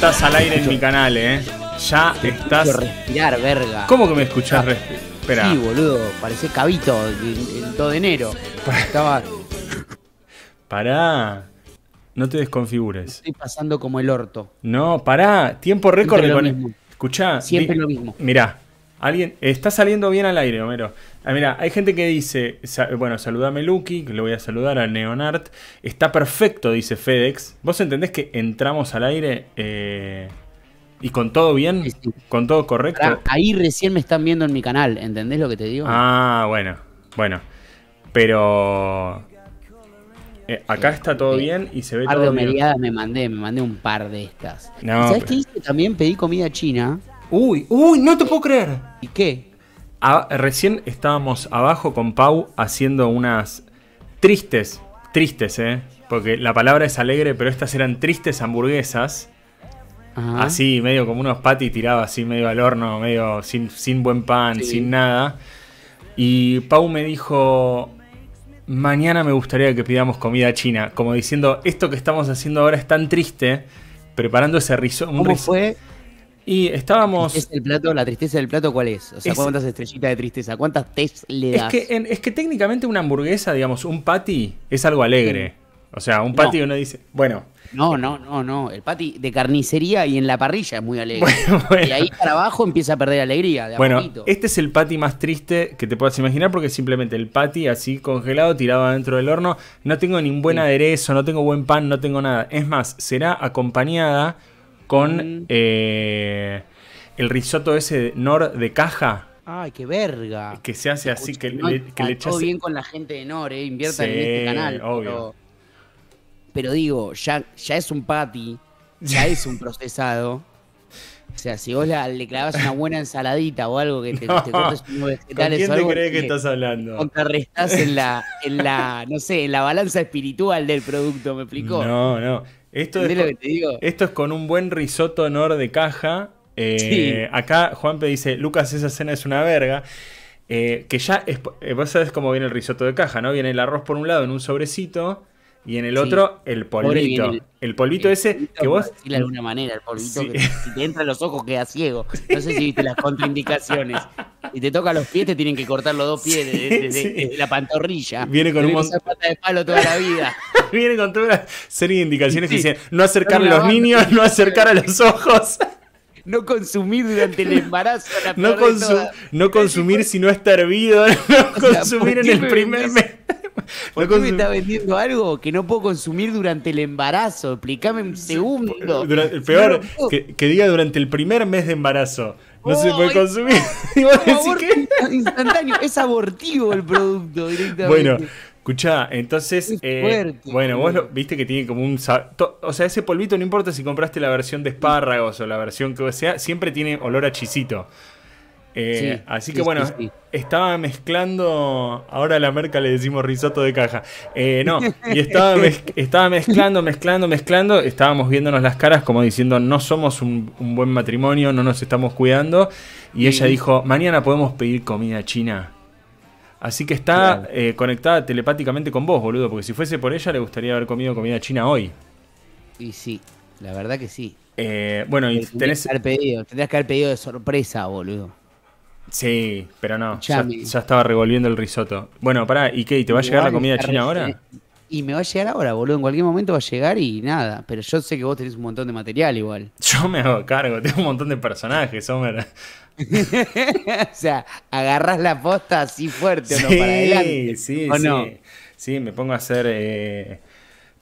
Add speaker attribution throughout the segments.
Speaker 1: estás al aire en mi canal, eh. Ya Te estás. respirar,
Speaker 2: verga. ¿Cómo que me escuchás ah, respirar? Sí, boludo, Parece cabito en, todo
Speaker 1: enero. Estaba. Pará. No te desconfigures. Estoy
Speaker 2: pasando como
Speaker 1: el orto. No, pará. Tiempo récord. Escuchá. Siempre lo mismo. Mirá. Alguien. Está saliendo bien al aire, Homero. Ah, mira, hay gente que dice, bueno, saludame Lucky, que le voy a saludar a Neonart. Está perfecto, dice FedEx. ¿Vos entendés que entramos al aire eh, y con todo bien? ¿Con todo correcto? ahí
Speaker 2: recién me están viendo en mi canal, ¿entendés lo que te digo?
Speaker 1: Ah, bueno, bueno. Pero eh, acá está todo bien y se ve par todo de me mandé, me mandé un par de estas. ¿Sabes qué
Speaker 2: hice? También pedí comida china. Uy, uy,
Speaker 1: no te puedo creer. ¿Y qué? recién estábamos abajo con Pau haciendo unas tristes, tristes, eh, Porque la palabra es alegre, pero estas eran tristes hamburguesas. Así, medio como unos patty tirados así, medio al horno, medio sin, buen pan, sin nada. Y Pau me dijo, mañana me gustaría que pidamos comida china. Como diciendo, esto que estamos haciendo ahora es tan triste, preparando ese riso, ¿Cómo fue? Y estábamos. ¿La tristeza plato, la
Speaker 2: tristeza del plato cuál es? O sea, ¿cuántas estrellitas de tristeza? ¿Cuántas tes le das? Es
Speaker 1: que, es que técnicamente una
Speaker 2: hamburguesa, digamos, un patty es algo alegre. O sea, un patty uno dice. Bueno. No, no, no, no. El patty de carnicería y en la parrilla es muy alegre. Y ahí para abajo empieza a perder alegría. De bueno,
Speaker 1: este es el patty más triste que te puedas imaginar porque simplemente el patty así congelado, tirado adentro del horno. No tengo ningún buen aderezo, no tengo buen pan, no tengo nada. Es más, será acompañada con mm. eh, el risotto ese Nor de caja. Ay, qué verga. Que se hace así, que, le, que le echas... bien
Speaker 2: con la gente de Nor, eh, inviertan en este canal. Obvio. Pero, digo, ya, es un patty, ya es un procesado. O sea, si vos le clavas una buena ensaladita o algo que te, te cortes vegetales ¿Con quién te crees que, estás hablando? en la, en la, no sé, en la balanza espiritual del producto, ¿me explicó? No, no. Esto
Speaker 1: es, con, un buen risotto honor de caja. Eh, acá Juanpe dice, Lucas, esa cena es una verga. Eh, que ya, es, eh, vos sabés cómo viene el risotto de caja, ¿no? Viene el arroz por un lado en un sobrecito, y en el otro, el polvito. El, polvito ese que vos. de alguna
Speaker 2: manera, si te entra los ojos queda ciego. No sé si viste las contraindicaciones. Y te toca los pies, te tienen que cortar los dos pies desde, de, la pantorrilla. Viene con una un de palo toda la vida. Viene con toda una serie de indicaciones
Speaker 1: que dicen: no acercar a los niños, no acercar a los ojos no consumir durante el
Speaker 2: embarazo. La no, no consumir si no está hervido, no consumir en el primer mes. ¿Por me está vendiendo algo que no puedo consumir durante el embarazo? Explícame un segundo. el peor, que, diga durante el primer mes de embarazo. No se puede consumir. Instantáneo, es abortivo el producto directamente. Bueno.
Speaker 1: Escucha, entonces. Eh, bueno, vos viste que tiene como un. o sea, ese polvito, no importa si compraste la versión de espárragos o la versión que sea, siempre tiene olor a chisito. Eh, así que bueno, estaba mezclando. Ahora a la merca le decimos risotto de caja. Eh, no, y estaba, estaba, mezclando, mezclando, mezclando. Estábamos viéndonos las caras como diciendo: No somos un, un buen matrimonio, no nos estamos cuidando. Y ella dijo: Mañana podemos pedir comida china. Así que está eh, conectada telepáticamente con vos, boludo, porque si fuese por ella le gustaría haber comido comida china hoy. Y sí, la verdad que sí. Eh, bueno, y tenés... pedido, tendrías que haber pedido
Speaker 2: de sorpresa,
Speaker 1: boludo. Sí, pero no, ya, estaba revolviendo el risotto. Bueno, pará, ¿y qué? te va a llegar la comida china ahora?
Speaker 2: Y me va a llegar ahora, boludo. En cualquier momento va a llegar y nada. Pero yo sé que vos tenés un montón de material igual. Yo me hago cargo, tengo un montón de personajes, Homer. o sea, agarrás la posta así fuerte sí, Sí, sí.
Speaker 1: Sí, me pongo a hacer. Eh,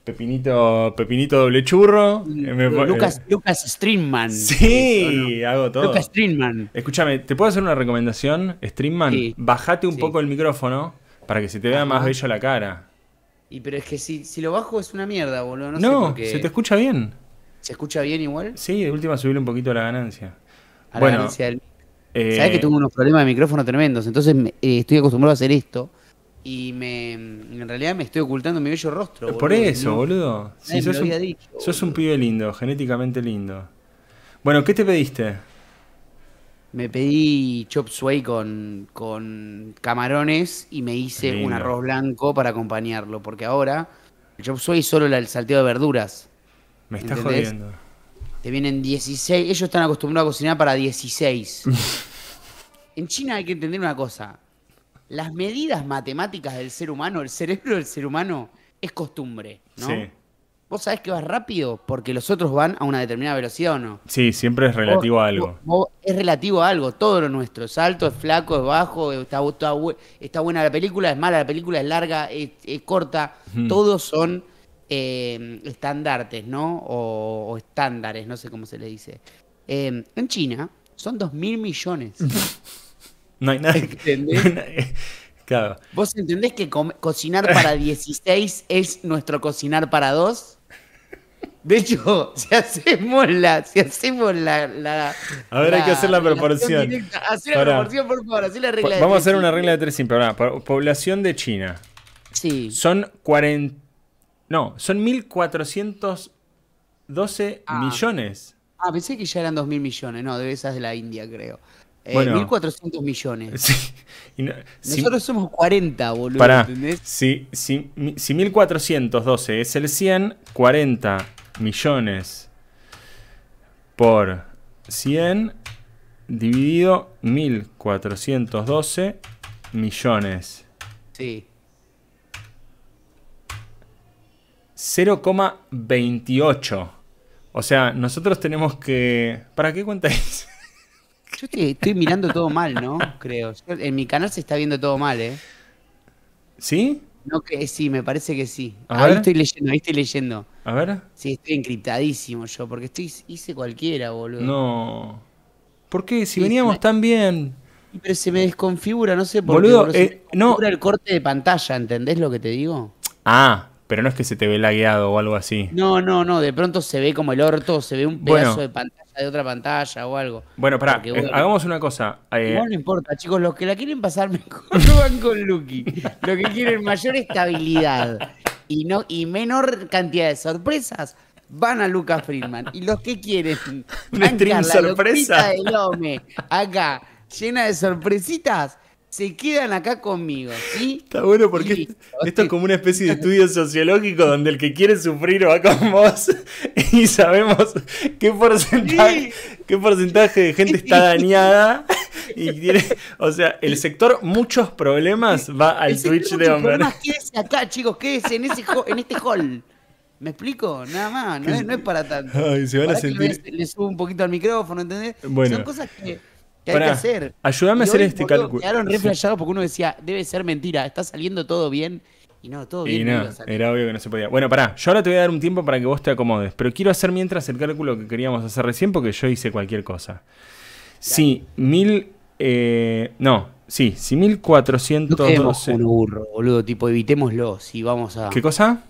Speaker 1: Pepinito, Pepinito doble churro.
Speaker 2: Eh, Lucas, Lucas Streamman. Sí,
Speaker 1: hago todo. Lucas Stringman Escúchame, ¿te puedo hacer una recomendación? Streamman, Bájate bajate un poco el micrófono para que se te vea más bello la cara.
Speaker 2: Y pero es que si, lo bajo es una mierda, boludo. No, se te
Speaker 1: escucha bien.
Speaker 2: ¿Se escucha bien igual?
Speaker 1: Sí, de última subirle un poquito la ganancia.
Speaker 2: bueno, eh, que tengo unos problemas de micrófono tremendos, entonces eh, estoy acostumbrado a hacer esto. Y me, en realidad me estoy ocultando mi bello rostro. Boludo, por eso, boludo. Sí, sos, un, dicho, sos un pibe lindo, genéticamente lindo.
Speaker 1: Bueno, ¿qué te pediste?
Speaker 2: me pedí chop suey con, con camarones y me hice un arroz blanco para acompañarlo, porque ahora el chop suey es solo el salteo de verduras. Me está jodiendo. Te vienen 16, ellos están acostumbrados a cocinar para 16. en China hay que entender una cosa. Las medidas matemáticas del ser humano, el cerebro del ser humano es costumbre, ¿no? Sí vos sabés que vas rápido porque los otros van a una determinada velocidad o no.
Speaker 1: Sí, siempre es relativo a algo.
Speaker 2: es relativo a algo, todo lo nuestro. Es alto, es flaco, es bajo, está, buena la película, es mala la película, es larga, es, corta. Todos son eh, estandartes, ¿no? O, estándares, no sé cómo se le dice. Em, en China son dos mil millones. no hay nada. ¿Entendés? Claro. ¿Vos entendés que cocinar para 16 es nuestro cocinar para 2? De hecho, si hacemos la. a ver, hay que hacer la proporción. Hacer la proporción, por favor, hacer la regla de Vamos a hacer una regla
Speaker 1: de tres simple población de China. Sí. Son 40. No, son 1412
Speaker 2: ah. millones. Ah, pensé que ya eran 2.000 millones. No, de esas de la India, creo. 1.400 eh, millones. Sí, Nosotros somos 40, boludo. Pará, ¿entendés?
Speaker 1: Si, si 1.412 es el 100, 40 millones por 100 dividido 1412 millones. Sí. 0,28. O sea, nosotros tenemos que... ¿Para qué eso?
Speaker 2: Yo estoy mirando todo mal, ¿no? Creo. en mi canal se está viendo todo mal, ¿eh? ¿Sí? No que sí, me parece que sí. ahí estoy leyendo, ahí estoy leyendo. A ver. Sí, estoy encriptadísimo yo, porque estoy, hice cualquiera, boludo. No. ¿Por qué? Si veníamos tan bien. Pero se me desconfigura, no sé por qué. Boludo, se me eh, el corte de pantalla, ¿entendés lo que te digo?
Speaker 1: Ah, pero no es que se te ve lagueado o algo así.
Speaker 2: No, no, no, de pronto se ve como el orto, se ve un pedazo de pantalla de otra pantalla o algo. Bueno, pará, eh, hagamos una cosa. Eh. No, importa, chicos, los que la quieren pasar mejor van con Lucky. los que quieren mayor estabilidad y, no, y menor cantidad de sorpresas, van a Lucas Friedman. Y los que quieren un stream la sorpresa de acá, llena de sorpresitas, se quedan acá conmigo, ¿sí? Está bueno porque
Speaker 1: esto es como una especie de estudio sociológico donde el que quiere sufrir va con vos y sabemos qué porcentaje, qué porcentaje de gente está dañada y tiene, o sea, el sector muchos problemas va al switch de hombre.
Speaker 2: Quédese acá, chicos, quédese en, ese, en este hall. ¿Me explico? Nada más, no, es, para tanto. se van a sentir. Le, le, subo un poquito al micrófono, ¿entendés? Bueno. Son cosas que ayudame Ayúdame a hacer este cálculo. Quedaron re porque uno decía, debe ser mentira, está saliendo todo bien. Y no, todo bien.
Speaker 1: era obvio que no se podía. Bueno, pará, yo ahora te voy a dar un tiempo para que vos te acomodes, pero quiero hacer mientras el cálculo que queríamos hacer recién porque yo hice cualquier cosa. Si mil. Eh, no, sí, si mil cuatrocientos. No unos boludo, tipo,
Speaker 2: evitémoslo. Si vamos a. ¿Qué cosa?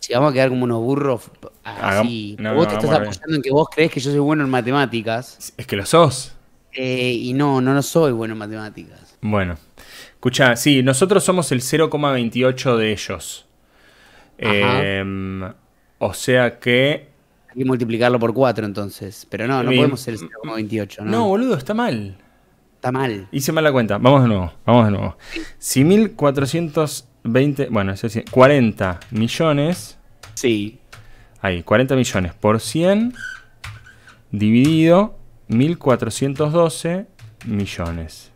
Speaker 2: Si vamos a quedar como unos burros así. vos te estás apoyando en que vos crees que yo soy bueno en matemáticas. Es que lo sos. Eh, y no,
Speaker 1: no no soy bueno en matemáticas. Bueno, escucha, sí, nosotros somos el 0,28
Speaker 2: de ellos.
Speaker 1: Em,
Speaker 2: o sea que. Hay que multiplicarlo por 4 entonces. Pero no, no podemos ser el 0,28. ¿no? no,
Speaker 1: boludo, está mal. Está mal. Hice mal la cuenta. Vamos de nuevo. Vamos de nuevo. Si 1420. Bueno, es decir, 40 millones. Sí. Ahí, 40 millones por 100. Dividido 1412 millones.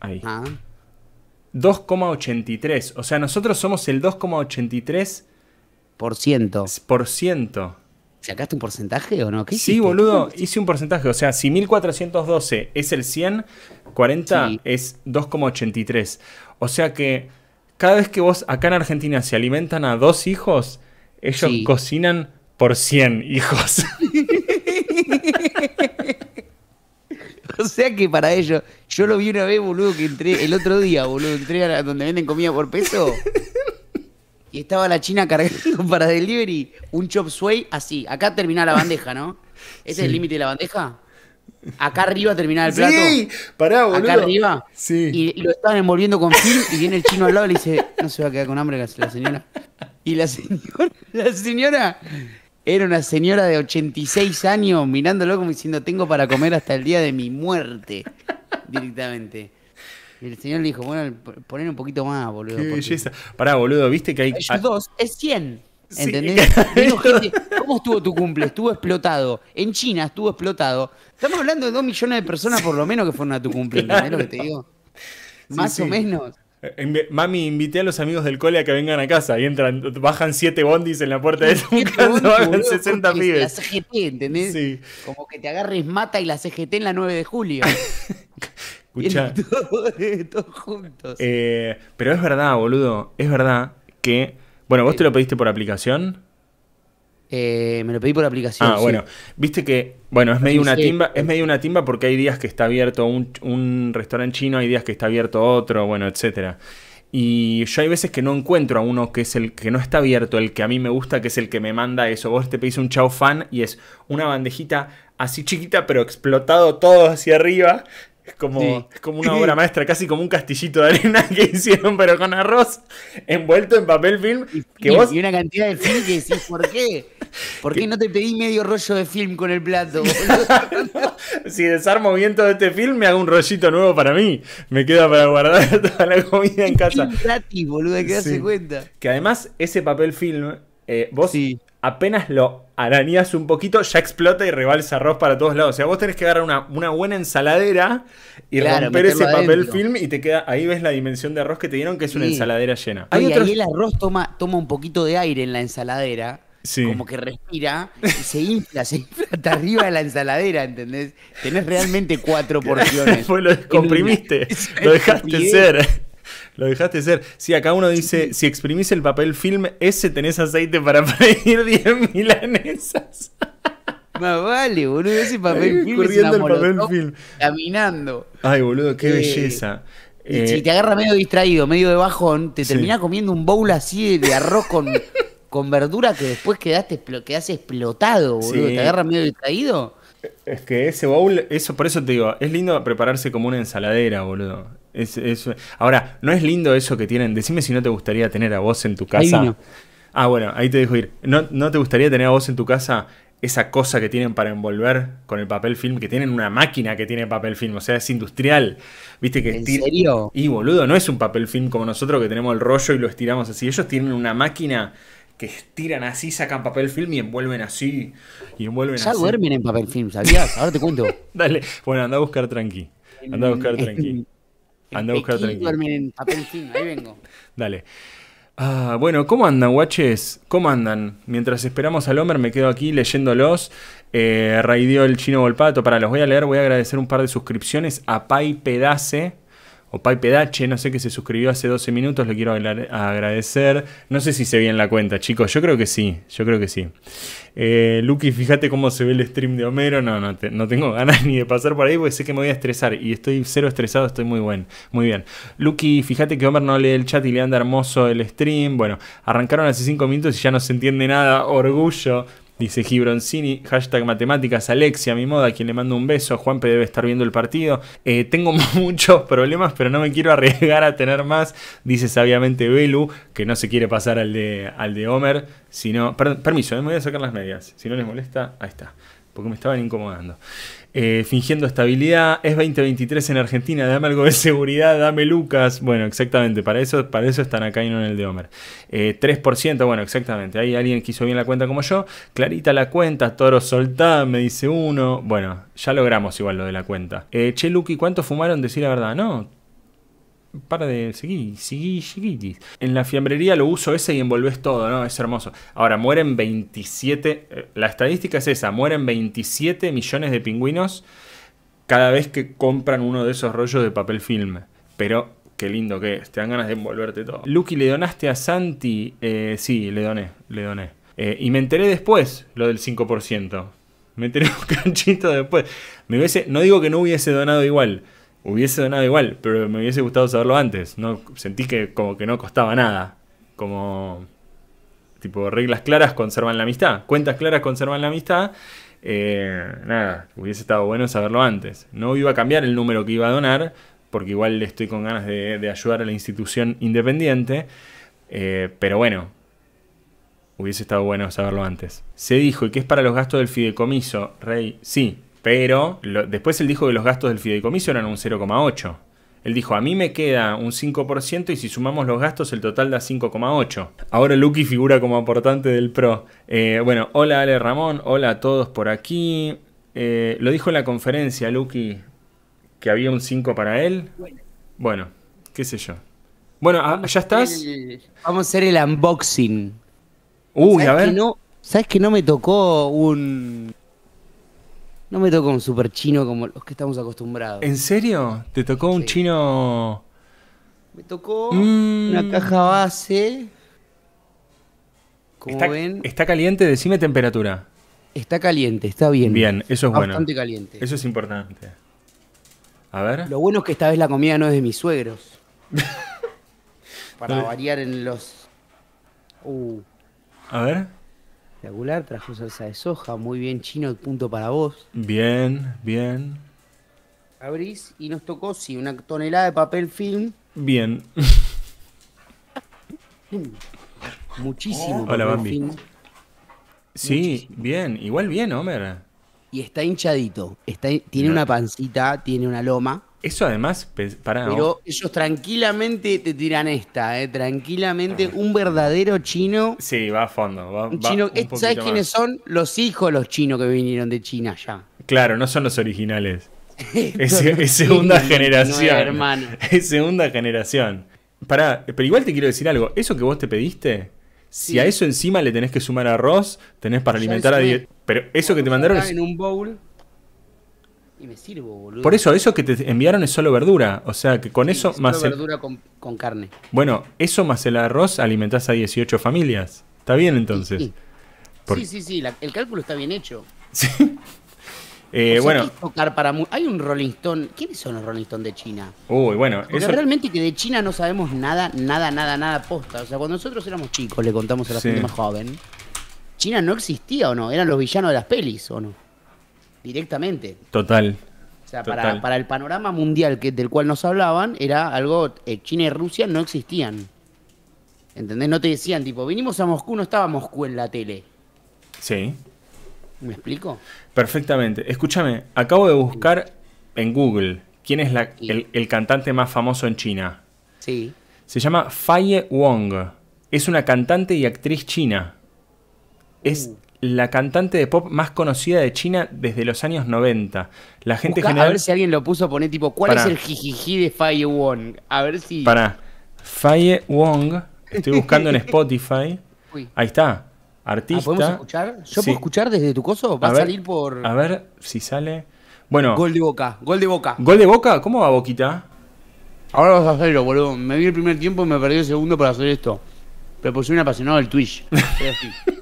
Speaker 1: Ahí. 2,83. Ah. O sea, nosotros somos el 2,83 por ciento. Por ciento. ¿Sacaste un porcentaje o no? sí, boludo, hice un porcentaje. O sea, si 1412 es el 100, 40 es 2,83. O sea que cada vez que vos acá en Argentina se alimentan a dos hijos, ellos cocinan por 100 hijos.
Speaker 2: o sea que para ellos, yo lo vi una vez, boludo, que entré, el otro día, boludo, entré a donde venden comida por peso. Y estaba la china cargando para delivery un chop suey así. Acá termina la bandeja, ¿no? ¿Ese es el límite de la bandeja? Acá arriba termina el plato. Sí, pará, boludo. Acá arriba. Sí. Y lo estaban envolviendo con film y viene el chino al lado y le dice, no se va a quedar con hambre la, señora. Y la señora, la señora era una señora de 86 años mirándolo como diciendo, tengo para comer hasta el día de mi muerte, directamente. Y el señor le dijo, bueno, poner un poquito más, boludo. belleza. Pará, boludo, viste que hay... Ellos dos, es 100. ¿Entendés? ¿Cómo estuvo tu cumple? Estuvo explotado. En China estuvo explotado. Estamos hablando de dos millones de personas por lo menos que fueron a tu cumple, ¿entendés lo que te digo? Más o menos. Eh,
Speaker 1: mami, invité a los amigos del cole a que vengan a casa. Y entran, bajan 7 bondis en la puerta de tu casa, 60 pibes. La
Speaker 2: CGT, ¿entendés? Sí. Como que te agarres mata y la CGT en la 9 de julio. Eh, todos juntos.
Speaker 1: Eh, pero es verdad, boludo. Es verdad que. Bueno, vos te lo pediste por aplicación.
Speaker 2: Eh, me lo pedí por aplicación. Ah, bueno.
Speaker 1: Viste que, bueno, es medio, una timba, es medio una timba porque hay días que está abierto un, restaurante chino, hay días que está abierto otro, bueno, etcétera. Y yo hay veces que no encuentro a uno que es el que no está abierto, el que a mí me gusta, que es el que me manda eso. Vos te pedís un chau fan y es una bandejita así chiquita, pero explotado todo hacia arriba, es como, como una obra maestra, casi como un castillito de arena que hicieron,
Speaker 2: pero con arroz envuelto en papel film. Y, una cantidad de film que decís, ¿por qué? ¿Por qué, no te pedí medio rollo de film con el plato? si desarmo
Speaker 1: bien de este film, me hago un rollito nuevo para mí. Me queda para guardar toda la comida en casa. Gratis, boludo, que darse cuenta. Que además, ese papel film, eh, vos sí apenas lo arañas un poquito, ya explota y rebalsa arroz para todos lados. O sea, vos tenés que agarrar una, una buena ensaladera y romper ese papel film y te queda. Ahí ves la dimensión de arroz que te dieron, que es una ensaladera llena. Hay ahí el
Speaker 2: arroz toma, toma un poquito de aire en la ensaladera. Como que respira y se infla, se infla hasta arriba de la ensaladera, ¿entendés? Tenés realmente cuatro porciones. fue lo descomprimiste, lo dejaste ser.
Speaker 1: Lo dejaste ser. Si sí, acá uno dice, si exprimís el papel film, ese tenés aceite para pedir 10
Speaker 2: milanesas. No vale, boludo, ese papel film. el Caminando. Ay, boludo, qué eh, belleza. si eh, te agarra medio distraído, medio de bajón, te termina comiendo un bowl así de arroz con, con verdura que después quedaste, quedás explotado, boludo. Te agarra medio distraído. Es que ese bowl, eso por
Speaker 1: eso te digo, es lindo prepararse como una ensaladera, boludo. Ahora, ¿no es lindo eso que tienen? Decime si no te gustaría tener a vos en tu casa. ah, bueno, ahí te dejo ir. ¿No, te gustaría tener a vos en tu casa esa cosa que tienen para envolver con el papel film, que tienen una máquina que tiene papel film, o sea, es industrial. ¿Viste que ¿En serio? Y boludo, no es un papel film como nosotros que tenemos el rollo y lo estiramos así. Ellos tienen una máquina que estiran así, sacan papel film y envuelven así. Y envuelven ya duermen en papel film, ¿sabías? Ahora te cuento. Dale, bueno, anda a buscar tranqui. Anda a buscar tranqui. Anda a buscar ahí vengo. Dale. Ah, bueno, ¿cómo andan, guaches? ¿Cómo andan? Mientras esperamos al Homer, me quedo aquí leyéndolos. Eh, Raidió el chino Volpato. Para los voy a leer, voy a agradecer un par de suscripciones a Pai Pedace o Pai Pedache, no sé que se suscribió hace 12 minutos, le quiero agradecer. No sé si se ve en la cuenta, chicos, yo creo que sí, yo creo que sí. Eh, Lucky, fíjate cómo se ve el stream de Homero, no, no, no tengo ganas ni de pasar por ahí porque sé que me voy a estresar y estoy cero estresado, estoy muy bueno. muy bien. Lucky, fíjate que Homer no lee el chat y le anda hermoso el stream. Bueno, arrancaron hace 5 minutos y ya no se entiende nada, orgullo. Dice Gibroncini, hashtag matemáticas, Alexia, mi moda, quien le mando un beso. Juanpe debe estar viendo el partido. Eh, tengo muchos problemas, pero no me quiero arriesgar a tener más. Dice sabiamente Belu, que no se quiere pasar al de, al de Homer. Sino, permiso, eh, me voy a sacar las medias. Si no les molesta, ahí está. Porque me estaban incomodando. Eh, fingiendo estabilidad. Es 2023 en Argentina, dame algo de seguridad, dame Lucas. Bueno, exactamente, para eso, para eso están acá y no en el de Homer. Eh, 3%, bueno, exactamente. Hay alguien que hizo bien la cuenta como yo. Clarita la cuenta, Toro soltá, me dice uno. Bueno, ya logramos igual lo de la cuenta. Eh, che, Luki, ¿cuánto fumaron? Decir la verdad. No, para de seguir, seguir, seguir. En la fiambrería lo uso ese y envolves todo, ¿no? Es hermoso. Ahora, mueren 27, eh, la estadística es esa, mueren 27 millones de pingüinos cada vez que compran uno de esos rollos de papel film. Pero qué lindo que es, te dan ganas de envolverte todo. Lucky, ¿le donaste a Santi? Eh, sí, le doné, le doné. Eh, y me enteré después lo del 5%. Me enteré un canchito después. Me no digo que no hubiese donado igual, hubiese donado igual, pero me hubiese gustado saberlo antes. No sentí que como que no costaba nada. Como tipo reglas claras conservan la amistad, cuentas claras conservan la amistad. Eh, nada, hubiese estado bueno saberlo antes. No iba a cambiar el número que iba a donar, porque igual estoy con ganas de, ayudar a la institución independiente. Eh, pero bueno, hubiese estado bueno saberlo antes. Se dijo, ¿y que es para los gastos del fideicomiso, Rey? Sí, pero después él dijo que los gastos del fideicomiso eran un 0,8. Él dijo, a mí me queda un 5% y si sumamos los gastos el total da 5,8. Ahora Lucky figura como aportante del PRO. Eh, bueno, hola Ale Ramón, hola a todos por aquí. Eh, lo dijo en la conferencia Lucky que había un 5 para él. Bueno, qué sé yo. Bueno, ah, ¿ya estás?
Speaker 2: vamos a hacer el unboxing. Uy, a ver. ¿Sabes que no me tocó un no me tocó un super chino como los que estamos acostumbrados. ¿En
Speaker 1: serio? ¿Te tocó un chino? Me tocó mm.
Speaker 2: una caja base.
Speaker 1: está, ven. Está caliente, decime temperatura. Está caliente, está bien. Bien, eso es bueno. Bastante
Speaker 2: caliente. Eso es
Speaker 1: importante.
Speaker 2: A ver. Lo bueno es que esta vez la comida no es de mis suegros. Para variar en los. Uh. A ver espectacular, trajo salsa de soja, muy bien chino, punto para vos. Bien, bien. Abrís y nos tocó, sí, una tonelada de papel film. Bien.
Speaker 1: Muchísimo. hola, Bambi. Sí, bien, igual bien, Homer. Y está hinchadito, está, tiene una pancita, tiene una loma. Eso además, pues, para. Pero
Speaker 2: ellos tranquilamente te tiran esta, ¿eh? tranquilamente. Un verdadero chino. Sí, va a fondo. chino, ¿Sabes quiénes son? Los hijos, los chinos que vinieron de China ya. Claro, no son los originales.
Speaker 1: es, segunda generación. hermano. Es segunda generación. Pará, pero igual te quiero decir algo. Eso que vos te pediste, si a eso encima le tenés que sumar arroz, tenés para alimentar a 10. Pero eso que te mandaron. En
Speaker 2: un bowl y me sirvo, boludo. Por eso, eso
Speaker 1: que te enviaron es solo verdura. O sea, que con eso más. verdura
Speaker 2: con, carne.
Speaker 1: Bueno, eso más el arroz alimentás a 18 familias. Está bien entonces. Sí,
Speaker 2: sí, sí, el cálculo está bien hecho. Sí. Eh, bueno. Hay un Rolling Stone. ¿Quiénes son los Rolling Stone de China? Uy, bueno. realmente que de China no sabemos nada, nada, nada, nada posta. O sea, cuando nosotros éramos chicos, le contamos a la gente más joven. China no existía o no, eran los villanos de las pelis o no directamente. Total. O sea, para, el panorama mundial que, del cual nos hablaban, era algo, eh, China y Rusia no existían. ¿Entendés? No te decían, tipo, vinimos a Moscú, no estaba Moscú en la tele.
Speaker 1: Sí. ¿Me explico? Perfectamente. Escúchame, acabo de buscar en Google quién es el, cantante más famoso en China. Sí. Se llama Faye Wong. Es una cantante y actriz china. Es uh la cantante de pop más conocida de China desde los años 90. La gente general... A ver si
Speaker 2: alguien lo puso, poner tipo, ¿cuál es el jijiji de Faye Wong? A ver si... Para.
Speaker 1: Faye Wong, estoy buscando en Spotify. Ahí está. Artista. Ah, escuchar? ¿Yo puedo escuchar desde tu coso? ¿Va a, salir por.? A ver si sale. Bueno. Gol
Speaker 2: de boca, gol de boca. ¿Gol de boca? ¿Cómo va Boquita? Ahora vas a hacerlo, boludo. Me vi el primer tiempo y me perdí el segundo para hacer esto. Pero pues soy un apasionado del Twitch. así.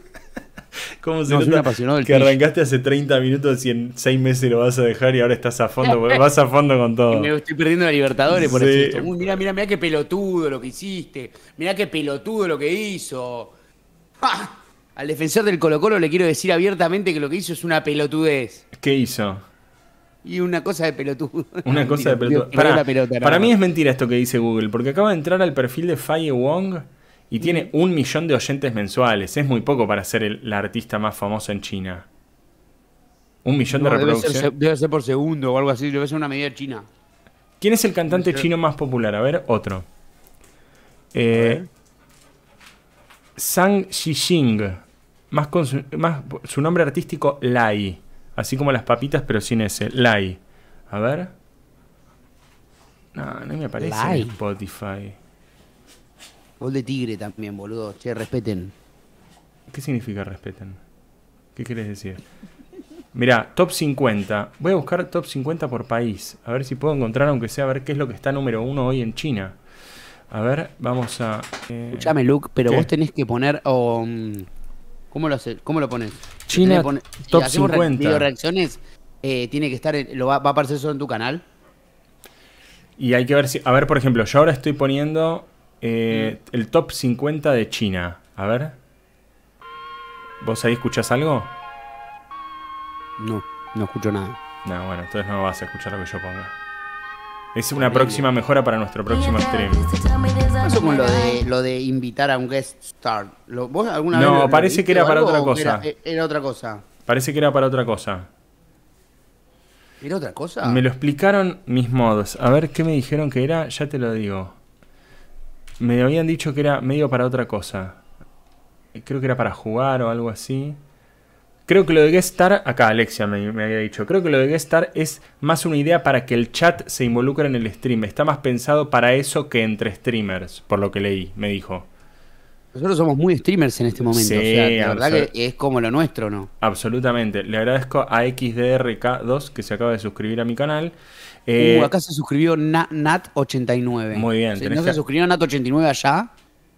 Speaker 1: ¿Cómo se no, nota que arrancaste hace 30 minutos y en 6 meses lo vas a dejar y ahora estás a fondo? vas a fondo con todo. Me
Speaker 2: estoy perdiendo la Libertadores por eso. mira, mira, mira qué pelotudo lo que hiciste. Mira qué pelotudo lo que hizo. ¡Ah! Al defensor del Colo Colo le quiero decir abiertamente que lo que hizo es una pelotudez. ¿Qué hizo? Y una cosa de pelotudo. Una cosa de pelotudo. Para, para mí
Speaker 1: es mentira esto que dice Google, porque acaba de entrar al perfil de Faye Wong y tiene un millón de oyentes mensuales. Es muy poco para ser el, la artista más famosa en China. Un millón de reproducciones.
Speaker 2: Debe ser, por segundo o algo así. Debe ser una medida china.
Speaker 1: ¿Quién es el cantante chino más popular? A ver, otro. Eh, Zhang Xixing. Más su, nombre artístico, Lai. Así como las papitas, pero sin ese. Lai. A ver. No, no me aparece Spotify. Gol de Tigre también, boludo. Che, respeten. ¿Qué significa respeten? ¿Qué quieres decir? Mirá, top 50. Voy a buscar top 50 por país. A ver si puedo encontrar, aunque sea, a ver qué es lo que está número uno hoy en China. A ver, vamos
Speaker 2: a. Eh, Escuchame, Luke, pero vos tenés que poner. Oh, mm, ¿cómo, lo ¿Cómo lo pones? China, top 50. reacciones, eh, tiene que estar. Lo va, va, a aparecer solo en tu canal.
Speaker 1: Y hay que ver si. A ver, por ejemplo, yo ahora estoy poniendo eh, mm. el top 50 de China. A ver. ¿Vos ahí escuchás algo? No, no escucho nada. No, bueno, entonces no vas a escuchar lo que yo ponga. Es una próxima mejora para nuestro próximo stream. Eso este con lo de,
Speaker 2: lo de invitar a un guest star. ¿Vos alguna no, vez parece que era para otra cosa. Era, otra cosa.
Speaker 1: Parece que era para otra cosa.
Speaker 2: ¿Era otra cosa? Me lo
Speaker 1: explicaron mis mods. A ver qué me dijeron que era, ya te lo digo. Me habían dicho que era medio para otra cosa. Creo que era para jugar o algo así. Creo que lo de Star... acá Alexia me, había dicho, creo que lo de Star es más una idea para que el chat se involucre en el stream. Está más pensado para eso que entre streamers, por lo que leí, me dijo.
Speaker 2: Nosotros somos muy streamers en este momento. o sea, la verdad
Speaker 1: que es como lo nuestro, ¿no? Absolutamente. Le agradezco a XDRK2 que se acaba de suscribir a mi canal eh, uh, acá
Speaker 2: se suscribió Nat89. Muy bien. ¿No se suscribió Nat89 allá?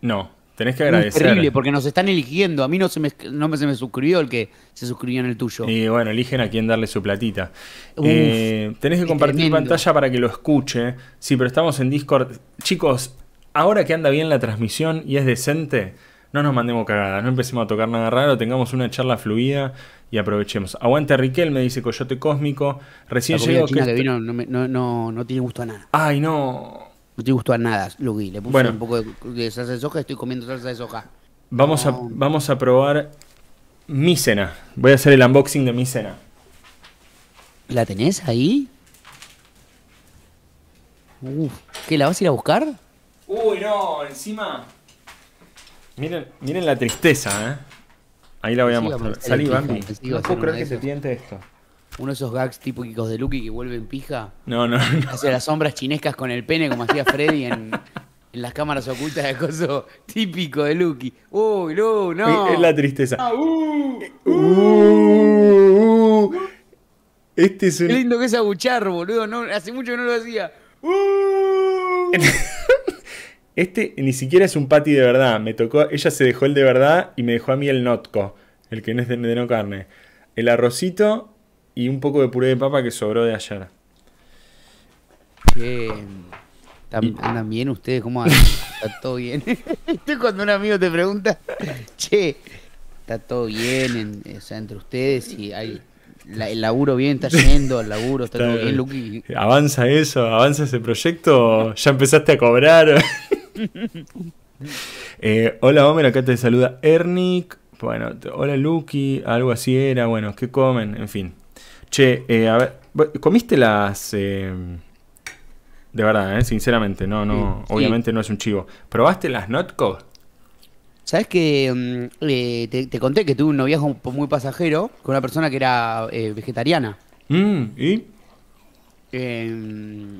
Speaker 1: No, tenés que uh, agradecer. Es terrible,
Speaker 2: porque nos están eligiendo. A mí no se me, no se me suscribió el
Speaker 1: que se suscribió en el tuyo. Y bueno, eligen a quién darle su platita. Eh, tenés que compartir pantalla para que lo escuche. Sí, pero estamos en Discord. Chicos, ahora que anda bien la transmisión y es decente, no nos mandemos cagadas, no empecemos a tocar nada raro, tengamos una charla fluida y aprovechemos. Aguante Riquel, me dice Coyote Cósmico. Recién llegó. no,
Speaker 2: no, no, tiene gusto a nada. Ay, no. No tiene gusto a nada, Lugui. Le puse un poco de, salsa de soja y estoy comiendo salsa de soja.
Speaker 1: Vamos, a, vamos a probar mi cena. Voy a hacer el unboxing de mi cena. ¿La tenés ahí? ¿Qué, la vas a ir a buscar? Uy, no, encima. Miren, miren la tristeza, ¿eh? Ahí la voy a mostrar. Salí, Bambi. que se
Speaker 2: tiente esto. Uno de esos gags típicos de Lucky que vuelven pija. No, no, no. Hace las sombras chinescas con el pene, como hacía Freddy en, las cámaras ocultas de acoso típico de Lucky. Uy, no, no. Es la tristeza.
Speaker 1: Ah, uh, uh,
Speaker 2: uh, este es Qué lindo que es aguchar, boludo. No, hace mucho que no lo hacía.
Speaker 1: Este ni siquiera es un pati de verdad. Me tocó, ella se dejó el de verdad y me dejó a mí el notco, el que no es de, no carne. El arrocito y un poco de puré de papa que sobró de ayer.
Speaker 2: Bien. ¿Andan bien ustedes? ¿Cómo andan? ¿Está todo bien? Esto Cuando un amigo te pregunta, che, ¿está todo bien entre ustedes? Y hay, el laburo bien está yendo, el laburo está, todo bien, Luqui.
Speaker 1: ¿Avanza eso? ¿Avanza ese proyecto? ¿Ya empezaste a cobrar? Eh, hola Homer, acá te saluda Ernik Bueno, hola Lucky, algo así era. Bueno, ¿qué comen? En fin. Che, eh, a ver, ¿comiste las... Em, de verdad, eh? sinceramente, no, no, obviamente no es un chivo. ¿Probaste las Notco?
Speaker 2: ¿Sabes que mm, te, conté que tuve un noviazgo muy pasajero con una persona que era vegetariana? Mm, ¿Y? Eh,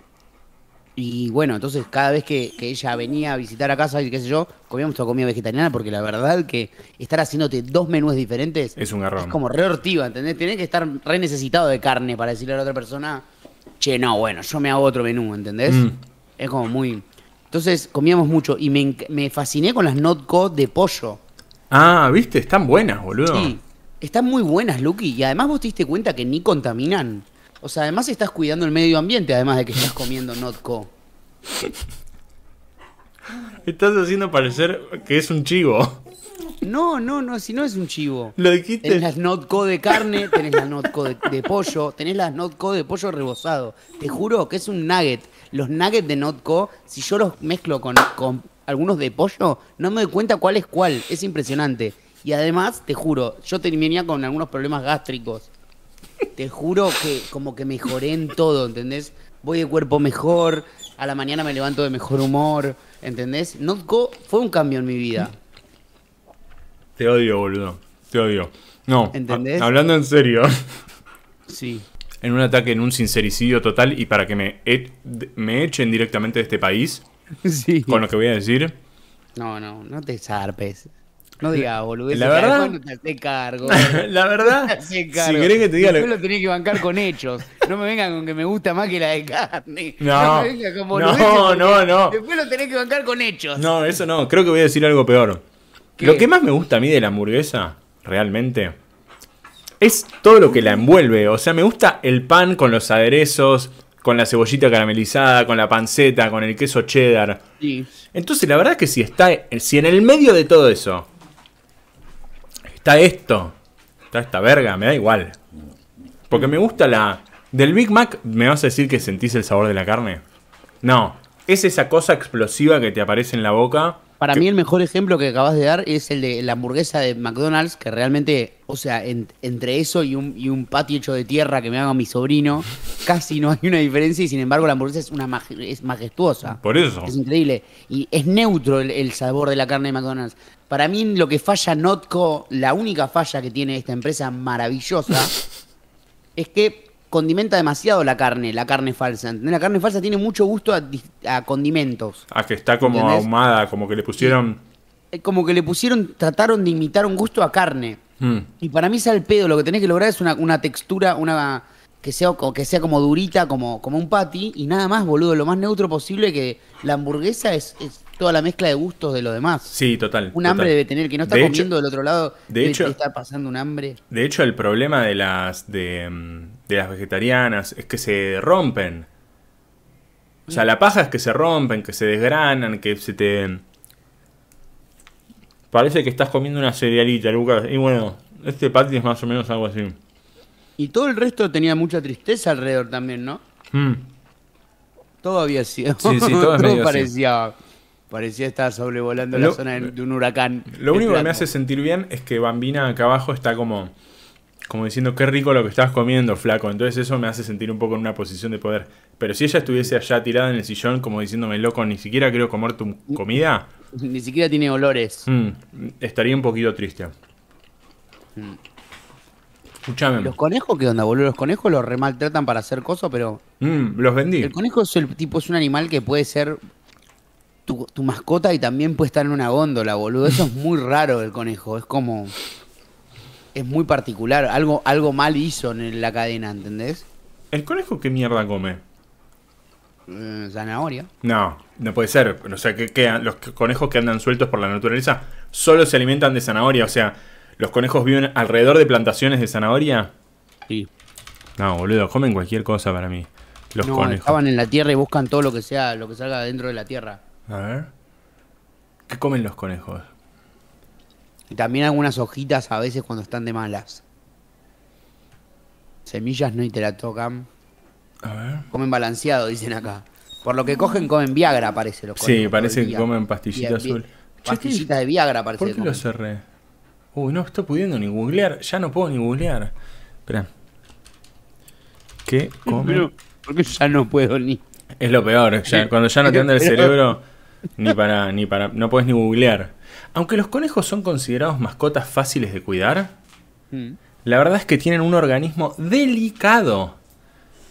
Speaker 2: y bueno, entonces cada vez que, ella venía a visitar a casa y qué sé yo, comíamos toda comida vegetariana porque la verdad que estar haciéndote dos menús diferentes es un como re hortiva, ¿entendés? Tienes que estar re necesitado de carne para decirle a la otra persona, che, no, bueno, yo me hago otro menú, ¿entendés? Mm. Es como muy... Entonces comíamos mucho y me, fasciné con las notco de pollo. Ah, viste, están buenas, boludo. Sí, están muy buenas, Lucky. Y además vos te diste cuenta que ni contaminan. O sea, además estás cuidando el medio ambiente, además de que estás comiendo Notco. Estás
Speaker 1: haciendo parecer que es un chivo.
Speaker 2: No, no, no, si no es un chivo. Lo dijiste. Tenés las Notco de carne, tenés las Notco de, pollo, tenés las Notco de pollo rebozado. Te juro que es un nugget. Los nuggets de Notco, si yo los mezclo con, con algunos de pollo, no me doy cuenta cuál es cuál. Es impresionante. Y además, te juro, yo terminé con algunos problemas gástricos te juro que como que mejoré en todo, ¿entendés? Voy de cuerpo mejor, a la mañana me levanto de mejor humor, ¿entendés? No fue un cambio en mi vida.
Speaker 1: Te odio, boludo. Te odio. No, ¿entendés? hablando en serio. Sí. En un ataque, en un sincericidio total y para que me, me echen directamente de este país. Sí. Con lo que voy a decir.
Speaker 2: No, no, no te zarpes. No digas, boludo. La verdad. te la verdad. Si querés que te diga lo... lo tenés que bancar con hechos. No me vengan con que me gusta más que la de carne. No. No, me no, no, no. Después lo tenés que bancar con hechos. No, eso
Speaker 1: no. Creo que voy a decir algo peor. Lo que más me gusta a mí de la hamburguesa, realmente, es todo lo que la envuelve. O sea, me gusta el pan con los aderezos, con la cebollita caramelizada, con la panceta, con el queso cheddar. Sí. Entonces, la verdad es que si está, si en el medio de todo eso está esto, está esta verga, me da igual. Porque me gusta la... Del Big Mac, ¿me vas a decir que sentís el sabor de la carne? No, es esa cosa explosiva que te aparece en la boca para mí el
Speaker 2: mejor ejemplo que acabas de dar es el de la hamburguesa de McDonald's, que realmente, o sea, entre eso y un, patio hecho de tierra que me haga mi sobrino, casi no hay una diferencia y sin embargo la hamburguesa es, una es majestuosa. Por eso. Es increíble. Y es neutro el, el, sabor de la carne de McDonald's. Para mí lo que falla Notco, la única falla que tiene esta empresa maravillosa, es que condimenta demasiado la carne, la carne falsa. La carne falsa tiene mucho gusto a, condimentos.
Speaker 1: A que está como ahumada, como que le pusieron.
Speaker 2: Eh, como que le pusieron, trataron de imitar un gusto a carne. Mm. Y para mí es el pedo, lo que tenés que lograr es una, una textura, una que sea, que sea como durita, como, como un patty, y nada más, boludo, lo más neutro posible que la hamburguesa es toda la mezcla de gustos de lo demás.
Speaker 1: Sí, total. Un hambre debe tener, que no está comiendo del
Speaker 2: otro lado, de hecho, está pasando un hambre.
Speaker 1: De hecho, el problema de las, de, mm, de las vegetarianas es que se rompen. O sea, la paja es que se rompen, que se desgranan, que se te... Mm, parece que estás comiendo una cerealita, Lucas. Y bueno, este patio es más o menos algo así.
Speaker 2: Y todo el resto tenía mucha tristeza alrededor también, ¿no? Todavía mm. Todo había sido. Sí, sí, todo, parecía. Parecía estar sobrevolando
Speaker 1: la zona de, un huracán. Lo único que me hace sentir bien es que Bambina acá abajo está como, como diciendo qué rico lo que estás comiendo, flaco. Entonces eso me hace sentir un poco en una posición de poder. Pero si ella estuviese allá tirada en el sillón como diciéndome, loco, ni siquiera quiero comer tu comida. Ni siquiera tiene olores. Mm, estaría un poquito triste.
Speaker 2: Mm. Escúchame. Escuchame. ¿Los conejos qué onda, boludo? Los conejos los remaltratan para hacer cosas, pero. Mm, los vendí. El conejo el tipo, es un animal que puede ser tu, mascota y también puede estar en una góndola, boludo. Eso es muy raro el conejo. Es como. Es muy particular. Algo, algo mal hizo en la cadena, ¿entendés? ¿El conejo qué mierda come? Eh, zanahoria.
Speaker 1: No, no puede
Speaker 2: ser. O sea, que, los conejos que andan
Speaker 1: sueltos por la naturaleza solo se alimentan de zanahoria. O sea, ¿los conejos viven alrededor de plantaciones de zanahoria? Sí. No, boludo, comen cualquier cosa para mí. Los no, conejos.
Speaker 2: Estaban en la tierra y buscan todo lo que sea, lo que salga dentro de la tierra.
Speaker 1: A ver. ¿Qué
Speaker 2: comen los conejos? Y también algunas hojitas a veces cuando están de malas. Semillas no y te la tocan. A ver. Comen balanceado, dicen acá. Por lo que cogen, comen Viagra, parece. Los sí, parece que comen pastillita azul. Pastillita de Viagra, parece. ¿Por qué lo cerré? Uy, no estoy pudiendo ni googlear. Ya no puedo ni googlear.
Speaker 1: Espera. ¿Qué comen?
Speaker 2: porque ya no puedo ni. Es lo peor. cuando ya no te anda el cerebro
Speaker 1: ni para, ni para, no puedes ni googlear. Aunque los conejos son considerados mascotas fáciles de cuidar, mm. la verdad es que tienen un organismo delicado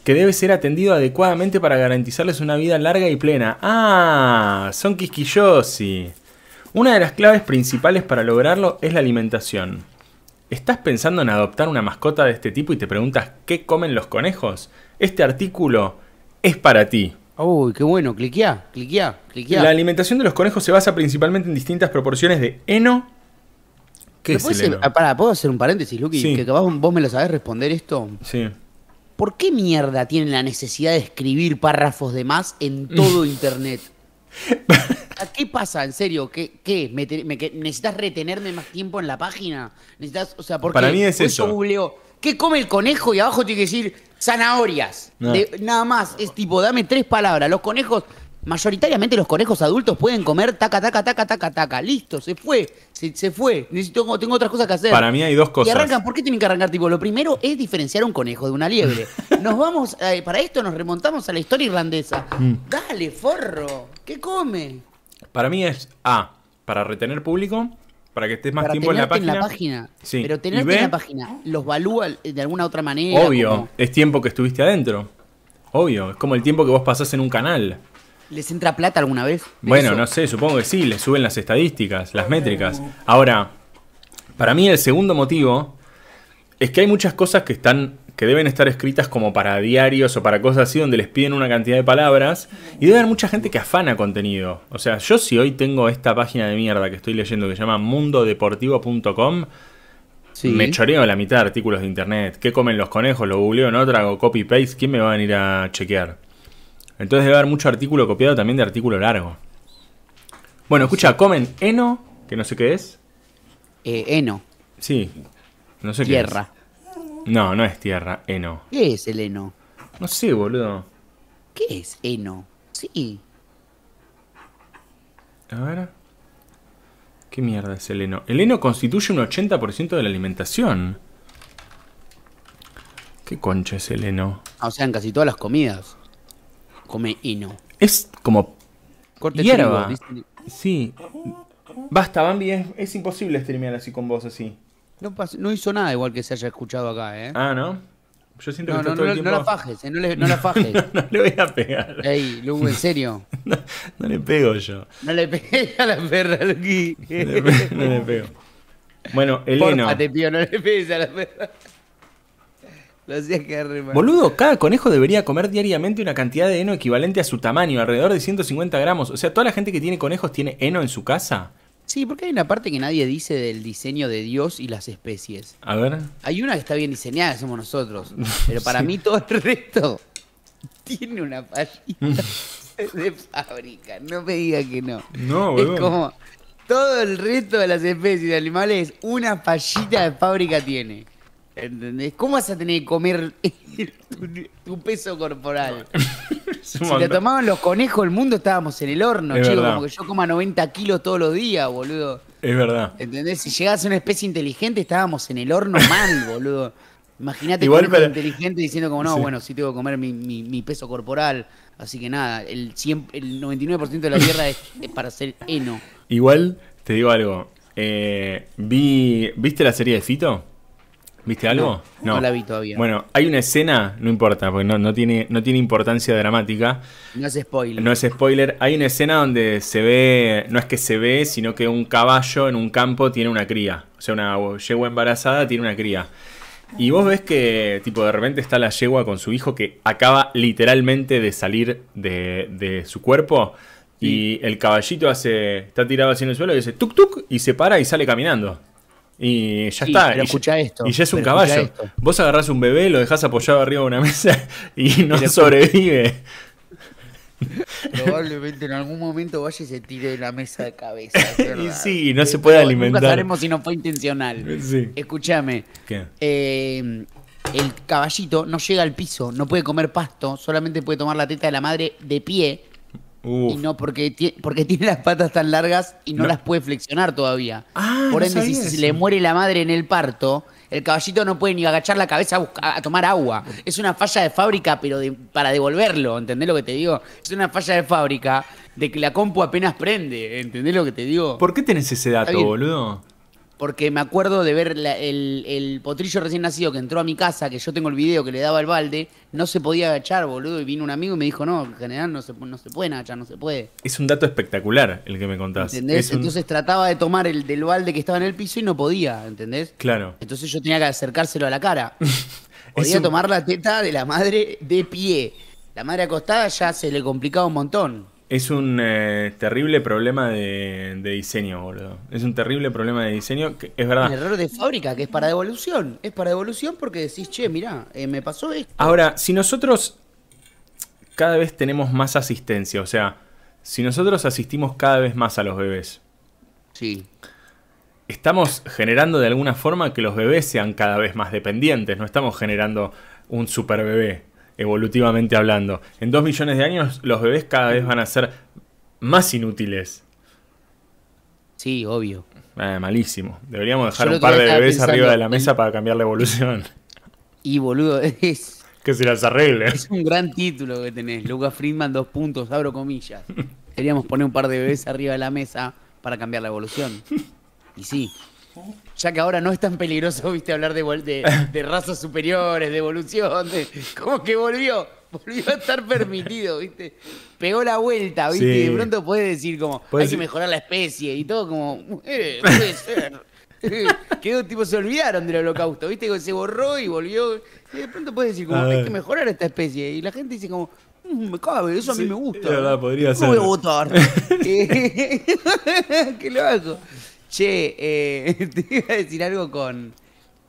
Speaker 1: que debe ser atendido adecuadamente para garantizarles una vida larga y plena. Ah, son quisquillosi. Una de las claves principales para lograrlo es la alimentación. ¿Estás pensando en adoptar una mascota de este tipo y te preguntas qué comen los conejos? Este artículo es para ti. Uy,
Speaker 2: qué bueno, cliquea, cliquea, cliquea. La
Speaker 1: alimentación de los conejos se basa principalmente
Speaker 2: en distintas proporciones de heno. ¿Qué es el ah, ¿puedo hacer un paréntesis, Luqui? Que vos, me lo sabés responder esto. Sí. ¿Por qué mierda tienen la necesidad de escribir párrafos de más en todo internet? ¿Qué pasa? ¿En serio? ¿Qué? qué? ¿Me, necesitas retenerme más tiempo en la página? ¿Necesitas, o sea, Para mí es eso. ¿Qué come el conejo? Y abajo tiene que decir zanahorias. nada más. Es tipo, dame tres palabras. Los conejos, mayoritariamente los conejos adultos pueden comer taca, taca, taca, taca, taca. Listo, se fue. Se, se fue. Necesito, tengo otras cosas que hacer. Para mí hay dos cosas. Y arrancan, ¿por qué tienen que arrancar? Tipo, lo primero es diferenciar un conejo de una liebre. Nos vamos, eh, para esto nos remontamos a la historia irlandesa. Mm. Dale, forro. ¿Qué come?
Speaker 1: Para mí es A, para retener público para que estés más tiempo en la página. Pero tenerte en la
Speaker 2: página, ¿los valúa eh, de alguna otra manera? Obvio,
Speaker 1: es tiempo que estuviste adentro. Obvio, es como el tiempo que vos pasás en un canal.
Speaker 2: ¿Les entra plata alguna vez?
Speaker 1: Bueno, no sé, supongo que sí, les suben las estadísticas, las métricas. Ahora, para mí el segundo motivo es que hay muchas cosas que están que deben estar escritas como para diarios o para cosas así donde les piden una cantidad de palabras y debe haber mucha gente que afana contenido. O sea, yo si hoy tengo esta página de mierda que estoy leyendo que se llama mundodeportivo.com, me choreo la mitad de artículos de internet. ¿Qué comen los conejos? ¿Lo googleo? ¿No trago copy-paste? ¿Quién me va a venir a chequear? Entonces debe haber mucho artículo copiado también de artículo largo. Bueno, escucha, comen eno, que no sé qué es. Eh, eno. Sí, no sé qué es. Tierra. No, no es tierra, heno. ¿Qué es el heno? No sé, boludo.
Speaker 2: ¿Qué es heno? Sí.
Speaker 1: A ver. ¿Qué mierda es el heno? El heno constituye un 80% de la alimentación. ¿Qué concha es el heno?
Speaker 2: Ah, o sea, en casi todas las comidas come heno.
Speaker 1: Es como Corte hierba. sí. Basta, Bambi, es, imposible streamear así con vos así. No, no hizo nada igual que se haya
Speaker 2: escuchado acá, ¿eh? Ah, ¿no? Yo siento que no, todo no, el tiempo... Eh, no la fajes, no, le, la fajes. no, le voy a pegar. Ey, Lugo, en serio.
Speaker 1: no, le pego yo.
Speaker 2: No le pegué a la perra, Luqui. no le pego.
Speaker 1: Bueno, Eleno. Porfa, te
Speaker 2: no le pegues a la perra. Lo que Boludo,
Speaker 1: cada conejo debería comer diariamente una cantidad de heno equivalente a su tamaño, alrededor de 150 gramos. O sea, toda la gente que tiene conejos tiene heno en su casa.
Speaker 2: Sí, porque hay una parte que nadie dice del diseño de Dios y las especies. A Hay una que está bien diseñada, somos nosotros. Pero para mí todo el resto tiene una fallita de fábrica. No me diga que no. No, Es como todo el resto de las especies de animales, una fallita de fábrica tiene. ¿Cómo vas a tener que comer tu, peso corporal? si te tomaban los conejos, el mundo estábamos en el horno, Como que yo coma 90 kilos todos los días, boludo. Es verdad. ¿Entendés? Si llegas a una especie inteligente, estábamos en el horno mal, boludo. Imagínate que pero... inteligente diciendo como, no, bueno, sí tengo que comer mi, peso corporal. Así que nada, el, 99% de la tierra es, para ser heno.
Speaker 1: Igual, te digo algo. Eh, vi, ¿Viste la serie de Fito? ¿Viste algo? No, no, la vi
Speaker 2: todavía. Bueno,
Speaker 1: hay una escena, no importa, porque no, tiene, no tiene importancia dramática.
Speaker 2: No es spoiler. No
Speaker 1: es spoiler. Hay una escena donde se ve, no es que se ve, sino que un caballo en un campo tiene una cría. O sea, una yegua embarazada tiene una cría. Y vos ves que, tipo, de repente está la yegua con su hijo que acaba literalmente de salir de, su cuerpo. Y el caballito hace, está tirado así en el suelo y dice tuk tuk y se para y sale caminando. Y ya está. y,
Speaker 2: esto. Y ya es un caballo.
Speaker 1: Vos agarrás un bebé, lo dejás apoyado arriba de una mesa y no sobrevive.
Speaker 2: Probablemente en algún momento vaya y se tire de la mesa de cabeza. y sí, no se puede alimentar. Nunca sabemos si no fue intencional. Escúchame. Eh, el caballito no llega al piso, no puede comer pasto, solamente puede tomar la teta de la madre de pie y no porque, porque tiene las patas tan largas y no, las puede flexionar todavía. Ah, Por ende, si se le muere la madre en el parto, el caballito no puede ni agachar la cabeza a, tomar agua. Es una falla de fábrica, pero para devolverlo, ¿entendés lo que te digo? Es una falla de fábrica de que la compu apenas prende, ¿entendés lo que te digo?
Speaker 1: ¿Por qué tenés ese dato, boludo?
Speaker 2: porque me acuerdo de ver el, potrillo recién nacido que entró a mi casa, que yo tengo el video que le daba el balde, no se podía agachar, boludo, y vino un amigo y me dijo, no, en general no se, no se puede agachar, no se puede.
Speaker 1: Es un dato espectacular el que me contás. Entonces
Speaker 2: trataba de tomar el del balde que estaba en el piso y no podía, ¿entendés? Claro. Entonces yo tenía que acercárselo a la cara. podía tomar la teta de la madre de pie. La madre acostada ya se le complicaba un montón.
Speaker 1: Es un eh, terrible problema de, diseño, boludo. Es un terrible problema de diseño, que es verdad. Un
Speaker 2: error de fábrica, que es para devolución. Es para devolución porque decís, che, mirá, eh, me pasó esto.
Speaker 1: Ahora, si nosotros cada vez tenemos más asistencia, o sea, si nosotros asistimos cada vez más a los bebés. Estamos generando de alguna forma que los bebés sean cada vez más dependientes, no estamos generando un super bebé evolutivamente hablando. En dos millones de años los bebés cada vez van a ser más inútiles. Sí, obvio. Eh, malísimo. Deberíamos dejar un par de bebés arriba de la mesa para cambiar la evolución. Y boludo, Que se las arregle. Es
Speaker 2: un gran título que tenés. Lucas Friedman, dos puntos, abro comillas. Queríamos poner un par de bebés arriba de la mesa para cambiar la evolución. Y sí ya que ahora no es tan peligroso, viste, hablar de, razas superiores, de evolución, de, como que volvió, volvió a estar permitido, viste. Pegó la vuelta, viste, de pronto puedes decir como, hay que mejorar la especie y todo como, eh, puede ser. Quedó tipo, se olvidaron del holocausto, viste, se borró y volvió. Y de pronto puedes decir como, hay que mejorar esta especie. Y la gente dice como, mm, me cabe, eso a mí me gusta. Es verdad, podría ser. voy a votar. ¿Qué lo hago? Che, eh, te iba a decir algo con,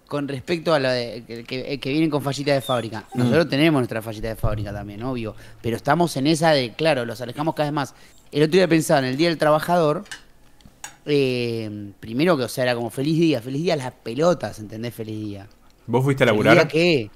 Speaker 2: con respecto a lo de que, eh, vienen con fallita de fábrica. Mm. Nosotros tenemos nuestra fallita de fábrica también, obvio. Pero estamos en esa de, claro, los alejamos cada vez más. El otro día pensaba en el Día del Trabajador. Eh, primero que, o sea, era como feliz día, feliz día a las pelotas, ¿entendés? Feliz día. ¿Vos fuiste a laburar? Día qué?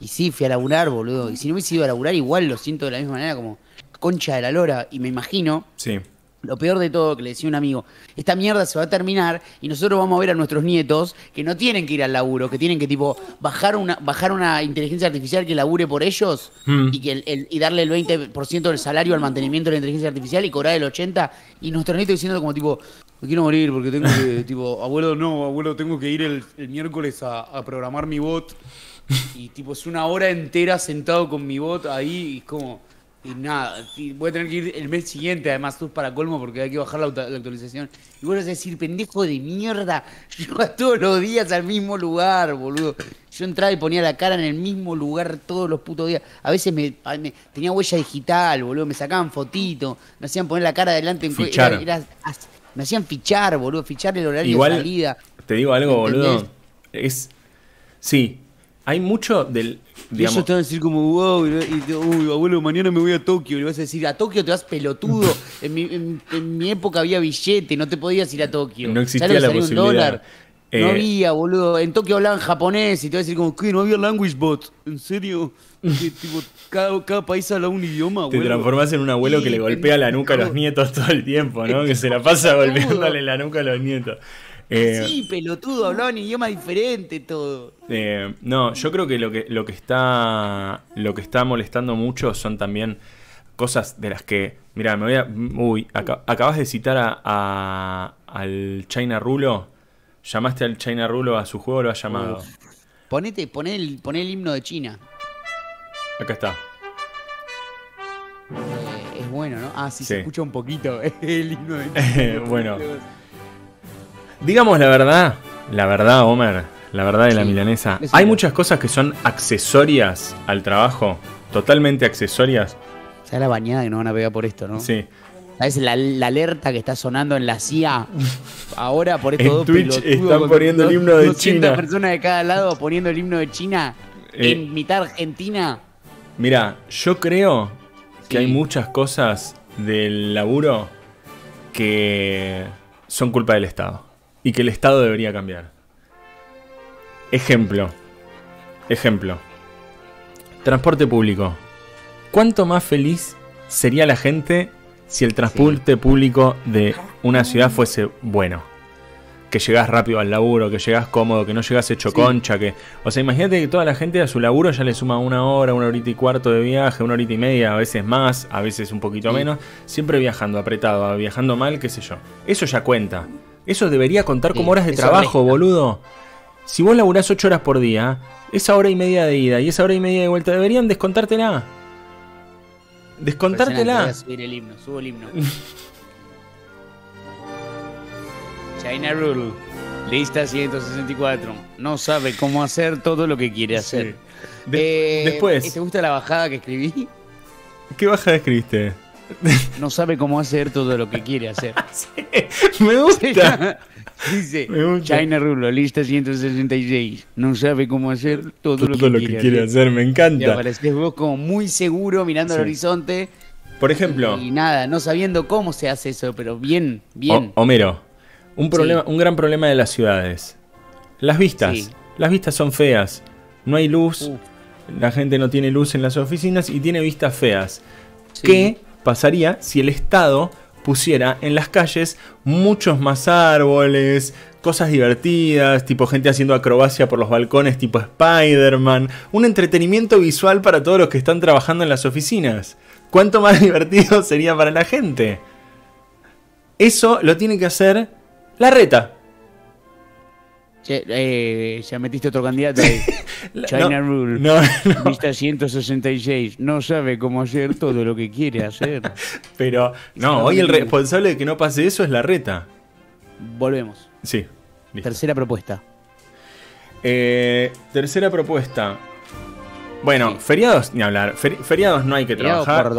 Speaker 2: Y sí, fui a laburar, boludo. Y si no hubiese ido a laburar, igual lo siento de la misma manera, como concha de la lora. Y me imagino sí. Lo peor de todo, que le decía un amigo, esta mierda se va a terminar y nosotros vamos a ver a nuestros nietos que no tienen que ir al laburo, que tienen que tipo bajar una, bajar una inteligencia artificial que labure por ellos hmm. y, que el, y darle el 20% del salario al mantenimiento de la inteligencia artificial y cobrar el 80% y nuestros nietos diciendo como tipo, me quiero morir porque tengo que, tipo, abuelo, no, abuelo, tengo que ir el, miércoles a, programar mi bot y tipo es una hora entera sentado con mi bot ahí y es como... Y nada, voy a tener que ir el mes siguiente, además, tú para colmo, porque hay que bajar la, actualización. Y vos vas a decir, pendejo de mierda, yo iba todos los días al mismo lugar, boludo. Yo entraba y ponía la cara en el mismo lugar todos los putos días. A veces me, tenía huella digital, boludo, me sacaban fotito, me hacían poner la cara adelante en era, Me hacían fichar, boludo, fichar el horario de salida.
Speaker 1: Te digo algo, boludo. Sí,
Speaker 2: hay mucho del, y ellos te van a decir como, wow, y, uy, abuelo, mañana me voy a Tokio. Le vas a decir, a Tokio te vas pelotudo. en, mi, en, mi época había billete, no te podías ir a Tokio. No existía la posibilidad. no eh, había, boludo. En Tokio hablaban japonés y te vas a decir como, ¿qué? No había language bot. ¿En serio? Que, tipo, cada, cada, país habla un idioma, Te transformas
Speaker 1: en un abuelo que le golpea la nuca a los nietos todo el tiempo, ¿no? Que se la pasa golpeándole la nuca a los nietos. Eh, sí,
Speaker 2: pelotudo, un idioma diferente todo.
Speaker 1: Eh, no, yo creo que lo que, lo que está. Lo que está molestando mucho son también cosas de las que. mira, me voy a. Uy, acabas de citar a, al China Rulo. ¿Llamaste al China Rulo a su juego lo has llamado?
Speaker 2: Ponete, poné el, el himno de China. Acá está. Eh, es bueno, ¿no? Ah, se escucha un poquito el himno de China. bueno.
Speaker 1: Digamos la verdad, la verdad, Homer, la verdad de la milanesa. Hay muchas cosas que son accesorias al trabajo, totalmente accesorias.
Speaker 2: O sea, la bañada que nos van a pegar por esto, ¿no? Sí. ¿Sabes la, alerta que está sonando en la CIA ahora por estos en dos Twitch están poniendo el himno de China. personas de cada lado poniendo el himno de China en eh, mitad argentina.
Speaker 1: Mira, yo creo que hay muchas cosas del laburo que son culpa del Estado y que el Estado debería cambiar. Ejemplo. Ejemplo. Transporte público. ¿Cuánto más feliz sería la gente si el transporte público de una ciudad fuese bueno? Que llegás rápido al laburo, que llegás cómodo, que no llegás hecho concha, que... O sea, imagínate que toda la gente a su laburo ya le suma una hora, una horita y cuarto de viaje, una horita y media, a veces más, a veces un poquito menos, siempre viajando apretado, viajando mal, qué sé yo. Eso ya cuenta. Eso debería contar como horas de trabajo, boludo. Si vos laburás 8 horas por día, esa hora y media de ida y esa hora y media de vuelta deberían descontártela.
Speaker 2: Descontártela. subo el himno. China Rule, lista 164. No sabe cómo hacer todo lo que quiere hacer. Después. De eh, después. ¿Te gusta la bajada que escribí? ¿Qué bajada escribiste? no sabe cómo hacer todo lo que quiere hacer. me gusta. China Rulo, lista 166. No sabe cómo hacer todo, lo, que, lo quiere, que quiere hacer. Me encanta. Y vos como muy seguro mirando al horizonte.
Speaker 1: Por ejemplo. Y,
Speaker 2: nada, no sabiendo cómo se hace eso, pero bien, bien.
Speaker 1: Homero, un, problema, un gran problema de las ciudades. Las vistas. Las vistas son feas. No hay luz. La gente no tiene luz en las oficinas y tiene vistas feas. Que pasaría si el Estado pusiera en las calles muchos más árboles, cosas divertidas, tipo gente haciendo acrobacia por los balcones tipo Spider-Man, un entretenimiento visual para todos los que están trabajando en las oficinas. ¿Cuánto más divertido sería para la gente? Eso lo tiene que hacer
Speaker 2: la reta. Eh, ya metiste otro candidato ahí. China Rule, Vista 166, no sabe cómo hacer todo lo
Speaker 1: que quiere hacer. Pero no, hoy el responsable de que no pase eso es la reta.
Speaker 2: Volvemos. Sí. Tercera propuesta.
Speaker 1: Eh, tercera propuesta. Bueno, feriados, ni hablar. feriados no hay que trabajar.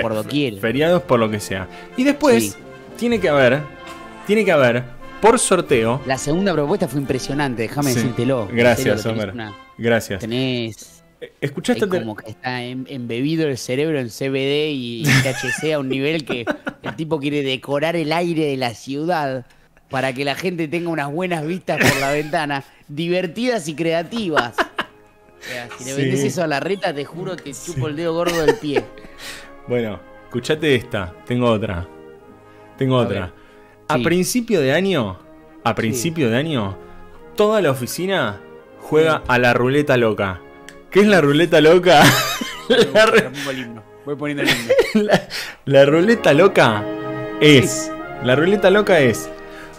Speaker 1: Por, Feriados por lo que sea. Y después tiene que haber, tiene que haber por sorteo.
Speaker 2: La segunda propuesta fue impresionante, déjame decirte decírtelo. Gracias, Homer. Gracias. Tenés. Eh, ¿Escuchaste? como que está em, embebido el cerebro en CBD y THC a un nivel que el tipo quiere decorar el aire de la ciudad para que la gente tenga unas buenas vistas por la ventana, divertidas y creativas. si le vendes eso a la reta, te juro que chupo el dedo gordo del pie.
Speaker 1: Bueno, escuchate esta, tengo otra. Tengo otra. A principio de año, a principio de año, toda la oficina juega a la ruleta loca. ¿Qué es la ruleta loca? la, la, ruleta loca es. La ruleta loca es.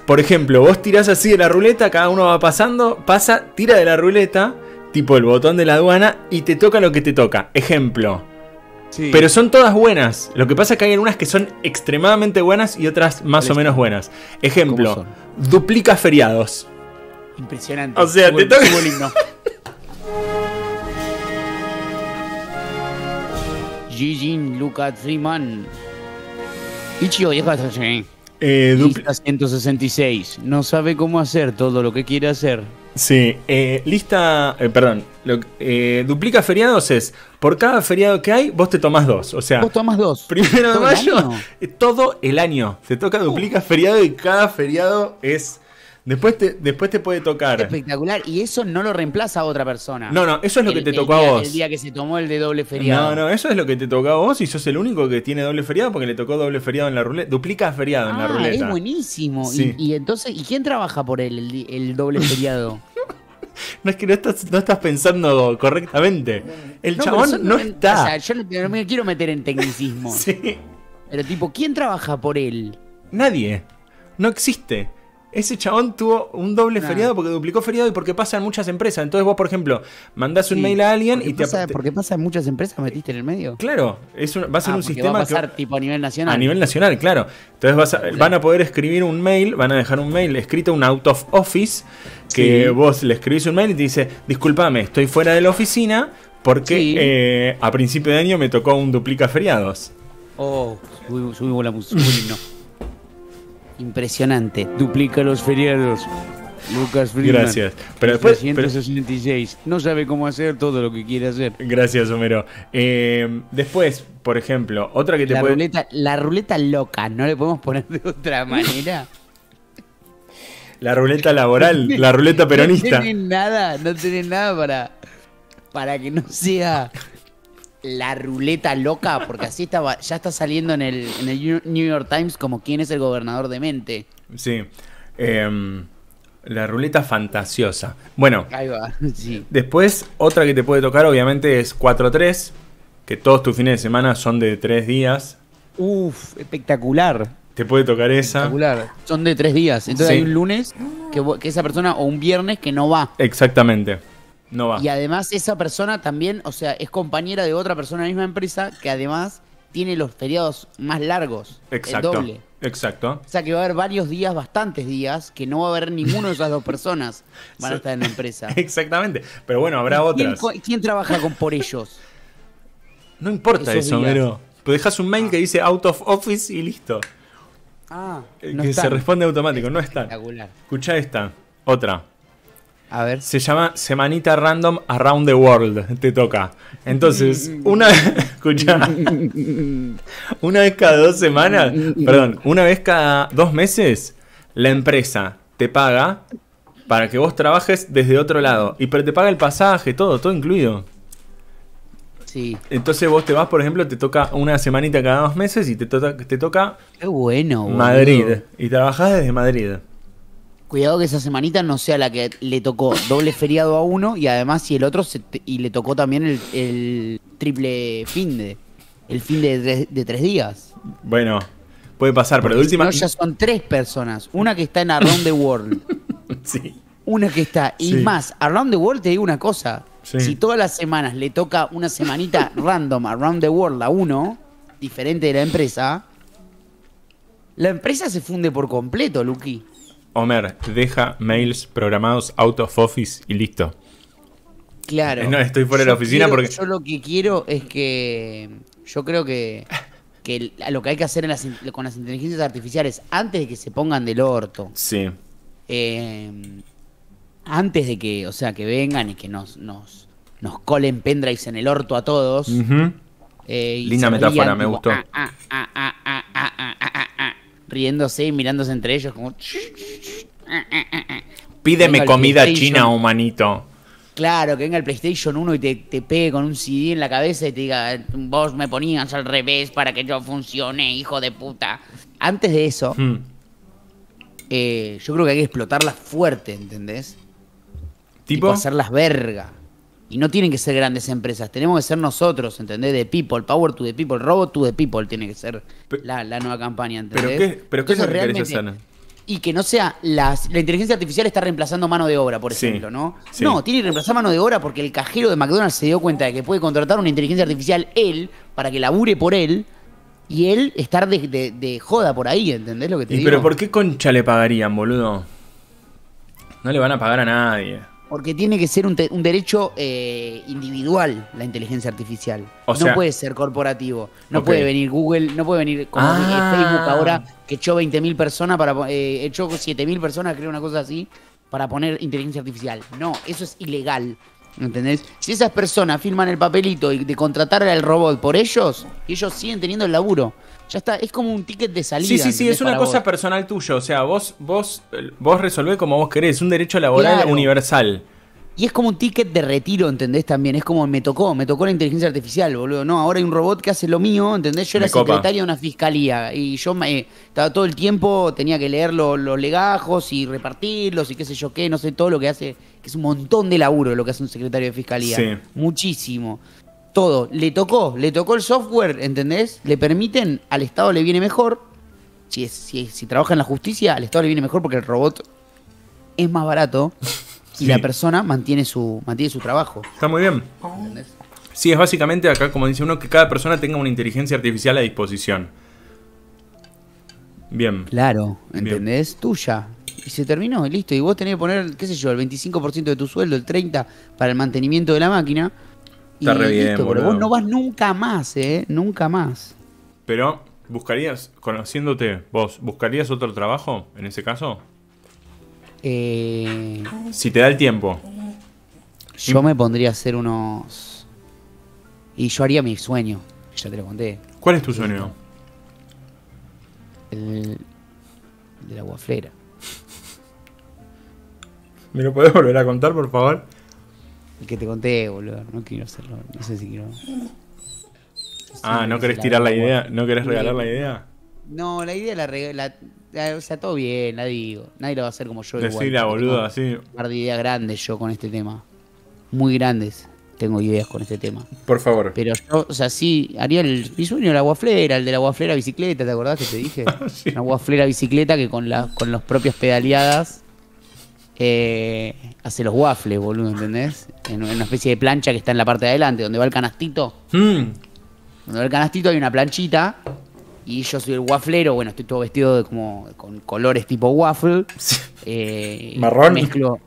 Speaker 1: Por ejemplo, vos tirás así de la ruleta, cada uno va pasando, pasa, tira de la ruleta, tipo el botón de la aduana, y te toca lo que te toca. Ejemplo, pero son todas buenas. Lo que pasa es que hay unas que son extremadamente buenas y otras más o menos buenas. Ejemplo, duplica feriados.
Speaker 2: Impresionante. O sea, te toca. Jijin Luca Freeman. Ichio eh, 166. No sabe cómo hacer todo lo que quiere hacer, Sí, eh, lista, eh, perdón,
Speaker 1: lo, eh, duplica feriados es, por cada feriado que hay, vos te tomás dos, o sea... Vos tomás dos. Primero de mayo, todo el año. Se toca duplica uh. feriado y cada feriado es Después te, después te puede tocar.
Speaker 2: Espectacular. Y eso no lo reemplaza a otra persona. No, no, eso es lo que te tocó a vos. El día que se tomó el de doble feriado. No,
Speaker 1: no, eso es lo que te tocó a vos y sos el único que tiene doble feriado porque le tocó doble feriado en la ruleta. Duplica feriado en la ah, ruleta. Es
Speaker 2: buenísimo. Y, entonces, ¿y quién trabaja por él, el, doble feriado? No es que no estás, pensando correctamente. El chabón no, está. yo no, me quiero meter en tecnicismo. Pero tipo, ¿quién trabaja por él? Nadie. No existe.
Speaker 1: Ese chabón tuvo un doble feriado porque duplicó feriado y porque pasa en muchas empresas. Entonces vos, por ejemplo, mandás un mail a alguien y te...
Speaker 2: ¿Por qué pasa en muchas empresas, metiste en el medio. Claro, es un, va a ser ah, un sistema... Va a pasar tipo a nivel nacional. A
Speaker 1: nivel nacional, claro. Entonces van a poder escribir un mail, van a dejar un mail escrito, un out of office, que vos le escribís un mail y te dice, disculpame, estoy fuera de la oficina porque eh, a principio de año me tocó un duplica feriados.
Speaker 2: Oh, subimos, la música. Impresionante. Duplica los feriados. Lucas Gracias. Pero después. No sabe
Speaker 1: cómo hacer todo lo que quiere hacer. Gracias, Homero. Eh, después, por ejemplo, otra
Speaker 2: que te la Ruleta, la ruleta loca, ¿no le podemos poner de otra manera? la ruleta laboral, la ruleta peronista. No tiene nada, no tiene nada para, para que no sea la ruleta loca, porque así estaba, ya está saliendo en el, New York Times como quién es el gobernador de mente.
Speaker 1: Sí. Em, la ruleta fantasiosa. Bueno, después otra que te puede tocar obviamente es 4-3, que todos tus fines de semana son de 3
Speaker 2: días. Uf, espectacular. Te puede tocar esa. Espectacular. Son de tres días. Entonces hay un lunes que, que esa persona o un viernes que no va. Exactamente. Y además esa persona también, o sea, es compañera de otra persona de la misma empresa que además tiene los feriados más largos. Exacto. doble. Exacto. O sea que va a haber varios días, bastantes días, que no va a haber ninguno de esas dos personas van a estar en la empresa.
Speaker 1: Exactamente. Pero bueno, habrá otras. ¿Quién,
Speaker 2: ¿Quién, trabaja con, por ellos? No importa eso, pero.
Speaker 1: Pues dejas un mail que dice out of office y listo.
Speaker 2: Ah. Eh, que se
Speaker 1: responde automático, no está. Escucha esta, otra. Se llama Semanita Random Around the World. Te toca. Entonces, una escucha, una vez cada dos semanas, perdón, una vez cada dos meses, la empresa te paga para que vos trabajes desde otro lado. Y pero te paga el pasaje, todo, todo incluido. Sí. Entonces vos te vas, por ejemplo, te toca una semanita cada dos meses y te, te toca... bueno. Madrid. Y trabajás desde Madrid
Speaker 2: cuidado que esa semanita no sea la que le tocó doble feriado a uno y además si el otro se y le tocó también el, triple fin de el fin de, tres días. Bueno, puede pasar, pero de última. No, ya son tres personas. Una que está en Around the World. sí. Una que está. Y más, Around the World te digo una cosa. Si todas las semanas le toca una semanita random Around the World a uno, diferente de la empresa, la empresa se funde por completo, Luqui.
Speaker 1: Homer, deja mails programados out of office y listo.
Speaker 2: Claro. No, estoy fuera de la oficina porque. Yo lo que quiero es que. Yo creo que. Que lo que hay que hacer con las inteligencias artificiales antes de que se pongan del orto. Sí. Eh, antes de que, o sea, que vengan y que nos, nos, nos colen pendrives en el orto a todos. Eh, Linda metáfora, me gustó riéndose y mirándose entre ellos como...
Speaker 1: Pídeme comida china,
Speaker 2: humanito. Claro, que venga el PlayStation 1 y te, te, pegue con un CD en la cabeza y te diga, vos me ponías al revés para que yo funcione, hijo de puta. Antes de eso, hmm. eh, yo creo que hay que explotarlas fuerte, ¿entendés? ¿Tipo? tipo hacerlas verga. Y no tienen que ser grandes empresas, tenemos que ser nosotros, ¿entendés? De people, power to the people, robot to the people tiene que ser la, nueva campaña, ¿entendés? ¿Pero qué, pero qué es realmente, Y que no sea la inteligencia artificial está reemplazando mano de obra, por ejemplo, ¿no? No, tiene que reemplazar mano de obra porque el cajero de McDonald's se dio cuenta de que puede contratar una inteligencia artificial él para que labure por él y él estar de, joda por ahí, ¿entendés lo que te ¿Y Pero ¿por qué
Speaker 1: concha le pagarían, boludo? No le van a pagar a nadie.
Speaker 2: Porque tiene que ser un, derecho eh, individual la inteligencia artificial. no puede ser corporativo. No puede venir Google, no puede venir como eh, ah. Facebook ahora que echó 20.000 personas para eh, echó 7.000 personas, creo una cosa así, para poner inteligencia artificial. No, eso es ilegal. ¿Entendés? Si esas personas firman el papelito de contratar al robot por ellos, ellos siguen teniendo el laburo. Ya está, es como un ticket de salida. Sí, sí, sí, es una cosa
Speaker 1: personal tuya. O sea, vos, vos, vos resolvés como vos querés, es un derecho laboral universal.
Speaker 2: Y es como un ticket de retiro, ¿entendés? También es como me tocó, me tocó la inteligencia artificial, boludo. No, ahora hay un robot que hace lo mío, ¿entendés? Yo era secretario de una fiscalía y yo me, estaba todo el tiempo, tenía que leer los legajos y repartirlos y qué sé yo qué, no sé, todo lo que hace, que es un montón de laburo lo que hace un secretario de fiscalía. Muchísimo todo. Le tocó, le tocó el software, ¿entendés? Le permiten, al Estado le viene mejor. Si, si, trabaja en la justicia, al Estado le viene mejor porque el robot es más barato y la persona mantiene su, mantiene su trabajo. Está
Speaker 1: muy bien. Sí, es básicamente acá, como dice uno, que cada persona tenga una inteligencia artificial a disposición.
Speaker 2: Bien. Claro, ¿entendés? Tuya. Y se terminó, listo. Y vos tenés que poner, qué sé yo, el 25% de tu sueldo, el 30% para el mantenimiento de la máquina Está vos no vas nunca más, ¿eh? Nunca más.
Speaker 1: Pero, ¿buscarías, conociéndote vos, ¿buscarías otro trabajo en ese caso?
Speaker 2: Eh... Si te da el tiempo. Yo me pondría a hacer unos... Y yo haría mi sueño, ya te lo conté. ¿Cuál es tu sueño? El... el de la guaflera. ¿Me lo podés volver a contar, por favor? que te conté, boludo. No quiero hacerlo. No sé si quiero. Ah, ¿no querés tirar la idea? ¿No querés regalar la idea? No, la idea la, la, O sea, todo bien, la digo. Nadie lo va a hacer como yo. Decirla, boludo, así. Un par de ideas grandes yo con este tema. Muy grandes tengo ideas con este tema. Por favor. Pero yo, o sea, sí, haría el, mi la guaflera, el de la guaflera bicicleta, ¿te acordás que te dije? Una guaflera bicicleta que con, la, con los propios pedaleadas eh, hace los waffles, boludo, ¿entendés? En, una especie de plancha que está en la parte de adelante, donde va el canastito. Hmm. Donde va el canastito hay una planchita y yo soy el wafflero bueno, estoy todo vestido de como con colores tipo waffle. Eh, Mezclo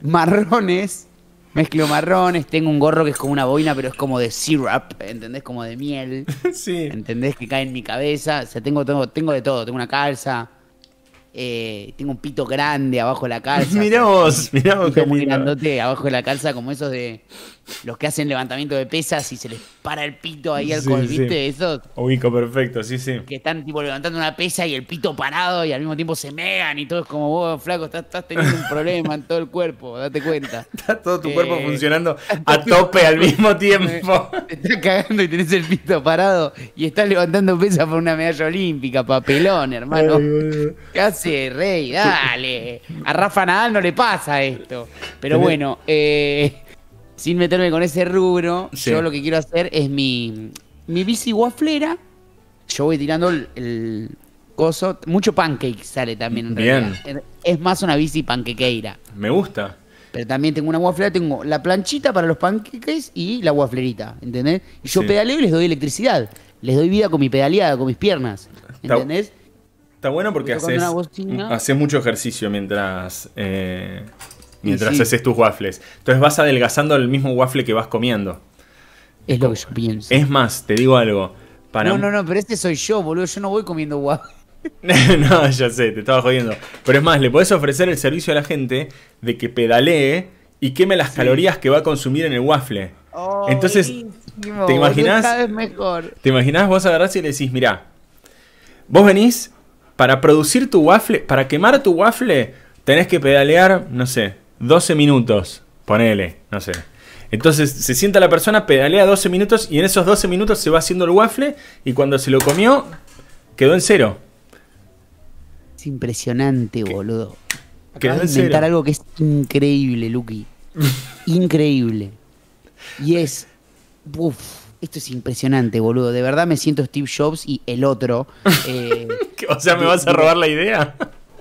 Speaker 2: marrones, mezclo marrones, tengo un gorro que es como una boina, pero es como de syrup, ¿entendés? Como de miel. Sí. ¿Entendés? Que cae en mi cabeza, o sea, tengo, tengo, tengo de todo, tengo una calza. Eh, tengo un pito grande abajo de la calza. mirá vos, mirá vos. abajo de la calza, como esos de, los que hacen levantamiento de pesas y se les para el pito ahí al sí, ¿viste? Eso.
Speaker 1: Ubico perfecto, sí, sí. Que
Speaker 2: están tipo levantando una pesa y el pito parado y al mismo tiempo se megan y todo es como vos, flaco, estás, teniendo un problema en todo el cuerpo, date cuenta. Está todo tu cuerpo eh, funcionando a tope al mismo tiempo. Te estás cagando y tenés el pito parado y estás levantando pesas por una medalla olímpica, papelón, hermano. ¿Qué rey? Dale. A Rafa Nadal no le pasa esto. Pero bueno, eh sin meterme con ese rubro, yo lo que quiero hacer es mi, bici waflera. Yo voy tirando el, coso. Mucho pancake sale también en Realidad. Eh, es más una bici panquequeira. Me gusta. Pero también tengo una guaflera, tengo la planchita para los panqueques y la guaflerita, ¿entendés? Y yo pedaleo y les doy electricidad. Les doy vida con mi pedaleada, con mis piernas. ¿Entendés? Está, bueno porque hace
Speaker 1: mucho ejercicio mientras eh, mientras haces tus waffles. Entonces vas adelgazando el mismo waffle que vas comiendo. Es lo que yo pienso. Es más, te digo algo. No, no,
Speaker 2: no, pero este soy yo, boludo. Yo no voy comiendo waffles.
Speaker 1: no, ya sé, te estaba jodiendo. Pero es más, le podés ofrecer el servicio a la gente de que pedalee y queme las calorías que va a consumir en el waffle.
Speaker 2: Oh, Entonces, ¿te imaginas? Mejor.
Speaker 1: ¿Te imaginas vos agarrás y le decís, mirá, vos venís para producir tu waffle, para quemar tu waffle, tenés que pedalear, no sé, 12 minutos, ponele, no sé. Entonces se sienta la persona, pedalea 12 minutos y en esos 12 minutos se va haciendo el waffle y cuando se lo comió quedó en
Speaker 2: cero. Es impresionante, boludo. Acabas inventar algo que es increíble, Lucky. increíble. Y es... Uf, esto es impresionante, boludo. De verdad me siento Steve Jobs y el otro.
Speaker 1: Eh, o sea, ¿me vas a robar la idea?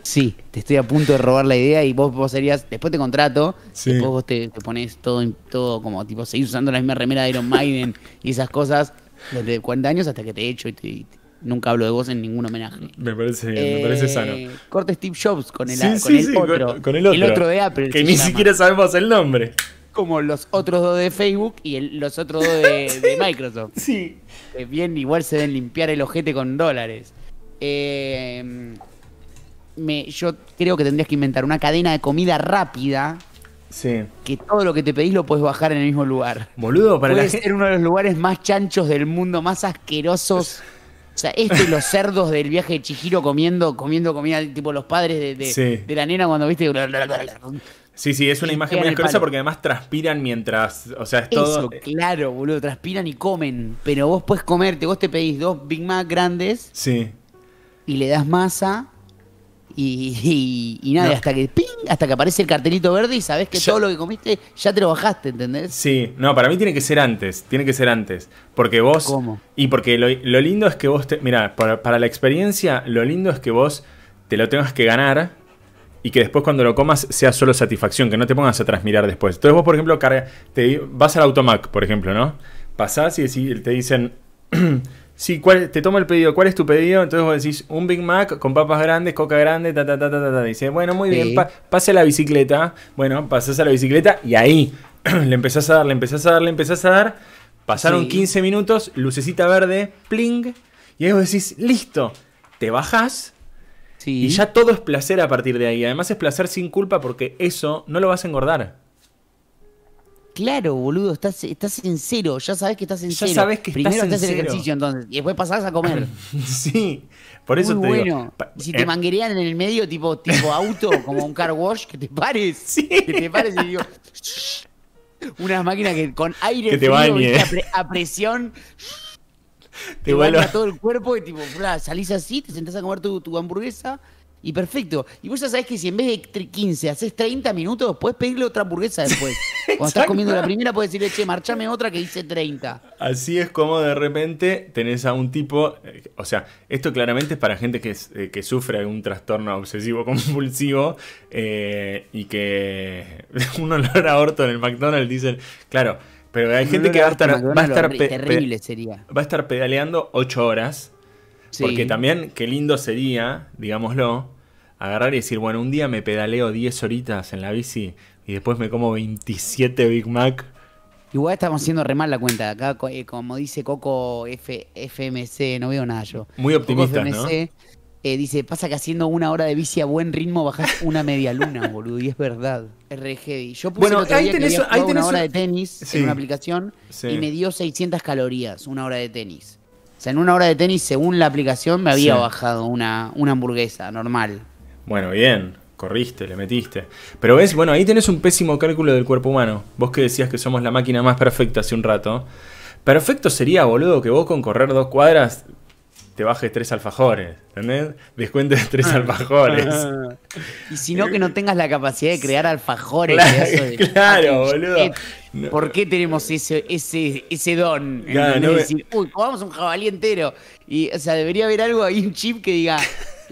Speaker 2: sí, te estoy a punto de robar la idea y vos, serías, después te contrato, después vos te, pones todo, todo como tipo, seguís usando la misma remera de Iron Maiden y esas cosas desde 40 años hasta que te echo y, nunca hablo de vos en ningún homenaje. Me parece me parece eh, sano. Corte Steve Jobs con el, con otro, con, el otro. de Apple. Que ni siquiera sabemos el nombre como los otros dos de Facebook y los otros dos de, Microsoft. Sí. bien, igual se deben limpiar el ojete con dólares. Eh, yo creo que tendrías que inventar una cadena de comida rápida. Que todo lo que te pedís lo puedes bajar en el mismo lugar. Boludo, para Puede ser uno de los lugares más chanchos del mundo, más asquerosos. O sea, este los cerdos del viaje de Chihiro comiendo, comiendo comida, tipo los padres de, la nena cuando viste.
Speaker 1: Sí, sí, es una imagen muy asquerosa porque además transpiran mientras. O sea, es todo.
Speaker 2: claro, boludo, transpiran y comen. Pero vos puedes comerte, vos te pedís dos Big Mac grandes. Sí. Y le das masa y, nada, hasta que hasta que aparece el cartelito verde y sabes que todo lo que comiste ya te lo bajaste, ¿entendés? Sí,
Speaker 1: no, para mí tiene que ser antes, tiene que ser antes. Porque vos. ¿Cómo? Y porque lo, lindo es que vos te. Mira, para, la experiencia, lo lindo es que vos te lo tengas que ganar y que después cuando lo comas sea solo satisfacción, que no te pongas a transmirar después. Entonces vos, por ejemplo, te vas al automac, por ejemplo, ¿no? Pasás y te dicen, Sí, ¿cuál, te tomo el pedido. ¿Cuál es tu pedido? Entonces vos decís un Big Mac con papas grandes, coca grande, ta, ta, ta, ta, ta. Dice, bueno, muy bien, pase la bicicleta. Bueno, pasás a la bicicleta y ahí le empezás a dar, le empezás a dar, le empezás a dar. Pasaron 15 minutos, lucecita verde, pling. Y ahí vos decís, listo, te bajás. Y ya todo es placer a partir de ahí. Además es placer sin culpa porque eso no lo vas a engordar.
Speaker 2: Claro, boludo, estás, estás en cero, ya sabes que estás en ya cero. que Primero estás en haces el ejercicio entonces, y después pasás a comer. sí,
Speaker 1: por eso Muy te bueno. digo. Si te eh,
Speaker 2: manguerean en el medio, tipo, tipo auto, como un car wash, que te pares. Sí. Que te pares y digo. Unas máquinas que con aire te a, presión. Te, te baña todo el cuerpo y tipo, salís así, te sentás a comer tu hamburguesa y perfecto. Y vos ya sabés que si en vez de 15 haces 30 minutos, puedes pedirle otra hamburguesa después. Cuando estás comiendo la primera, puedes decirle, che, marchame otra que hice 30.
Speaker 1: Así es como de repente tenés a un tipo. Eh, o sea, esto claramente es para gente que, eh, que sufre algún trastorno obsesivo-compulsivo eh, y que un olor a orto en el McDonald's dicen, claro. Pero hay gente que va a estar, va estar, terrible sería. Va a estar pedaleando 8 horas. Porque también, qué lindo sería, digámoslo, agarrar y decir, bueno, un día me pedaleo 10 horitas en la bici y después me como 27 Big Mac.
Speaker 2: Igual estamos haciendo re mal la cuenta. Acá, eh, como dice Coco F, FMC, no veo nada yo. Muy optimista, ¿no? Eh, dice, pasa que haciendo una hora de bici a buen ritmo bajas una media luna, boludo. Y es verdad. Es Yo puse bueno, ahí ahí una hora de tenis en una aplicación y me dio 600 calorías una hora de tenis. O sea, en una hora de tenis, según la aplicación, me había bajado una, una hamburguesa normal. Bueno, bien, corriste,
Speaker 1: le metiste. Pero ves, bueno, ahí tenés un pésimo cálculo del cuerpo humano. Vos que decías que somos la máquina más perfecta hace un rato. Perfecto sería, boludo, que vos con correr dos cuadras te bajes tres alfajores, ¿entendés? Descuentes tres ah. alfajores. Ah.
Speaker 2: y si no, que no tengas la capacidad de crear alfajores. Claro, boludo. ¿Por qué tenemos ese, ese, ese don? Claro, no uy, comamos un jabalí entero. Y, o sea, debería haber algo ahí, un chip que diga,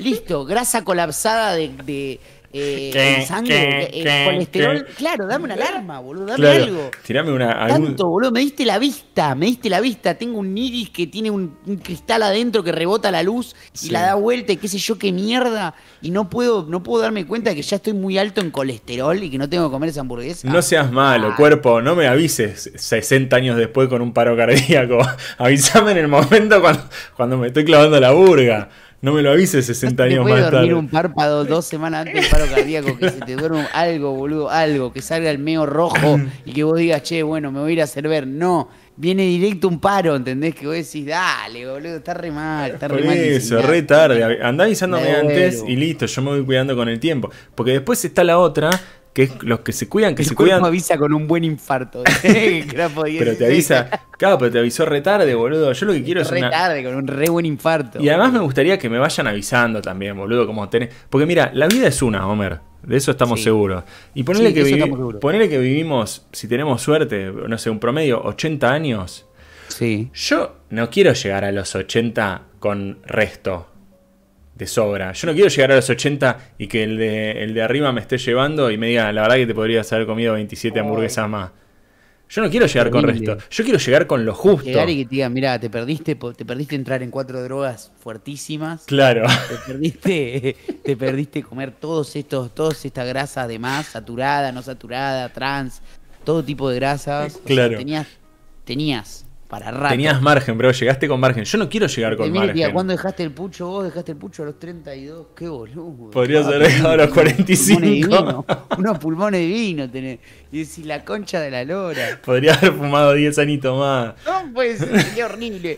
Speaker 2: listo, grasa colapsada de, eh, sangre, eh, colesterol. Claro, dame una alarma, boludo, dame algo. Tirame una. Tanto, boludo, me diste la vista, me diste la vista. Tengo un iris que tiene un, cristal adentro que rebota la luz y la da vuelta y qué sé yo, qué mierda. Y no puedo, no puedo darme cuenta de que ya estoy muy alto en colesterol y que no tengo que comer esa hamburguesa. No
Speaker 1: seas malo, ah. cuerpo, no me avises 60 años después con un paro cardíaco. Avísame en el momento cuando, cuando me estoy clavando la burga. No me lo avise, 60 años más tarde. dormir un
Speaker 2: párpado dos semanas antes del paro cardíaco, que se te duerme algo, boludo, algo, que salga el meo rojo y que vos digas, che, bueno, me voy a ir a hacer ver. No, viene directo un paro, ¿entendés? Que vos decís, dale, boludo, está re mal, está re mal. Eso, re
Speaker 1: tarde. Andá avisándome antes y listo, yo me voy cuidando con el tiempo. Porque después está la otra que los que se cuidan, que se cuidan.
Speaker 2: avisa con un buen infarto. pero te avisa,
Speaker 1: claro, pero te avisó retarde, boludo. Yo lo que quiero es retarde, con un re buen infarto. Y además me gustaría que me vayan avisando también, boludo, como tenés... Porque mira, la vida es una, Homer. De eso estamos seguros. Y ponele que ponerle que vivimos, si tenemos suerte, no sé, un promedio, 80 años. Sí. Yo no quiero llegar a los 80 con resto sobra. Yo no quiero llegar a los 80 y que el de, el de arriba me esté llevando y me diga, la verdad que te podrías haber comido 27 hamburguesas más. Yo no quiero llegar con resto. Yo
Speaker 2: quiero llegar con lo justo. y que te mira, te perdiste, te perdiste entrar en cuatro drogas fuertísimas. Claro. Te perdiste, comer todos estos, todas estas grasas de más, saturada, no saturada, trans, todo tipo de grasas. Claro. tenías, tenías para Tenías
Speaker 1: margen, bro, llegaste con margen. Yo no quiero llegar con margen.
Speaker 2: ¿Cuándo dejaste el pucho vos? Dejaste el pucho a los 32, qué boludo. Podrías ah, haber dejado a los 45. Unos pulmones de vino, Y decís, la concha de la lora. Podría haber
Speaker 1: fumado 10 anitos más.
Speaker 2: No, pues, sería horrible.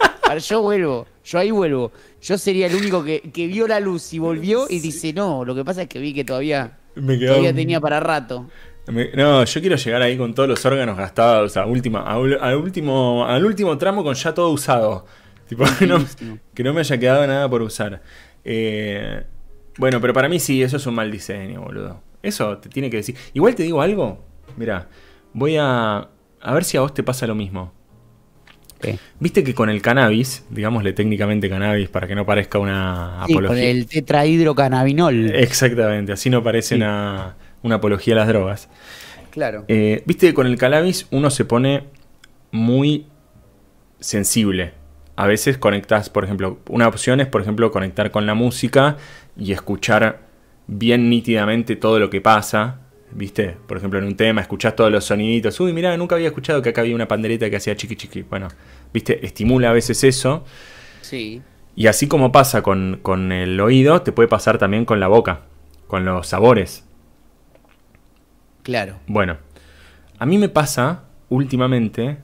Speaker 2: yo vuelvo, yo ahí vuelvo. Yo sería el único que, que vio la luz y volvió y dice, no, lo que pasa es que vi que todavía, todavía tenía para rato.
Speaker 1: No, yo quiero llegar ahí con todos los órganos gastados, a última, al, último, al último tramo con ya todo usado. Tipo, que no, me haya quedado nada por usar. Eh, bueno, pero para mí sí, eso es un mal diseño, boludo. Eso te tiene que decir. Igual te digo algo. Mira, voy a. A ver si a vos te pasa lo mismo. ¿Qué? Viste que con el cannabis, digámosle técnicamente cannabis para que no parezca una sí, Con el tetrahidrocannabinol. Exactamente, así no parece una una apología a las drogas. Claro. Eh, viste que con el cannabis uno se pone muy sensible. A veces conectas, por ejemplo, una opción es, por ejemplo, conectar con la música y escuchar bien nítidamente todo lo que pasa. ¿Viste? Por ejemplo, en un tema escuchás todos los soniditos. Uy, mirá, nunca había escuchado que acá había una pandereta que hacía chiqui chiqui. Bueno, ¿viste? Estimula a veces eso. Sí. Y así como pasa con, con el oído, te puede pasar también con la boca, con los sabores. Claro. Bueno, a mí me pasa últimamente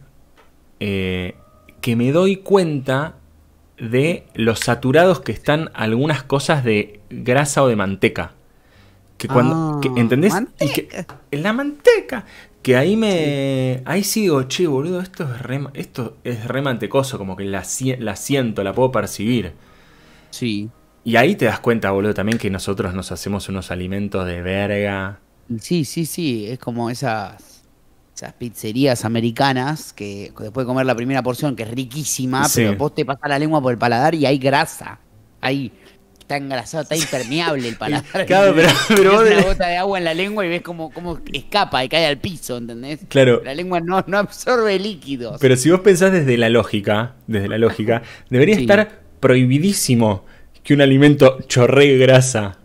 Speaker 1: eh, que me doy cuenta de los saturados que están algunas cosas de grasa o de manteca. Que cuando, ah, ¿Entendés? la manteca. Que ahí me. Sí. Ahí sigo, digo, che, boludo, esto es re, esto es mantecoso, como que la, la siento, la puedo percibir. Sí. Y ahí te das cuenta, boludo, también que nosotros nos hacemos unos alimentos de verga
Speaker 2: Sí, sí, sí, es como esas, esas pizzerías americanas que después de comer la primera porción, que es riquísima, pero vos te pasás la lengua por el paladar y hay grasa. Hay, está engrasado, está impermeable el paladar. claro, pero, pero una gota de agua en la lengua y ves cómo, escapa y cae al piso, ¿entendés? Claro. La lengua no, no absorbe líquidos. Pero
Speaker 1: si vos pensás desde la lógica, desde la lógica, debería estar prohibidísimo que un alimento chorree grasa.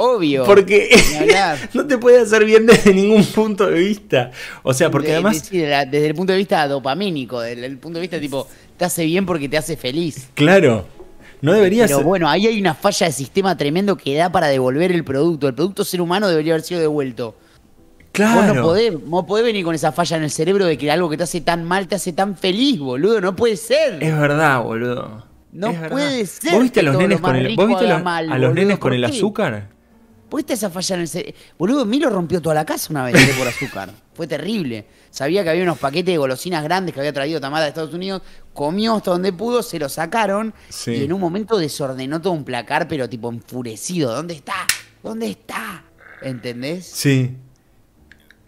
Speaker 2: Obvio. Porque no te puede hacer bien desde ningún punto de vista.
Speaker 1: O sea, porque además.
Speaker 2: desde el punto de vista dopamínico, desde el punto de vista tipo, te hace bien porque te hace feliz. Claro. No debería Pero bueno, ahí hay una falla de sistema tremendo que da para devolver el producto. El producto ser humano debería haber sido devuelto. Claro. Vos no podés, no podés venir con esa falla en el cerebro de que algo que te hace tan mal te hace tan feliz, boludo. No puede ser. Es verdad, boludo. No puede ser. ¿Vos viste los a los nenes con el azúcar? está esa falla en el Boludo, Milo rompió toda la casa una vez eh, por azúcar. Fue terrible. Sabía que había unos paquetes de golosinas grandes que había traído Tamara de Estados Unidos. Comió hasta donde pudo, se lo sacaron. Y en un momento desordenó todo un placar, pero tipo enfurecido. ¿Dónde está? ¿Dónde está? ¿Entendés?
Speaker 1: Sí.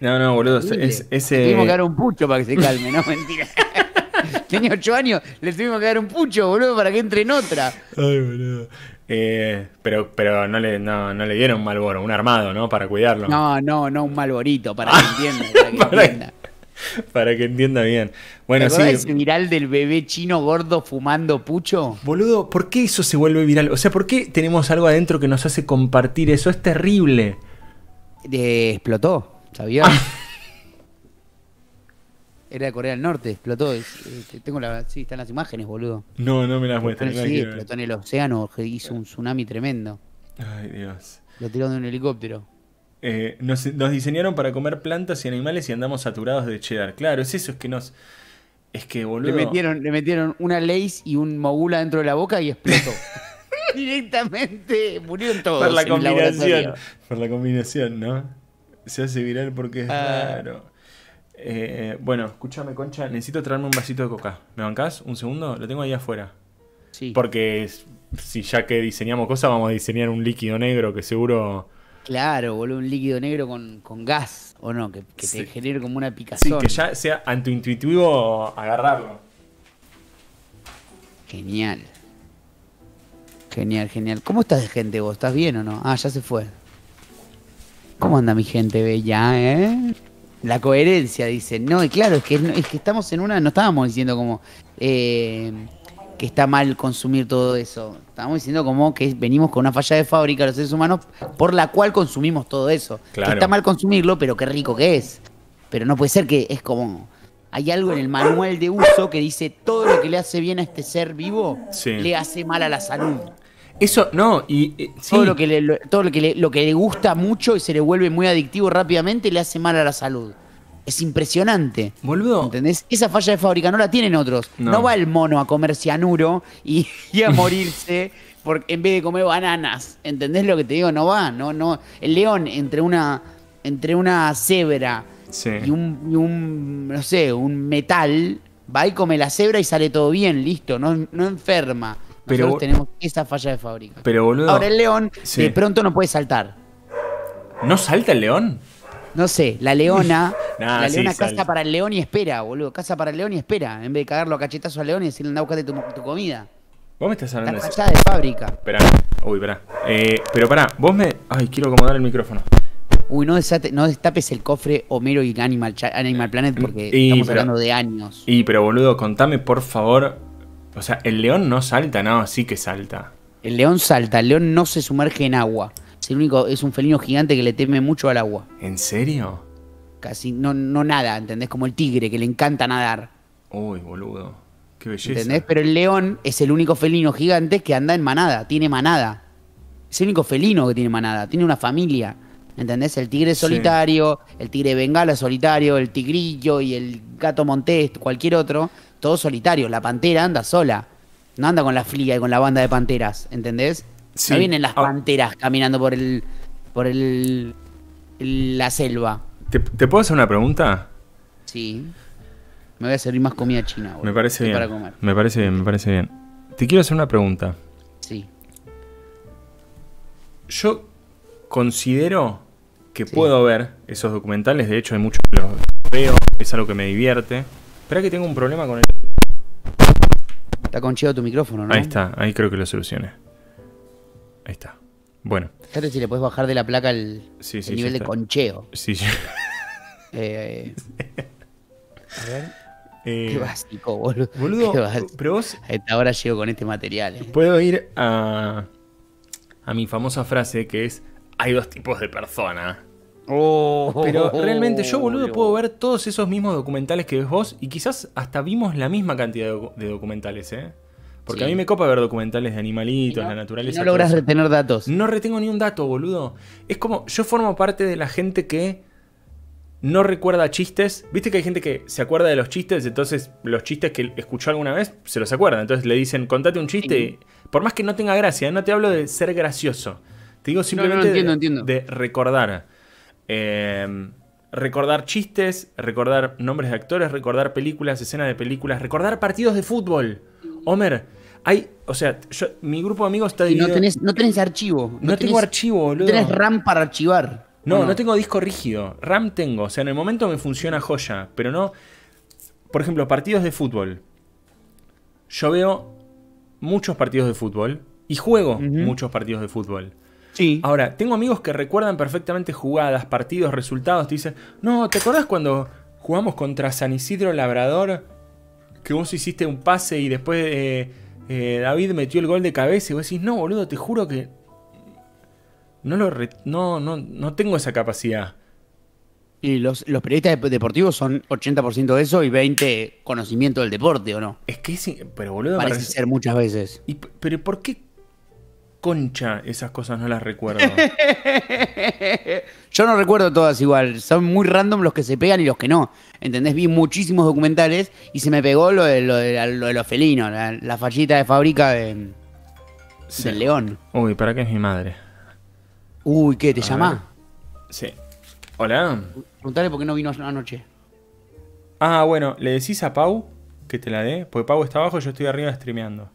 Speaker 1: No, no, boludo. ese... Le tuvimos que dar un pucho para
Speaker 2: que se calme, no mentira. Tenía ocho años, le tuvimos que dar un pucho, boludo, para que entre en otra. Ay, boludo.
Speaker 1: Eh, pero pero no, le, no, le dieron un Malboro, un armado, ¿no? Para cuidarlo. No,
Speaker 2: no, no, un Malborito, para que entienda. Para que entienda. bien. Bueno, sí. viral del bebé chino gordo fumando pucho? Boludo, ¿por qué
Speaker 1: eso se vuelve viral? O sea, ¿por qué tenemos algo adentro que nos hace compartir eso? Es terrible.
Speaker 2: Eh, explotó, ¿sabías? Era de Corea del Norte, explotó. Este, tengo sí, están las imágenes, boludo. No, no me las muestran. Sí, explotó en el océano, hizo un tsunami tremendo. Ay, Dios. Lo tiraron de un helicóptero.
Speaker 1: Eh, nos, diseñaron para comer plantas y animales y andamos saturados de cheddar. Claro, es eso, es que nos. Es que, boludo. Le metieron,
Speaker 2: le metieron una lace y un mogula dentro de la boca y explotó. Directamente murieron todos. Por la combinación.
Speaker 1: Por la combinación, ¿no? Se hace viral porque es ah, raro. Eh, bueno, escúchame, Concha, necesito traerme un vasito de coca. ¿Me bancás? ¿Un segundo? Lo tengo ahí afuera. Sí. Porque si ya que diseñamos cosas, vamos a diseñar un líquido negro que seguro.
Speaker 2: Claro, boludo, un líquido negro con, gas, ¿o no? Que, que te genere como una picazón. Sí, que
Speaker 1: ya sea antiintuitivo agarrarlo.
Speaker 2: Genial. Genial, genial. ¿Cómo estás de gente vos? ¿Estás bien o no? Ah, ya se fue. ¿Cómo anda mi gente bella, eh? la coherencia, dice, No, y claro, es que, es que estamos en una, no estábamos diciendo como eh, que está mal consumir todo eso. Estábamos diciendo como que venimos con una falla de fábrica los seres humanos por la cual consumimos todo eso. está mal consumirlo, pero qué rico que es. Pero no puede ser que es como... Hay algo en el manual de uso que dice todo lo que le hace bien a este ser vivo le hace mal a la salud. Eso, no, y eh, todo lo que le, todo lo que lo que le gusta mucho y se le vuelve muy adictivo rápidamente le hace mal a la salud. Es impresionante. ¿Entendés? Esa falla de fábrica no la tienen otros. No, va el mono a comer cianuro y, a morirse porque en vez de comer bananas. ¿Entendés lo que te digo? No va, no, no. El león entre una. entre una cebra y, un, no sé, un metal. Va y come la cebra y sale todo bien, listo, no, no enferma. Pero tenemos esa falla de fábrica. Pero boludo. Ahora el león de pronto no puede saltar. ¿No salta el león? No sé, la leona. la leona caza para el león y espera, boludo. Caza para el león y espera. En vez de cagarlo a cachetazo al león y decirle anda a tu, comida. Vos me
Speaker 1: estás hablando Está
Speaker 2: de de fábrica. Esperá.
Speaker 1: Uy, espera. Eh, pero pará,
Speaker 2: vos me. Ay, quiero acomodar el micrófono. Uy, no, destapes el cofre Homero y Animal, Planet porque estamos hablando de años.
Speaker 1: Y, pero boludo, contame por favor o sea, el león no salta, no, sí que salta.
Speaker 2: El león salta, el león no se sumerge en agua. Es el único, es un felino gigante que le teme mucho al agua. ¿En serio? Casi no, no nada, ¿entendés? Como el tigre que le encanta nadar. Uy, boludo. Qué belleza. ¿Entendés? Pero el león es el único felino gigante que anda en manada, tiene manada. Es el único felino que tiene manada, tiene una familia. ¿Entendés? El tigre solitario, el tigre bengala solitario, el tigrillo y el gato montés, cualquier otro, todo solitario. La pantera anda sola. No anda con la fliga y con la banda de panteras, ¿entendés? No vienen las ah. panteras caminando por el. por el. la selva.
Speaker 1: ¿Te, puedo hacer una pregunta?
Speaker 2: Sí. Me voy a servir más comida china, Me parece bien.
Speaker 1: Me parece bien, me parece bien. Te quiero hacer una pregunta. Sí.
Speaker 2: Yo considero
Speaker 1: puedo ver esos documentales. De hecho, hay muchos que los veo. Es algo que me divierte.
Speaker 2: Espera que tengo un problema con el. Está concheado tu micrófono, ¿no? Ahí está,
Speaker 1: ahí creo que lo solucioné. Ahí está. Bueno.
Speaker 2: Fíjate si le puedes bajar de la placa el, nivel de concheo. Sí, eh, eh. sí. a ver. Qué eh, básico, boludo. pero vos. ahora llego con este material. Puedo ir
Speaker 1: a. a mi famosa frase que es: hay dos tipos de personas
Speaker 2: Oh.
Speaker 1: Pero realmente yo, boludo, puedo ver todos esos mismos documentales que ves vos y quizás hasta vimos la misma cantidad de, documentales, ¿eh? Porque a mí me copa ver documentales de animalitos, no, la naturaleza. no logras retener datos. No retengo ni un dato, boludo. Es como, yo formo parte de la gente que no recuerda chistes. Viste que hay gente que se acuerda de los chistes, entonces los chistes que escuchó alguna vez se los acuerda. Entonces le dicen, contate un chiste. por más que no tenga gracia, no te hablo de ser gracioso. Te digo simplemente de recordar. Em, recordar chistes, recordar nombres de actores, recordar películas, escenas de películas, recordar partidos de fútbol. Homer, hay, o sea, mi grupo de amigos está dividido. No tenés,
Speaker 2: no archivo. No, tengo archivo, boludo. No RAM para archivar.
Speaker 1: No, no, tengo disco rígido. RAM tengo. O sea, en el momento me funciona joya, pero no. Por ejemplo, partidos de fútbol. Yo veo muchos partidos de fútbol y juego muchos partidos de fútbol. Ahora, tengo amigos que recuerdan perfectamente jugadas, partidos, resultados. Te dicen, no, ¿te acordás cuando jugamos contra San Isidro Labrador? Que vos hiciste un pase y después eh, eh, David metió el gol de cabeza y vos decís, no, boludo, te juro que no, lo no, no, no, tengo esa
Speaker 2: capacidad. Y los, los periodistas deportivos son 80% de eso y 20% conocimiento del deporte, ¿o no? Es que sí, pero boludo. Parece ser muchas veces. Y, ¿Pero por qué concha esas cosas no las recuerdo. Yo no recuerdo todas igual. Son muy random los que se pegan y los que no. ¿Entendés? Vi muchísimos documentales y se me pegó lo de, los felinos, la, fallita de fábrica del
Speaker 1: león. Uy, ¿para qué es mi madre?
Speaker 2: Uy, ¿qué? ¿Te llama? Sí.
Speaker 1: Hola. Preguntale por qué no vino anoche. Ah, bueno, le decís a Pau que te la dé, porque Pau está abajo y yo estoy arriba streameando.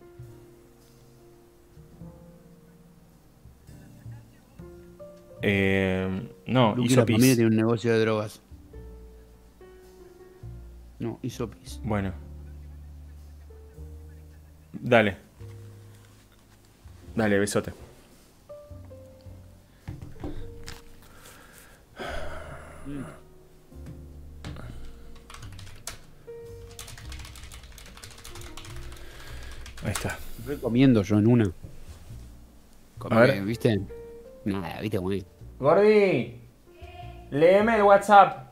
Speaker 2: Eh, no, Luke hizo tiene un negocio de drogas. No, isopis. Bueno.
Speaker 1: Dale. Dale, besote.
Speaker 2: Ahí está. Recomiendo yo en una. ¿viste? Nada, ¿viste, güey?
Speaker 1: Gordi, léeme el WhatsApp.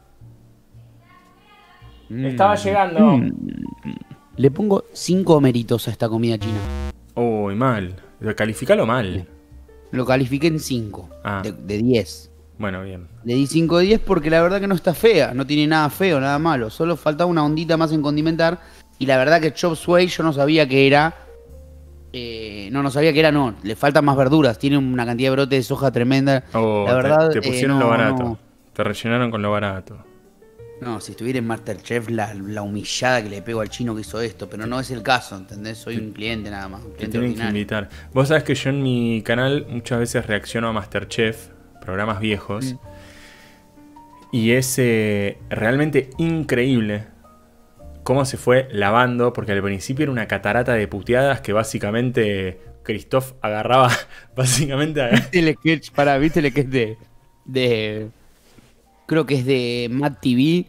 Speaker 2: Mm. Estaba llegando. Mm. Le pongo 5 méritos a esta comida china. Uy, mal. Calificalo mal. Lo califiqué en 5. Ah. De 10. Bueno, bien. Le di 5 de 10 porque la verdad que no está fea. No tiene nada feo, nada malo. Solo faltaba una ondita más en condimentar. Y la verdad que Chop Sway yo no sabía que era eh, no, no sabía que era, no. Le faltan más verduras. Tiene una cantidad de brotes de soja tremenda. Oh, te, eh, pusieron lo barato. Te rellenaron con lo barato. No, si estuviera en Masterchef, la, humillada que le pego al chino que hizo esto. Pero no es el caso, ¿entendés? Soy un cliente nada más. Un cliente te tienen que
Speaker 1: invitar. Vos sabés que yo en mi canal muchas veces reacciono a Masterchef, programas viejos. Mm. Y es eh, realmente increíble cómo se fue lavando, porque al principio era una catarata de puteadas que básicamente Christoph
Speaker 2: agarraba, básicamente... ¿Viste el sketch, para, viste el sketch de, Creo que es de Matt TV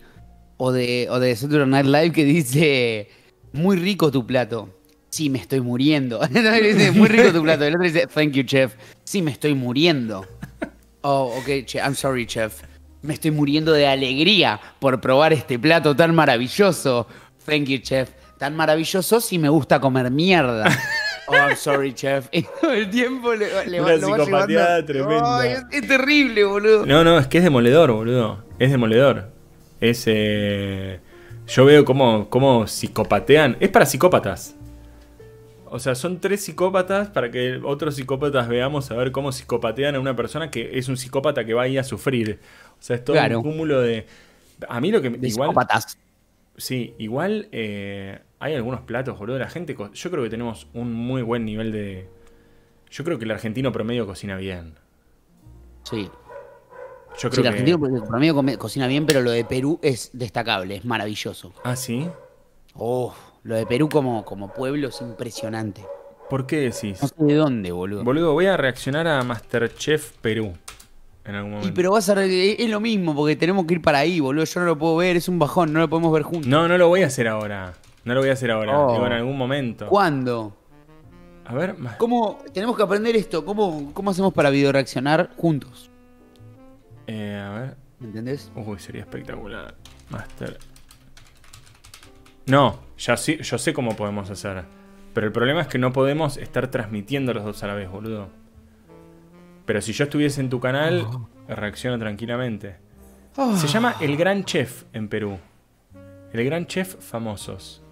Speaker 2: o de, o de Saturday Night Live que dice, muy rico tu plato. Sí, me estoy muriendo. dice, muy rico tu plato. El otro dice, thank you, chef. Sí, me estoy muriendo. Oh, ok, chef. I'm sorry, chef. Me estoy muriendo de alegría por probar este plato tan maravilloso. Thank you, chef. Tan maravilloso si me gusta comer mierda. Oh, I'm sorry, chef. el tiempo le, le Una lo psicopatía va es, terrible, boludo. No, no, es que es
Speaker 1: demoledor, boludo. Es demoledor. Es. Eh, yo veo cómo, cómo psicopatean. Es para psicópatas. O sea, son tres psicópatas para que otros psicópatas veamos a ver cómo psicopatean a una persona que es un psicópata que va ahí a sufrir. O sea, es todo un cúmulo de. A mí lo que. igual, Sí, igual eh, hay algunos platos, boludo. La gente. Yo creo que tenemos un muy buen nivel de. Yo creo que el argentino promedio cocina bien. Sí. Yo creo sí, el argentino
Speaker 2: promedio cocina bien, pero lo de Perú es destacable, es maravilloso. Ah, sí. Oh, lo de Perú como, como pueblo es impresionante. ¿Por qué decís? No sé de dónde, boludo. Boludo, voy a reaccionar a Masterchef
Speaker 1: Perú en algún
Speaker 2: momento. Y pero vas a es lo mismo, porque tenemos que ir para ahí, boludo. Yo no lo puedo ver, es un bajón, no lo podemos ver juntos. No, no lo voy a hacer ahora. No lo voy a hacer ahora, oh. en algún momento. ¿Cuándo? A ver, ¿cómo tenemos que aprender esto? ¿Cómo, cómo hacemos para video reaccionar juntos?
Speaker 1: Eh, a ver. ¿Me entendés? Uy, sería espectacular. Master. No, ya sí, yo sé cómo podemos hacer. Pero el problema es que no podemos estar transmitiendo los dos a la vez, boludo. Pero si yo estuviese en tu canal, reacciono tranquilamente. Ah. Se llama El Gran Chef en Perú. El Gran Chef Famosos.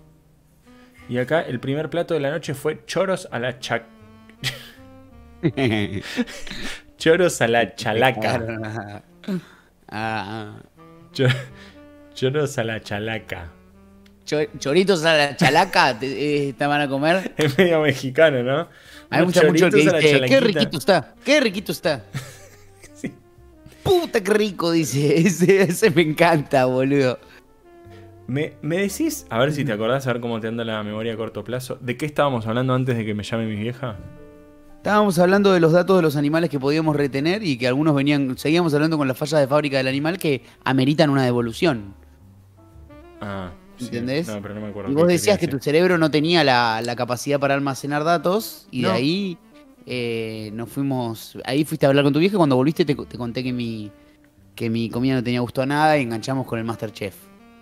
Speaker 1: Y acá el primer plato de la noche fue choros a la chac... Ah, ah. choros a la chalaca.
Speaker 2: Choros a la chalaca choritos a la chalaca eh, te, van a comer. Es medio mexicano, ¿no? Hay qué riquito está, qué riquito está. Puta, qué rico, dice. Ese, me encanta, boludo. Me, me, decís, a ver si
Speaker 1: te acordás, a ver cómo te anda la memoria a corto plazo, ¿de qué estábamos hablando antes de que me llame mi vieja?
Speaker 2: Estábamos hablando de los datos de los animales que podíamos retener y que algunos venían, seguíamos hablando con las fallas de fábrica del animal que ameritan una devolución. Ah, ¿Entendés? no, pero no me acuerdo. Y vos decías que tu cerebro no tenía la, capacidad para almacenar datos y de ahí eh, nos fuimos. Ahí fuiste a hablar con tu vieja y cuando volviste te, conté que mi, que mi comida no tenía gusto a nada y enganchamos con el Masterchef.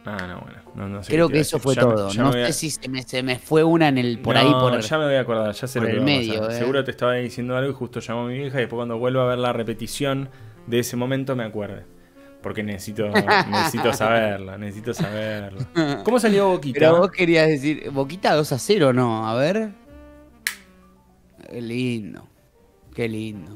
Speaker 2: Ah, no, bueno. Creo que eso fue todo. no sé si se me, fue una en el por ahí por Ya me voy a acordar, ya se lo eh. Seguro te
Speaker 1: estaba diciendo algo y justo llamó mi vieja y después cuando vuelvo a ver la repetición de ese momento me acuerdo. Porque necesito,
Speaker 2: necesito
Speaker 1: saberlo, necesito saberlo.
Speaker 2: ¿Cómo salió Boquita? Pero vos querías decir, Boquita 2 a 0, ¿no? A ver. Qué lindo. Qué lindo.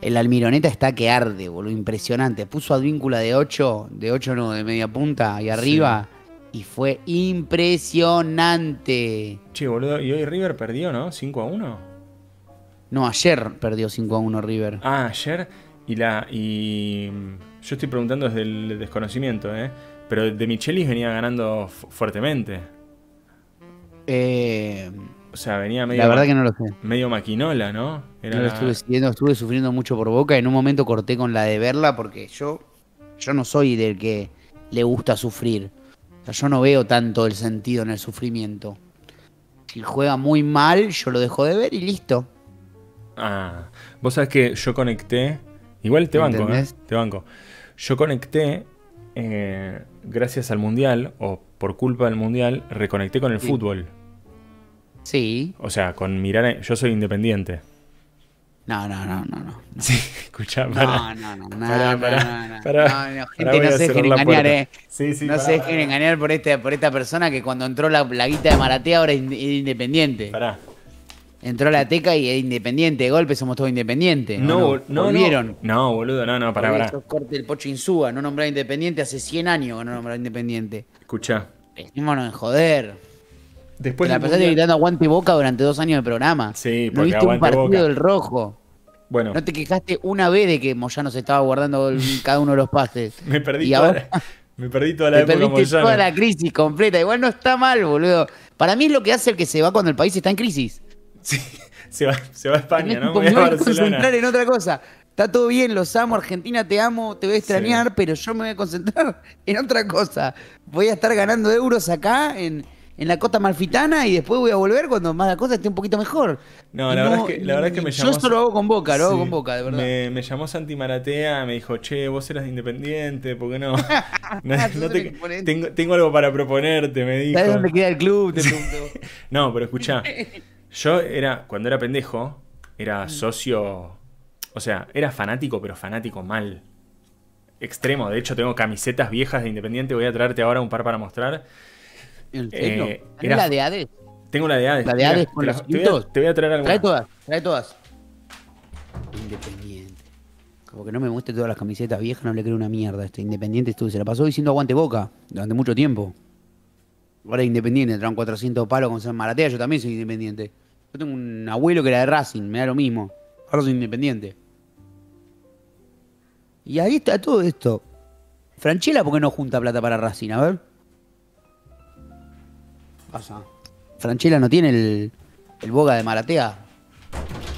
Speaker 2: El almironeta está que arde, boludo. Impresionante. Puso advíncula de 8, de 8 no, de media punta y arriba. Y fue impresionante. Che, boludo. Y hoy River perdió, ¿no? 5 a 1. No, ayer perdió 5 a 1 River. Ah, ayer. Y la. Y
Speaker 1: yo estoy preguntando desde el desconocimiento, ¿eh? Pero de Michelis venía ganando fuertemente.
Speaker 2: Eh, o sea, venía medio. La verdad que no lo sé.
Speaker 1: Medio maquinola, ¿no? estuve
Speaker 2: sufriendo mucho por boca. En un momento corté con la de verla porque yo, yo no soy del que le gusta sufrir. yo no veo tanto el sentido en el sufrimiento. Si juega muy mal, yo lo dejo de ver y listo. Ah, vos sabés que yo conecté. Igual te banco, ¿eh? Te banco.
Speaker 1: Yo conecté, eh, gracias al Mundial, o por culpa del Mundial, reconecté con el fútbol. Sí. O sea, con mirar... Yo soy independiente. No, no, no, no, no. Sí, escuchá, No, no, no, no, para, no, no, no, gente, no se dejen engañar, eh. Sí, sí, no se dejen
Speaker 2: engañar por, este, por esta persona que cuando entró la, guita de Maratea ahora es independiente. Pará, Entró a la teca y es independiente, de golpe somos todos independientes. No, no, no. No, boludo, no, no, para, corte el Pocho Insúa, no nombrar independiente, hace 100 años que no nombrar independiente. Escuchá. en joder. Después la pasaste gritando aguante boca durante dos años de programa. Sí, porque no viste un partido del rojo. Bueno. No te quejaste una vez de que Moyano se estaba guardando cada uno de los pases. Me perdí la,
Speaker 1: me perdí toda la toda la
Speaker 2: crisis completa. Igual no está mal, boludo. Para mí es lo que hace el que se va cuando el país está en crisis. Sí,
Speaker 1: se va, se va a España, ¿no? Voy a concentrar en
Speaker 2: otra cosa. Está todo bien, los amo, Argentina, te amo, te voy a extrañar, pero yo me voy a concentrar en otra cosa. Voy a estar ganando euros acá en, la costa malfitana y después voy a volver cuando más la cosa esté un poquito mejor. No, la, verdad, es que, me llamó. Yo solo lo hago con boca, lo hago con boca, de verdad.
Speaker 1: Me, llamó Santi Maratea, me dijo, che, vos eras independiente, ¿por qué no? Ah, tengo, tengo, algo para proponerte, me dijo. ¿Sabes dónde
Speaker 2: queda el club?
Speaker 1: No, pero escuchá. Yo era, cuando era pendejo, era mm. socio, o sea, era fanático, pero fanático mal. Extremo, de hecho tengo camisetas viejas de Independiente, voy a traerte ahora un par para mostrar.
Speaker 2: ¿En eh, la de Hades?
Speaker 1: Tengo la de Hades. La de Hades con los te, te, voy a, traer alguna. Trae
Speaker 2: todas, trae todas. Independiente. Como que no me muestre todas las camisetas viejas, no le creo una mierda. Este Independiente estuvo, se la pasó diciendo aguante boca durante mucho tiempo. Ahora independiente, entraron 400 palos con San Maratea, yo también soy independiente. Yo tengo un abuelo que era de Racing, me da lo mismo. Ahora soy independiente. Y ahí está todo esto. Franchella, ¿por qué no junta plata para Racing? A ver. Pasa. Franchella no tiene el, el boga de Maratea.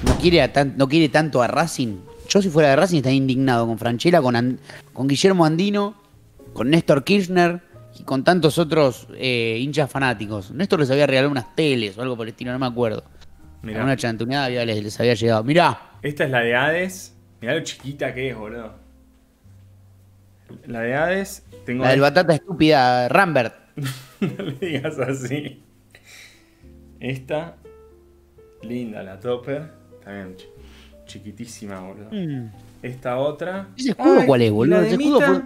Speaker 2: No quiere, no quiere tanto a Racing. Yo si fuera de Racing estaría indignado con Franchella, con, con Guillermo Andino, con Néstor Kirchner con tantos otros eh, hinchas fanáticos. Néstor les había regalado unas teles o algo por el estilo, no me acuerdo. Mira Una chantuneada les, les había llegado. Mirá.
Speaker 1: Esta es la de Hades. Mirá lo chiquita que es, boludo. La de Hades. la del batata estúpida,
Speaker 2: Rambert. no
Speaker 1: le digas así. Esta. Linda la topper. También chiquitísima, boludo. Mm. Esta otra. ¿Ese escudo cuál es, boludo? escudo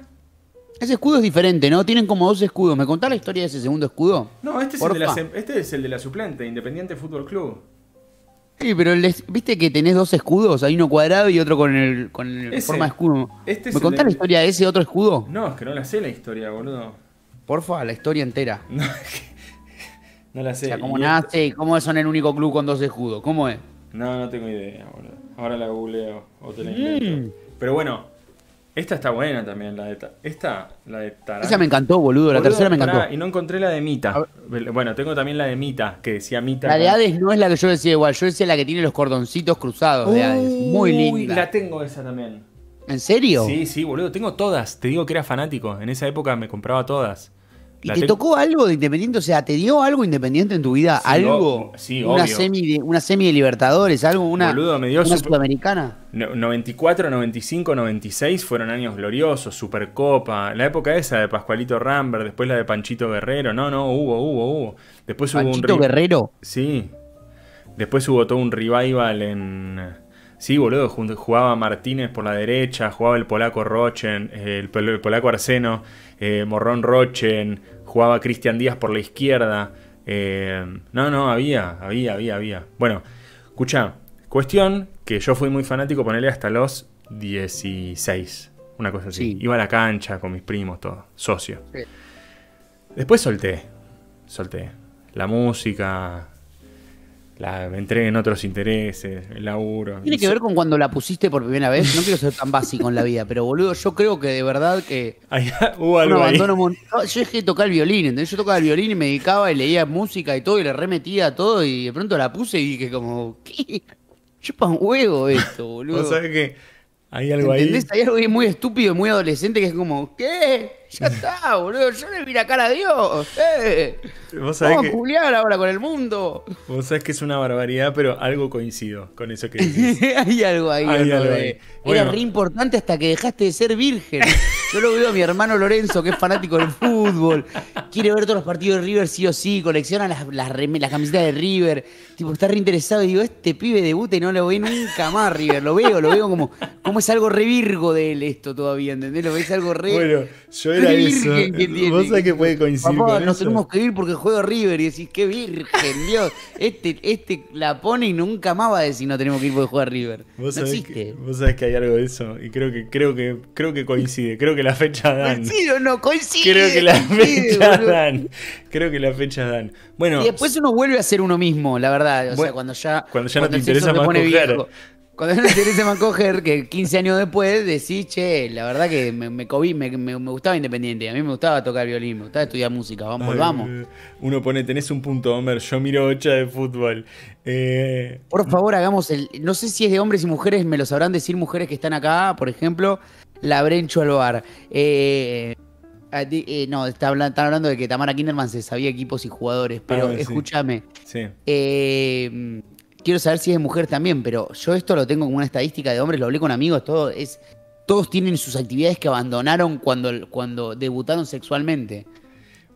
Speaker 2: ese escudo es diferente, ¿no? Tienen como dos escudos. ¿Me contás la historia de ese segundo escudo? No, este es, el de, la,
Speaker 1: este suplente, Independiente Fútbol Club.
Speaker 2: Sí, pero viste que tenés dos escudos, hay uno cuadrado y otro con el con el forma de escudo. Este ¿Me contás la historia de ese otro escudo? No, es que no la sé la historia, boludo. Porfa, la historia entera. No, no la sé. O sea, ¿cómo nace? Este- ¿Cómo son el único club con dos escudos? ¿Cómo es? No, no tengo idea, boludo. Ahora la googleo o te la mm. Pero bueno, esta está
Speaker 1: buena también, la de. Esta, la de Esa me encantó, boludo. La tercera me encantó. y no encontré la de Mita. Bueno, tengo también la de Mita, que decía Mita. La de Hades
Speaker 2: no es la que yo decía igual. Yo decía la que tiene los cordoncitos cruzados de Hades. Muy linda.
Speaker 1: La tengo esa también.
Speaker 2: ¿En serio? Sí,
Speaker 1: sí, boludo. Tengo todas. Te digo que era fanático. En esa época me compraba todas.
Speaker 2: ¿Y te, tocó algo de Independiente? O sea, ¿te dio algo Independiente en tu vida? ¿Algo? sí, una Semi de, una semi de Libertadores, algo, una, sudamericana.
Speaker 1: 94, 95, 96 fueron años gloriosos, Supercopa, la época esa de Pascualito Rambert, después la de Panchito Guerrero, no, no, hubo, hubo, hubo. Después ¿Panchito un... Guerrero? Sí. Después hubo todo un revival en... Sí, boludo, jugaba Martínez por la derecha, jugaba el polaco Rochen, el, polaco Arseno, eh, Morrón Rochen, jugaba Cristian Díaz por la izquierda. Eh, no, no, había, había, había, había. Bueno, escucha, cuestión que yo fui muy fanático, ponerle hasta los 16, una cosa así. Iba a la cancha con mis primos, todo, socio. Después solté, solté la música, la, me en otros intereses, el laburo. Tiene que ver
Speaker 2: con cuando la pusiste por primera vez. No quiero ser tan básico en la vida, pero boludo, yo creo que de verdad que. Ahí, hubo algo yo dejé de tocar el violín, ¿entendés? Yo tocaba el violín y me dedicaba y leía música y todo y le remetía todo y de pronto la puse y dije, como, ¿qué? pa' un juego esto, boludo. ¿Vos sabés que hay algo ahí? Hay algo muy estúpido y muy adolescente que es como, ¿qué? Ya está, boludo. Yo le vi la cara a Dios. Eh. Vamos a ahora con el mundo.
Speaker 1: Vos sabés que es una barbaridad, pero algo coincido con
Speaker 2: eso que decís. Hay algo ahí. Eh. Era re importante hasta que dejaste de ser virgen. Yo lo veo a mi hermano Lorenzo, que es fanático del fútbol. Quiere ver todos los partidos de River sí o sí. Colecciona las, camisetas de River. Tipo, está reinteresado. interesado. Y digo, este pibe debuta y no lo ve nunca más, River. Lo veo, lo veo como, como es algo re virgo de él esto todavía, ¿entendés? Lo veis algo re... Bueno, Vos sabés que puede coincidir. Papá, nos tenemos que ir porque juega River y decís, qué virgen, Dios. Este, este la pone y nunca más va a decir no tenemos que ir porque juega River. ¿Vos, no sabés Que, vos sabés que hay algo de eso. Y creo que, creo que, creo que coincide.
Speaker 1: Creo que la fecha dan. Coincide o no, coincide. Creo que la fecha dan. Creo que la fecha dan. Bueno. Y después
Speaker 2: uno vuelve a ser uno mismo, la verdad. O sea, cuando ya. Cuando ya no te interesa más coger. Cuando se Mancoger, que 15 años después decís, che, la verdad que me, cobí, me, gustaba Independiente, a mí me gustaba tocar violín, me gustaba estudiar música, vamos, volvamos Uno pone, tenés un punto, hombre, yo miro ocha de fútbol. Eh, por favor, hagamos el, no sé si es de hombres y mujeres, me lo sabrán decir mujeres que están acá, por ejemplo, la Brencho Alvar. Eh, eh, eh, no, están hablando de que Tamara Kinderman se sabía equipos y jugadores, pero ah, escúchame. Sí. sí quiero saber si es mujer también, pero yo esto lo tengo como una estadística de hombres, lo hablé con amigos, todo es, todos tienen sus actividades que abandonaron cuando, cuando debutaron sexualmente.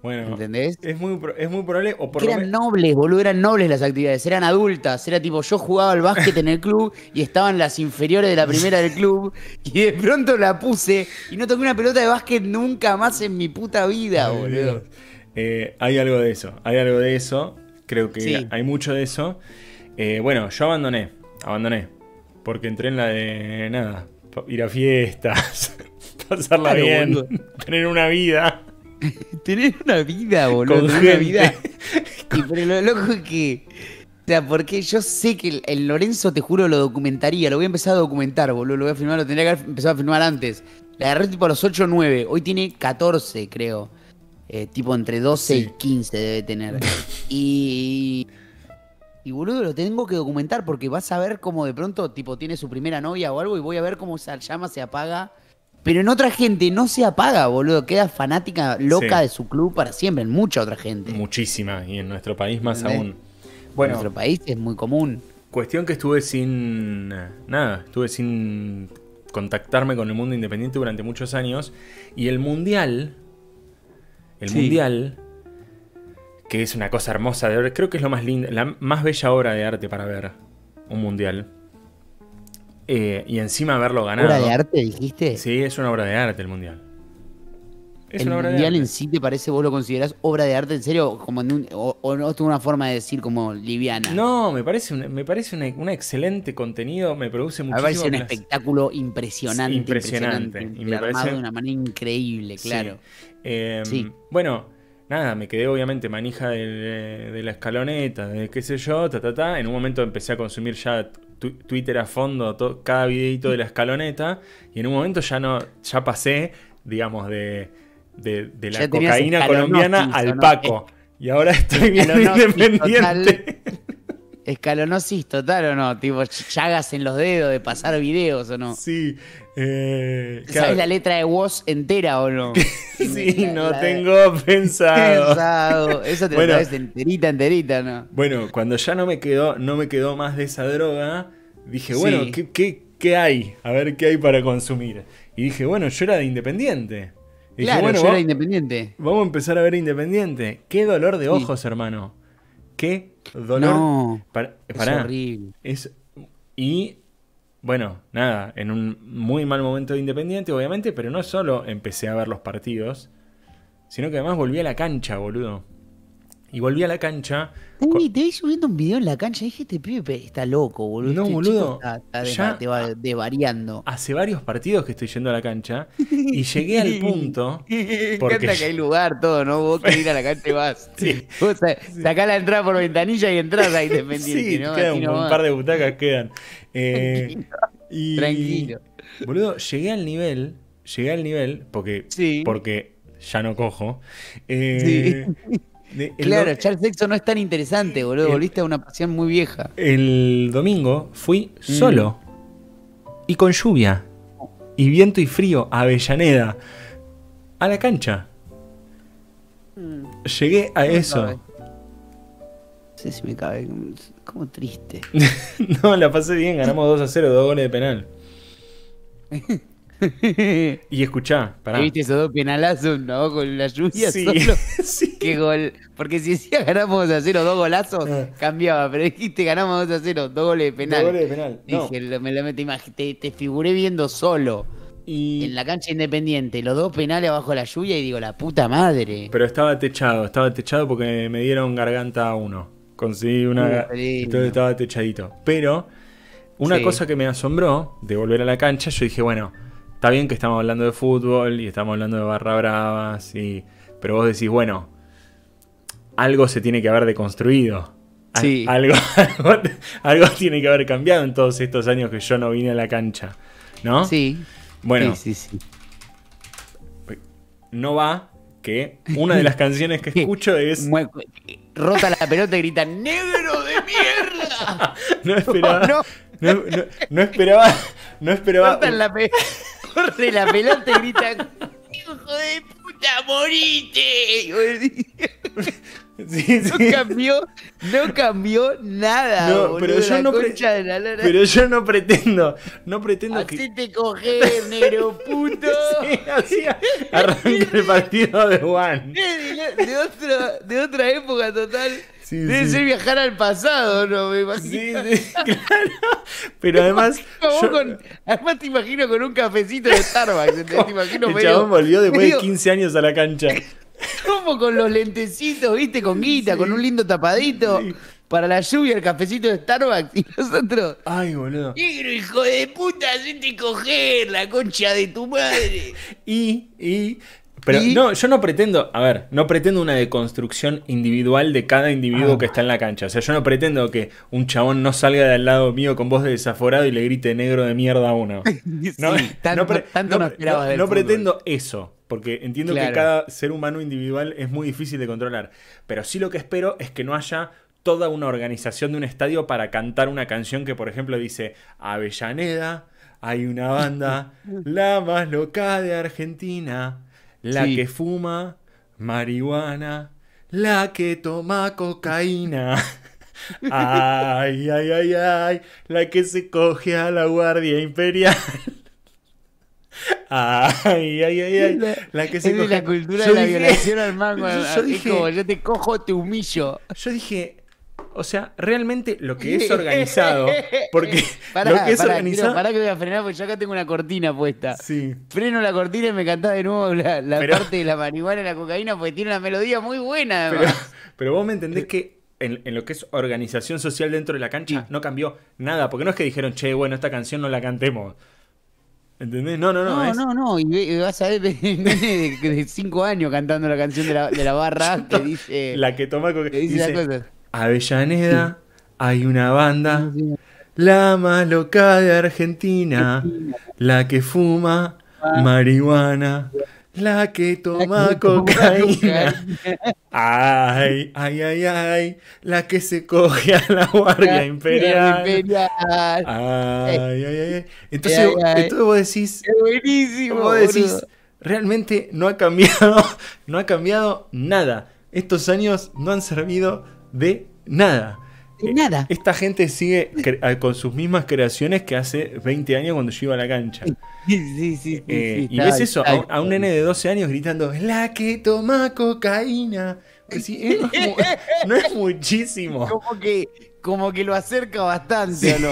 Speaker 2: Bueno, ¿entendés?
Speaker 1: Es muy, probable. O eran
Speaker 2: nobles, boludo, eran nobles las actividades, eran adultas. Era tipo, yo jugaba al básquet en el club y estaban las inferiores de la primera del club y de pronto la puse y no toqué una pelota de básquet nunca más en mi puta vida, boludo. Eh, hay algo de eso,
Speaker 1: hay algo de eso. Creo que hay mucho de eso. Eh, bueno, yo abandoné, abandoné. Porque entré en la de nada, ir a fiestas, pasarla bien,
Speaker 2: tener una vida. tener una vida, boludo. tener una vida. y, por lo loco es que. O sea, porque yo sé que el, Lorenzo, te juro, lo documentaría. Lo voy a empezar a documentar, boludo. Lo voy a filmar, lo tendría que haber empezado a filmar antes. La agarré tipo a los 8 o 9. Hoy tiene 14, creo. Eh, tipo entre 12 y 15 debe tener. y y boludo, lo tengo que documentar porque vas a ver cómo de pronto, tipo, tiene su primera novia o algo y voy a ver cómo esa llama se apaga. Pero en otra gente no se apaga, boludo. Queda fanática loca de su club para siempre, en mucha otra gente. Muchísima, y en nuestro país más aún. Bueno, en nuestro país es muy común. Cuestión que estuve
Speaker 1: sin. Nada, estuve sin contactarme con el mundo independiente durante muchos años. Y el mundial. El mundial que es una cosa hermosa de ver. Creo que es lo más linda, la más bella obra de arte para ver un mundial. Eh, y encima haberlo ganado. ¿Obra de arte dijiste? Sí, es una obra de arte el mundial. Es una obra de arte.
Speaker 2: en sí te parece, vos lo considerás obra de arte en serio, como o, no tuvo una forma de decir como liviana. No, me parece un, me parece excelente
Speaker 1: contenido, me produce muchísimo. parece un
Speaker 2: espectáculo impresionante, impresionante, y me armado de una
Speaker 1: manera increíble, claro. Eh, sí. Bueno nada, me quedé obviamente manija de, la escaloneta, de qué sé yo, ta, ta, ta. En un momento empecé a consumir ya Twitter a fondo, cada videito de la escaloneta, y en un momento ya no, ya pasé,
Speaker 2: digamos, de, de la cocaína colombiana al Paco. Eh, y ahora estoy bien independiente. Escalonosis total o no, tipo llagas en los dedos de pasar videos o no. Sí. Eh, ¿Sabes la letra de voz entera o no?
Speaker 1: sí, no tengo
Speaker 2: pensado. pensado. Eso te bueno, lo enterita, enterita, ¿no? Bueno,
Speaker 1: cuando ya no me quedó, no me quedó más de esa droga, dije, bueno, ¿qué, hay? A ver qué hay para consumir. Y dije, bueno, yo era de independiente. dije, bueno, yo era independiente. Vamos a empezar a ver independiente. Qué dolor de ojos, hermano. Qué Dolor. es horrible. y bueno, nada, en un muy mal momento de Independiente, obviamente, pero no solo empecé a ver los partidos, sino que además volví a la cancha, boludo.
Speaker 2: Y volví a la cancha. Uy, te vi subiendo un video en la cancha. Dije, este pibe está loco, boludo. No, este boludo. Está, ya te va desvariando.
Speaker 1: Hace varios partidos que estoy yendo a la cancha. Y llegué al punto.
Speaker 2: porque que hay lugar todo, ¿no? Vos querés ir a la cancha y vas. sí. Vos sacás la entrada por ventanilla y entras ahí te sí, quedan un, par de
Speaker 1: butacas quedan. Eh, tranquilo. Y, Tranquilo. Boludo, llegué al nivel. Llegué al nivel porque, porque ya no cojo. Eh, sí claro,
Speaker 2: Charles sexo no es tan interesante, boludo. Volviste a una pasión muy vieja.
Speaker 1: El domingo fui mm. solo. Y con lluvia. Y viento y frío a Avellaneda. A la cancha. Mm. Llegué a eso. No
Speaker 2: sé si me cabe. Como triste.
Speaker 1: no, la pasé bien. Ganamos 2 a 0, dos goles de penal. y escuchá,
Speaker 2: ¿Viste esos dos penalazos, no? Con la lluvia sí, solo. sí. Qué gol. Porque si decía ganamos a cero dos golazos, ah. cambiaba. Pero dijiste ganamos 2 a 0, dos goles de penal. Dos goles de Dije, me lo, metí, te, te figuré viendo solo. Y... En la cancha independiente, los dos penales abajo de la lluvia y digo, la puta madre. Pero estaba techado, estaba techado porque me
Speaker 1: dieron garganta a uno. Conseguí una. entonces estaba techadito. Pero, una cosa que me asombró de volver a la cancha, yo dije, bueno Está bien que estamos hablando de fútbol y estamos hablando de barra bravas sí, pero vos decís, bueno, algo se tiene que haber deconstruido. Sí. Algo, algo, tiene que haber cambiado en todos estos años que yo no vine a la cancha, ¿no? Sí. Bueno. Sí, sí, no va que una de las canciones que escucho es...
Speaker 2: Rota la pelota y grita, negro de mierda. no esperaba. no. No, no, esperaba. No esperaba. Cortan la pelota y gritan: ¡Hijo de puta, morite! No cambió, no cambió nada. No, pero, yo no pero
Speaker 1: yo no pretendo,
Speaker 2: no pretendo así que... te coger, negro puto. Sí, así
Speaker 1: arranca el partido de Juan.
Speaker 2: De, de, de otra época total. Debe ser viajar al pasado, ¿no? Sí, sí, claro. Pero además. además te imagino con un cafecito de Starbucks. ¿te, imagino El chabón volvió después de
Speaker 1: 15 años a la cancha.
Speaker 2: Como con los lentecitos, ¿viste? Con guita, con un lindo tapadito. Para la lluvia, el cafecito de Starbucks. Y nosotros. Ay, boludo. hijo de puta, te coger la concha de tu madre. y, y pero no,
Speaker 1: yo no pretendo, a ver, no pretendo una deconstrucción individual de cada individuo ah. que está en la cancha. O sea, yo no pretendo que un chabón no salga del lado mío con voz de desaforado y le grite negro de mierda a uno.
Speaker 2: no, no, pretendo
Speaker 1: eso, porque entiendo que cada ser humano individual es muy difícil de controlar. Pero sí lo que espero es que no haya toda una organización de un estadio para cantar una canción que, por ejemplo, dice Avellaneda, hay una banda, la más loca de Argentina la que fuma marihuana, la que toma cocaína. Ay, ay, ay, ay, la que se coge a la Guardia Imperial. Ay, ay, ay, ay. La, que se coge. la cultura de la violación al mango. Yo, dije, yo te cojo, te humillo.
Speaker 2: Yo dije, o sea, realmente lo que es organizado. Porque pará, lo que es organizado. que voy a frenar porque yo acá tengo una cortina puesta. Sí. Freno la cortina y me cantás de nuevo la, parte de la marihuana y la cocaína porque tiene una melodía muy buena. Pero, vos
Speaker 1: me entendés eh. que en, lo que es organización social dentro de la cancha, no cambió nada. Porque no es que dijeron, che, bueno, esta canción no la cantemos.
Speaker 2: ¿Entendés? No, no, no. No, no, no. Y vas a ver de, cinco años cantando la canción de la, barra que dice. La que toma que dice
Speaker 1: Avellaneda hay una banda, la más loca de Argentina, la que fuma ah. marihuana. La que toma, cocaína. Ay, ay, ay, ay. La que se coge a la guardia imperial. Ay, eh. ay, ay, Entonces, vos decís. buenísimo. realmente no ha cambiado, no ha cambiado nada. Estos años no han servido de nada. nada. Eh, esta gente sigue con sus mismas creaciones que hace 20 años cuando yo iba a la cancha.
Speaker 2: Eh, y ves eso, a,
Speaker 1: un nene de 12 años gritando, la que toma cocaína. Pues
Speaker 2: no es muchísimo. Como que, como que lo acerca bastante, no?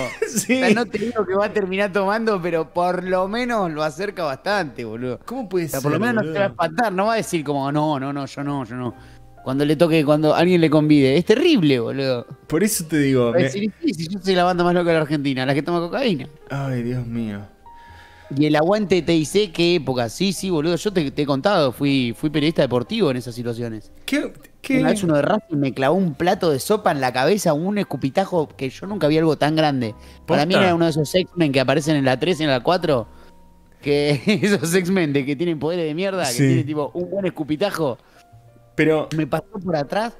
Speaker 2: no te digo que va a terminar tomando, pero por lo menos lo acerca bastante, boludo. ¿Cómo puede ser? Por lo menos no te va a espantar, no va a decir como, no, no, no, yo no, yo no. Cuando le toque, cuando alguien le convide. Es terrible, boludo. Por eso te digo. Es yo soy la banda más loca de la Argentina, la que toma cocaína. Ay, Dios mío. Y el aguante te dice qué época. Sí, sí, boludo. Yo te, he contado, fui, fui periodista deportivo en esas situaciones. ¿Qué, qué? Una vez uno de y me clavó un plato de sopa en la cabeza, un escupitajo que yo nunca vi algo tan grande. Para mí era uno de esos X-Men que aparecen en la 3 y en la 4. Que esos X-Men que tienen poderes de mierda, que tienen tipo un buen escupitajo. Pero. Me pasó por atrás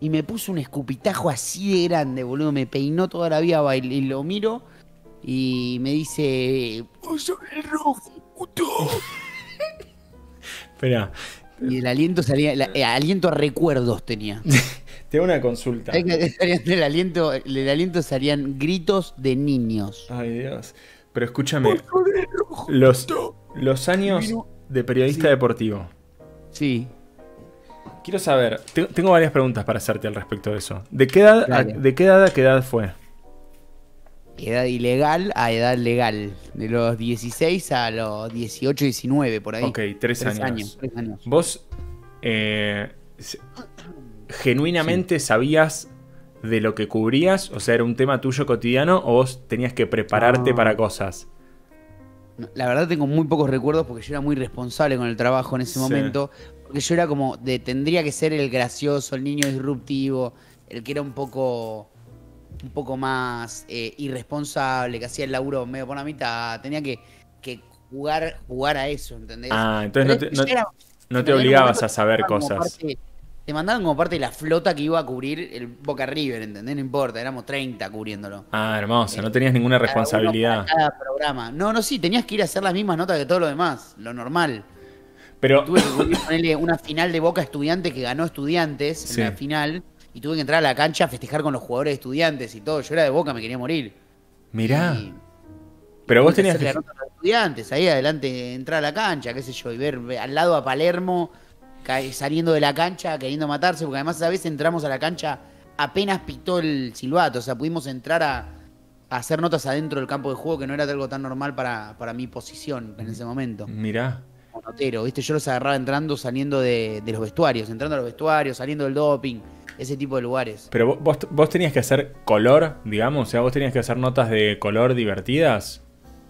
Speaker 2: y me puso un escupitajo así de grande, boludo. Me peinó toda la vida Y lo miro y me dice. ¡Vos el rojo, Y el aliento salía. aliento a recuerdos tenía.
Speaker 1: Te hago una consulta.
Speaker 2: el aliento, serían aliento salían gritos de niños.
Speaker 1: Ay, Dios. Pero escúchame. Los, los años de periodista deportivo. Sí. Quiero saber, tengo varias preguntas para hacerte al respecto de eso. ¿De qué edad, de qué edad edad fue?
Speaker 2: Edad ilegal a edad legal. De los 16 a los 18, 19, por ahí. Ok, tres, años.
Speaker 1: Vos eh, genuinamente sabías de lo que cubrías, o sea, era un tema tuyo cotidiano o vos tenías que prepararte para cosas.
Speaker 2: La verdad tengo muy pocos recuerdos porque yo era muy responsable con el trabajo en ese momento. Porque yo era como de tendría que ser el gracioso, el niño disruptivo, el que era un poco un poco más eh, irresponsable, que hacía el laburo medio por la mitad, tenía que, que jugar, jugar a eso, ¿entendés? Ah, entonces no te, obligabas a saber cosas. te mandaban como parte de la flota que iba a cubrir el Boca River, ¿entendés? No importa, éramos 30 cubriéndolo.
Speaker 1: Ah, hermoso, no eh, tenías ninguna responsabilidad.
Speaker 2: programa. No, no, sí, tenías que ir a hacer las mismas notas que todo lo demás, lo normal. Pero... Tuve que ponerle una final de Boca estudiantes que ganó Estudiantes en la final y tuve que entrar a la cancha a festejar con los jugadores Estudiantes y todo. Yo era de Boca, me quería morir.
Speaker 1: Mirá. pero vos tenías que...
Speaker 2: estudiantes, ahí adelante, entrar a la cancha, qué sé yo, y ver al lado a Palermo saliendo de la cancha queriendo matarse, porque además esa vez entramos a la cancha apenas pitó el silbato, o sea, pudimos entrar a, a hacer notas adentro del campo de juego, que no era algo tan normal para, para mi posición en ese momento. Mirá. Monotero, ¿viste? Yo los agarraba entrando, saliendo de, los vestuarios, entrando a los vestuarios, saliendo del doping, ese tipo de lugares.
Speaker 1: Pero vos, vos tenías que hacer color, digamos, o sea, vos tenías que hacer notas de color divertidas.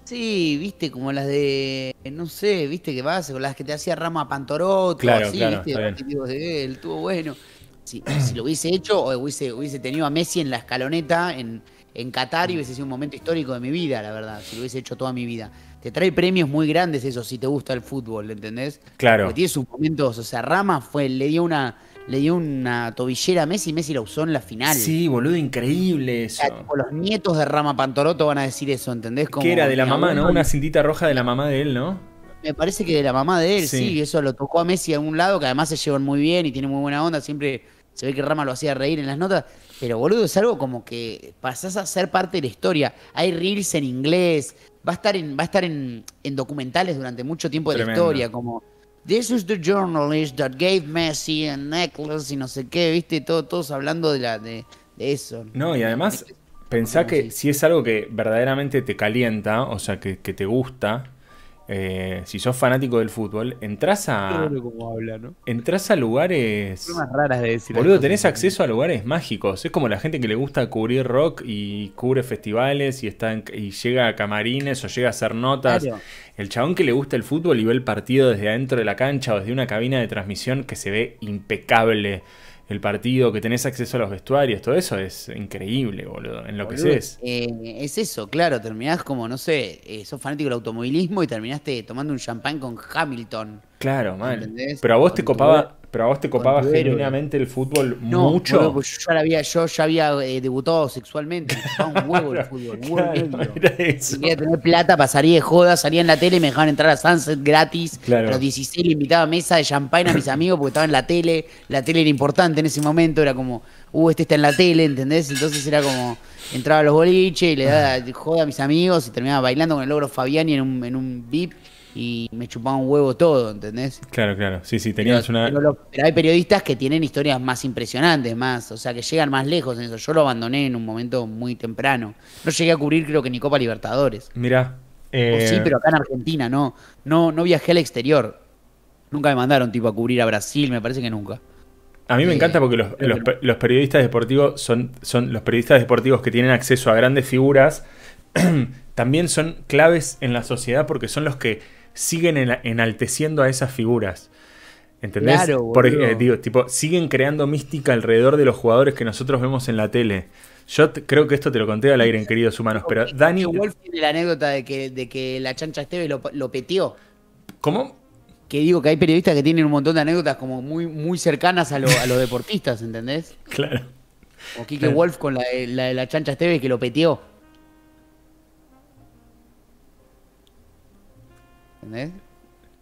Speaker 2: Sí, viste, como las de, no sé, viste que vas, con las que te hacía Rama Pantorot, claro, claro, él, bueno. Si, si, lo hubiese hecho, o hubiese, hubiese tenido a Messi en la escaloneta en, en Qatar y hubiese sido un momento histórico de mi vida, la verdad, si lo hubiese hecho toda mi vida te trae premios muy grandes eso si te gusta el fútbol, ¿entendés? Claro. Porque tiene sus momentos, o sea, Rama fue, le dio una, le dio una tobillera a Messi y Messi la usó en la final. Sí, boludo, increíble eso. O los nietos de Rama Pantoroto van a decir eso, ¿entendés? que era de la mamá, ¿no? Una cintita roja de la mamá de él, ¿no? Me parece que de la mamá de él, sí. eso lo tocó a Messi a un lado, que además se llevan muy bien y tiene muy buena onda, siempre se ve que Rama lo hacía reír en las notas, pero boludo, es algo como que pasás a ser parte de la historia. Hay reels en inglés, va a estar en, va a estar en, documentales durante mucho tiempo de la historia, como This is the journalist that gave Messi a necklace y no sé qué, viste, Todo, todos hablando de, la, de, eso.
Speaker 1: No, y además este, pensá que si es algo que verdaderamente te calienta, o sea, que te gusta, eh, si sos fanático del fútbol, entras a.
Speaker 2: a
Speaker 1: lugares. tenés acceso a lugares mágicos. Es como la gente que le gusta cubrir rock y cubre festivales y, y llega a camarines o llega a hacer notas. El chabón que le gusta el fútbol y ve el partido desde adentro de la cancha o desde una cabina de transmisión que se ve impecable el partido, que tenés acceso a los vestuarios, todo eso es increíble, boludo, en lo que que es.
Speaker 2: Eh, es eso, claro, terminás como, no sé, eh, sos fanático del automovilismo y terminaste tomando un champán con Hamilton.
Speaker 1: Claro, mal. ¿Entendés? Pero a vos te copaba, pero a vos te copaba genuinamente el fútbol no, mucho. No,
Speaker 2: pues yo, había, yo ya había eh, debutado sexualmente, estaba un huevo el fútbol, huevo Si tener plata, pasaría de joda, salía en la tele y me dejaban entrar a Sunset gratis. Claro. A los 16 le invitaba a mesa de champagne a mis amigos porque estaba en la tele, la tele era importante en ese momento, era como, uh, este está en la tele, ¿entendés? Entonces era como, entraba a los boliches y le daba joda a mis amigos y terminaba bailando con el logro Fabiani en un, en un VIP y me chupaba un huevo todo, ¿entendés?
Speaker 1: Claro, claro. Sí, sí, tenías una.
Speaker 2: Pero, hay periodistas que tienen historias más impresionantes, más, o sea, que llegan más lejos en eso. Yo lo abandoné en un momento muy temprano. No llegué a cubrir, creo que ni Copa Libertadores. Mirá. sí, eh, pero acá en Argentina, no. No, no viajé al exterior. Nunca me mandaron tipo a cubrir a Brasil, me parece que nunca. A mí me eh, encanta porque los,
Speaker 1: periodistas deportivos son, son los periodistas deportivos que tienen acceso a grandes figuras. también son claves en la sociedad porque son los que siguen enalteciendo a esas figuras. ¿Entendés? Claro, e-, tipo, siguen creando mística alrededor de los jugadores que nosotros vemos en la tele. Yo creo que esto te lo conté al aire en queridos humanos, pero Daniel. Wolf
Speaker 2: tiene la anécdota de que, la chancha Esteve lo, petió. peteó. ¿Cómo? que digo que hay periodistas que tienen un montón de anécdotas como muy, muy cercanas a, los deportistas, ¿entendés? Claro. O Kike Wolf con la, la, chancha esteve que lo peteó.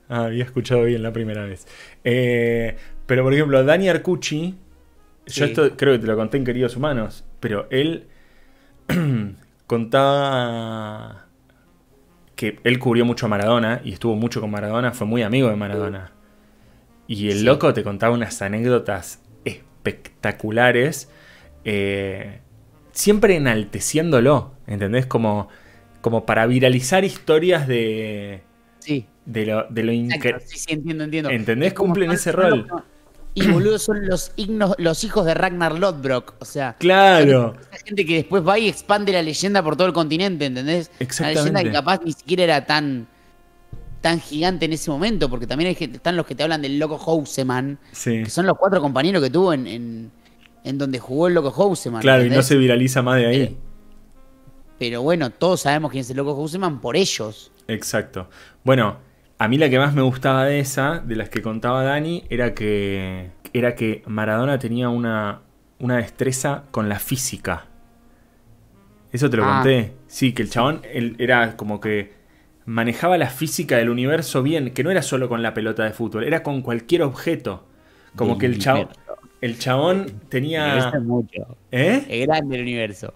Speaker 1: Ah, había escuchado bien la primera vez. Eh, pero por ejemplo, Dani Arcucci, yo esto creo que te lo conté en Queridos Humanos, pero él contaba que él cubrió mucho a Maradona y estuvo mucho con Maradona, fue muy amigo de Maradona. Y el loco te contaba unas anécdotas espectaculares, eh, siempre enalteciéndolo, ¿entendés? Como, como para viralizar historias de Sí. De lo, de entiendo,
Speaker 2: entiendo. ¿Entendés? Cumplen ese rol. Y boludo, son los, hijos de Ragnar Lodbrok. O sea,
Speaker 1: claro.
Speaker 2: La gente que después va y expande la leyenda por todo el continente, ¿entendés? Exactamente. leyenda que capaz ni siquiera era tan, tan gigante en ese momento, porque también hay gente, están los que te hablan del loco Houseman, que son los cuatro compañeros que tuvo en, en, donde jugó el loco Houseman. Claro, y no se
Speaker 1: viraliza más de ahí. Eh,
Speaker 2: pero bueno, todos sabemos quién es el loco Houseman por ellos.
Speaker 1: Exacto. Bueno, a mí la que más me gustaba de esa, de las que contaba Dani, era que, era que Maradona tenía una, destreza con la física. Eso te lo ah. conté. Sí, que el chabón era como que manejaba la física del universo bien, que no era solo con la pelota de fútbol, era con cualquier objeto. Como que el chabón, el chabón tenía... ¿Eh? grande el universo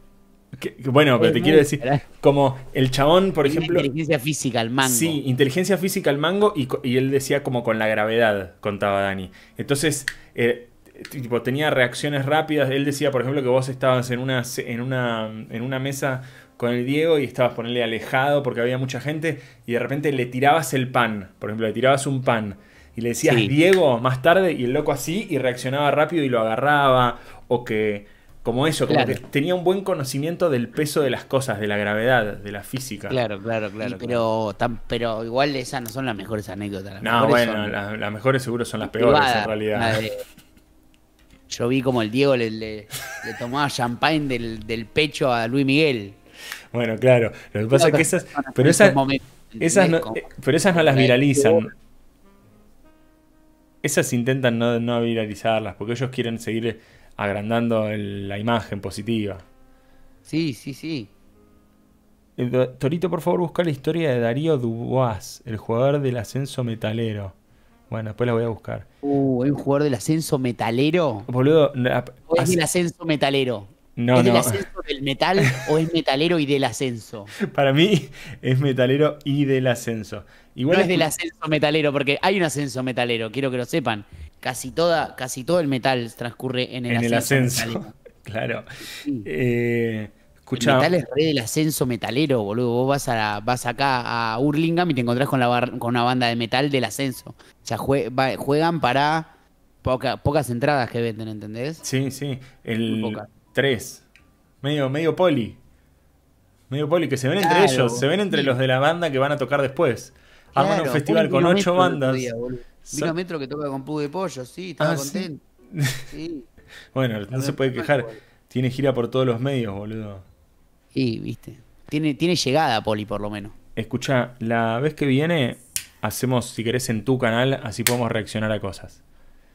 Speaker 1: bueno, pero te quiero decir, como el chabón, por ejemplo. Inteligencia física al mango. Sí, inteligencia física al mango y, él decía como con la gravedad, contaba Dani. Entonces, eh, tipo, tenía reacciones rápidas. Él decía, por ejemplo, que vos estabas en una, en una, en una mesa con el Diego y estabas ponerle alejado porque había mucha gente y de repente le tirabas el pan, por ejemplo, le tirabas un pan. Y le decías Diego más tarde y el loco así y reaccionaba rápido y lo agarraba. O que como eso, como que tenía un buen conocimiento del peso de las cosas, de la gravedad, de la física. Claro, claro, claro.
Speaker 2: pero, pero igual esas no son las mejores anécdotas. no, bueno, las, mejores seguro son las peores en realidad. Yo vi como el Diego le, tomaba champagne del, pecho a Luis Miguel.
Speaker 1: Bueno, claro. Lo que
Speaker 2: pasa es que esas. Pero esas, no, las viralizan
Speaker 1: esas intentan no, no, viralizarlas, porque ellos quieren seguir agrandando la imagen positiva. Sí, sí, sí. Eh, Torito, por favor, busca la historia de Darío Dubois, el jugador del ascenso metalero.
Speaker 2: Bueno, después la voy a buscar. Uh, un jugador del ascenso metalero? Boludo, ¿O es del ascenso metalero?
Speaker 1: No, ¿Es no. del ascenso
Speaker 2: del metal o es metalero y del ascenso? Para
Speaker 1: mí es metalero y del ascenso. Igual no es del ascenso
Speaker 2: metalero, porque hay un ascenso metalero, quiero que lo sepan casi, toda, casi todo el metal transcurre en el, ascenso. claro. Eh, el metal es re del ascenso metalero, boludo. Vos vas, a vas acá a Hurlingham y te encontrás con, la con una banda de metal del ascenso. O sea, juegan para pocas entradas que venden, ¿entendés? Sí, sí. El 3. Medio, medio poli. Medio poli, que se ven entre ellos, se ven entre
Speaker 1: los de la banda que van a tocar después. Arman un festival con ocho bandas. Vino
Speaker 2: Metro que toca con Pug de Pollo, sí, estaba ah, contento. Sí. bueno, no se puede quejar.
Speaker 1: Tiene gira por todos los medios, boludo. Sí, viste. Tiene, tiene llegada, Poli, por lo menos. Escucha, la vez que viene hacemos, si querés, en tu canal, así podemos reaccionar a cosas.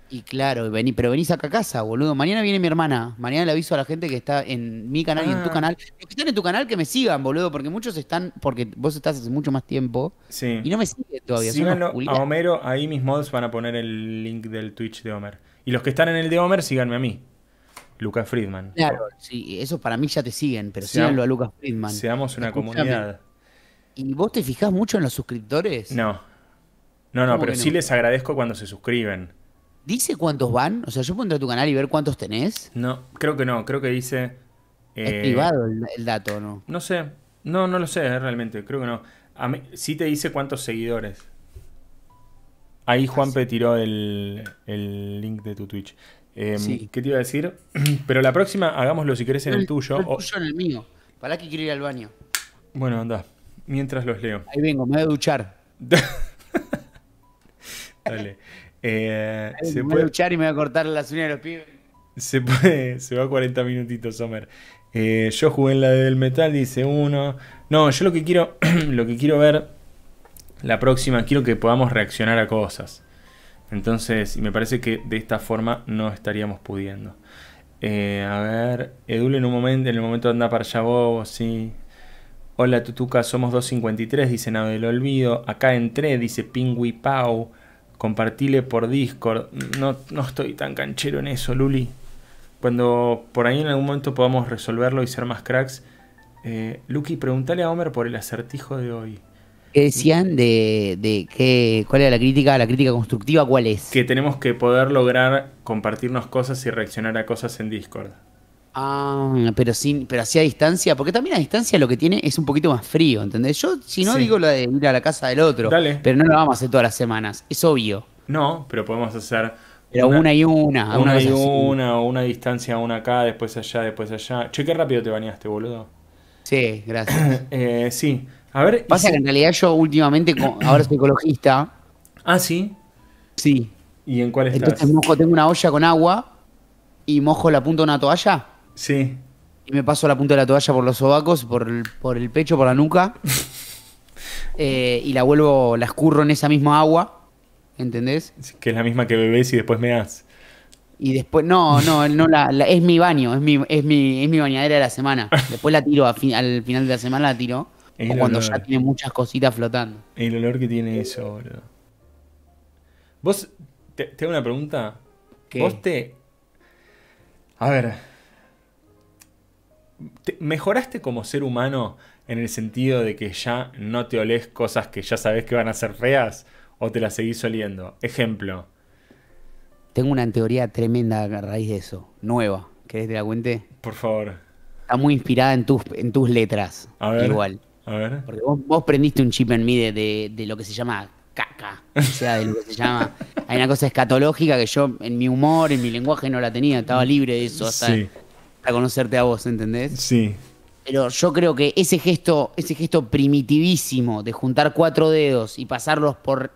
Speaker 2: Y claro, vení, pero venís acá a casa, boludo. Mañana viene mi hermana. Mañana le aviso a la gente que está en mi canal y en tu ah. canal. Los que están en tu canal que me sigan, boludo, porque muchos están, porque vos estás hace mucho más tiempo. Sí. Y no me siguen todavía. Síganlo a
Speaker 1: Homero, ahí mis mods van a poner el link del Twitch de Homer. Y los que están en el de Homer, síganme a mí. Lucas
Speaker 2: Friedman. Claro, sí, esos para mí ya te siguen, pero síganlo a Lucas Friedman. Seamos una comunidad. ¿Y vos te fijás mucho en los suscriptores? No. No, no, pero sí les agradezco cuando se suscriben. ¿Dice cuántos van? O sea, yo puedo entrar a tu canal y ver cuántos tenés. No, creo que no, creo que dice...
Speaker 1: ¿Es eh, privado
Speaker 2: el, dato no?
Speaker 1: No sé, no, no lo sé eh, realmente, creo que no. sí te dice cuántos seguidores. Ahí ah, Juanpe tiró el, link de tu Twitch. Em, ¿Qué te iba a decir? Pero la próxima hagámoslo si querés en el, tuyo. El tuyo
Speaker 2: o... en el mío. ¿Para que quiero ir al baño?
Speaker 1: Bueno, anda. Mientras los leo. Ahí vengo, me voy a duchar. Dale. Eh, se me puede... a
Speaker 2: luchar y me va a cortar la uñas de los pibes.
Speaker 1: Se, puede... se va 40 minutitos, Homer. Eh, yo jugué en la del metal, dice uno. No, yo lo que quiero, lo que quiero ver la próxima, quiero que podamos reaccionar a cosas. Entonces, y me parece que de esta forma no estaríamos pudiendo. Eh, a ver, Edul en un momento, en el momento anda para allá vos, sí. Hola Tutuca, somos 253, dice Nave del Olvido. Acá entré, dice Pingui Pau compartile por Discord. No, no estoy tan canchero en eso, Luli. Cuando por ahí en algún momento podamos resolverlo y ser más cracks. Eh, Lucky, pregúntale a Homer por el acertijo de hoy.
Speaker 2: ¿Qué decían de, de cuál era la crítica? ¿La crítica constructiva cuál es?
Speaker 1: Que tenemos que poder lograr compartirnos cosas y reaccionar a cosas en Discord.
Speaker 2: Ah, pero sin, pero así a distancia, porque también a distancia lo que tiene es un poquito más frío, ¿entendés? Yo si no digo lo de ir a la casa del otro, pero no lo vamos a hacer todas las semanas, es obvio. No, pero podemos hacer una, y una. Una, y una, una distancia, una acá,
Speaker 1: después allá, después allá. Che, qué rápido te bañaste, boludo. Sí, gracias.
Speaker 2: Eh, sí. A ver. Pasa que en realidad yo últimamente, ahora soy ecologista. Ah, sí. Sí. ¿Y en cuál estás? Entonces mojo, tengo una olla con agua y mojo la punta de una toalla Sí. Y me paso la punta de la toalla por los sobacos, por el, pecho, por la nuca. Eh, y la vuelvo, la escurro en esa misma agua. ¿Entendés? Que es la misma que bebés y después me das. Y después, no, no, no la, es mi baño, es mi, es bañadera de la semana. Después la tiro al final de la semana, la tiro. o cuando ya tiene muchas cositas flotando.
Speaker 1: El olor que tiene eso, boludo. Vos, te, hago una pregunta. Vos te. A ver, mejoraste como ser humano en el sentido de que ya no te olés cosas que ya sabes que van a ser feas o te las seguís oliendo.
Speaker 2: Ejemplo. Tengo una teoría tremenda a raíz de eso, nueva. ¿Querés que te la cuente? Por favor. Está muy inspirada en tus, en tus letras. A ver. Igual. A ver. Porque vos, prendiste un chip en mí de, lo que se llama caca. O sea, de lo que se llama. Hay una cosa escatológica que yo en mi humor, en mi lenguaje no la tenía. Estaba libre de eso hasta, conocerte a vos, ¿entendés? Sí. Pero yo creo que ese gesto, ese gesto primitivísimo de juntar cuatro dedos y pasarlos por,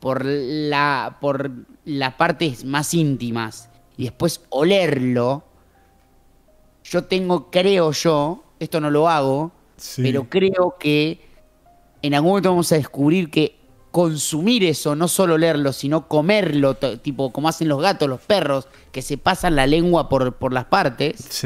Speaker 2: por, la, por las partes más íntimas y después olerlo, yo tengo, creo yo, esto no lo hago, pero creo que en algún momento vamos a descubrir que consumir eso, no solo leerlo, sino comerlo, tipo como hacen los gatos, los perros, que se pasan la lengua por, por las partes,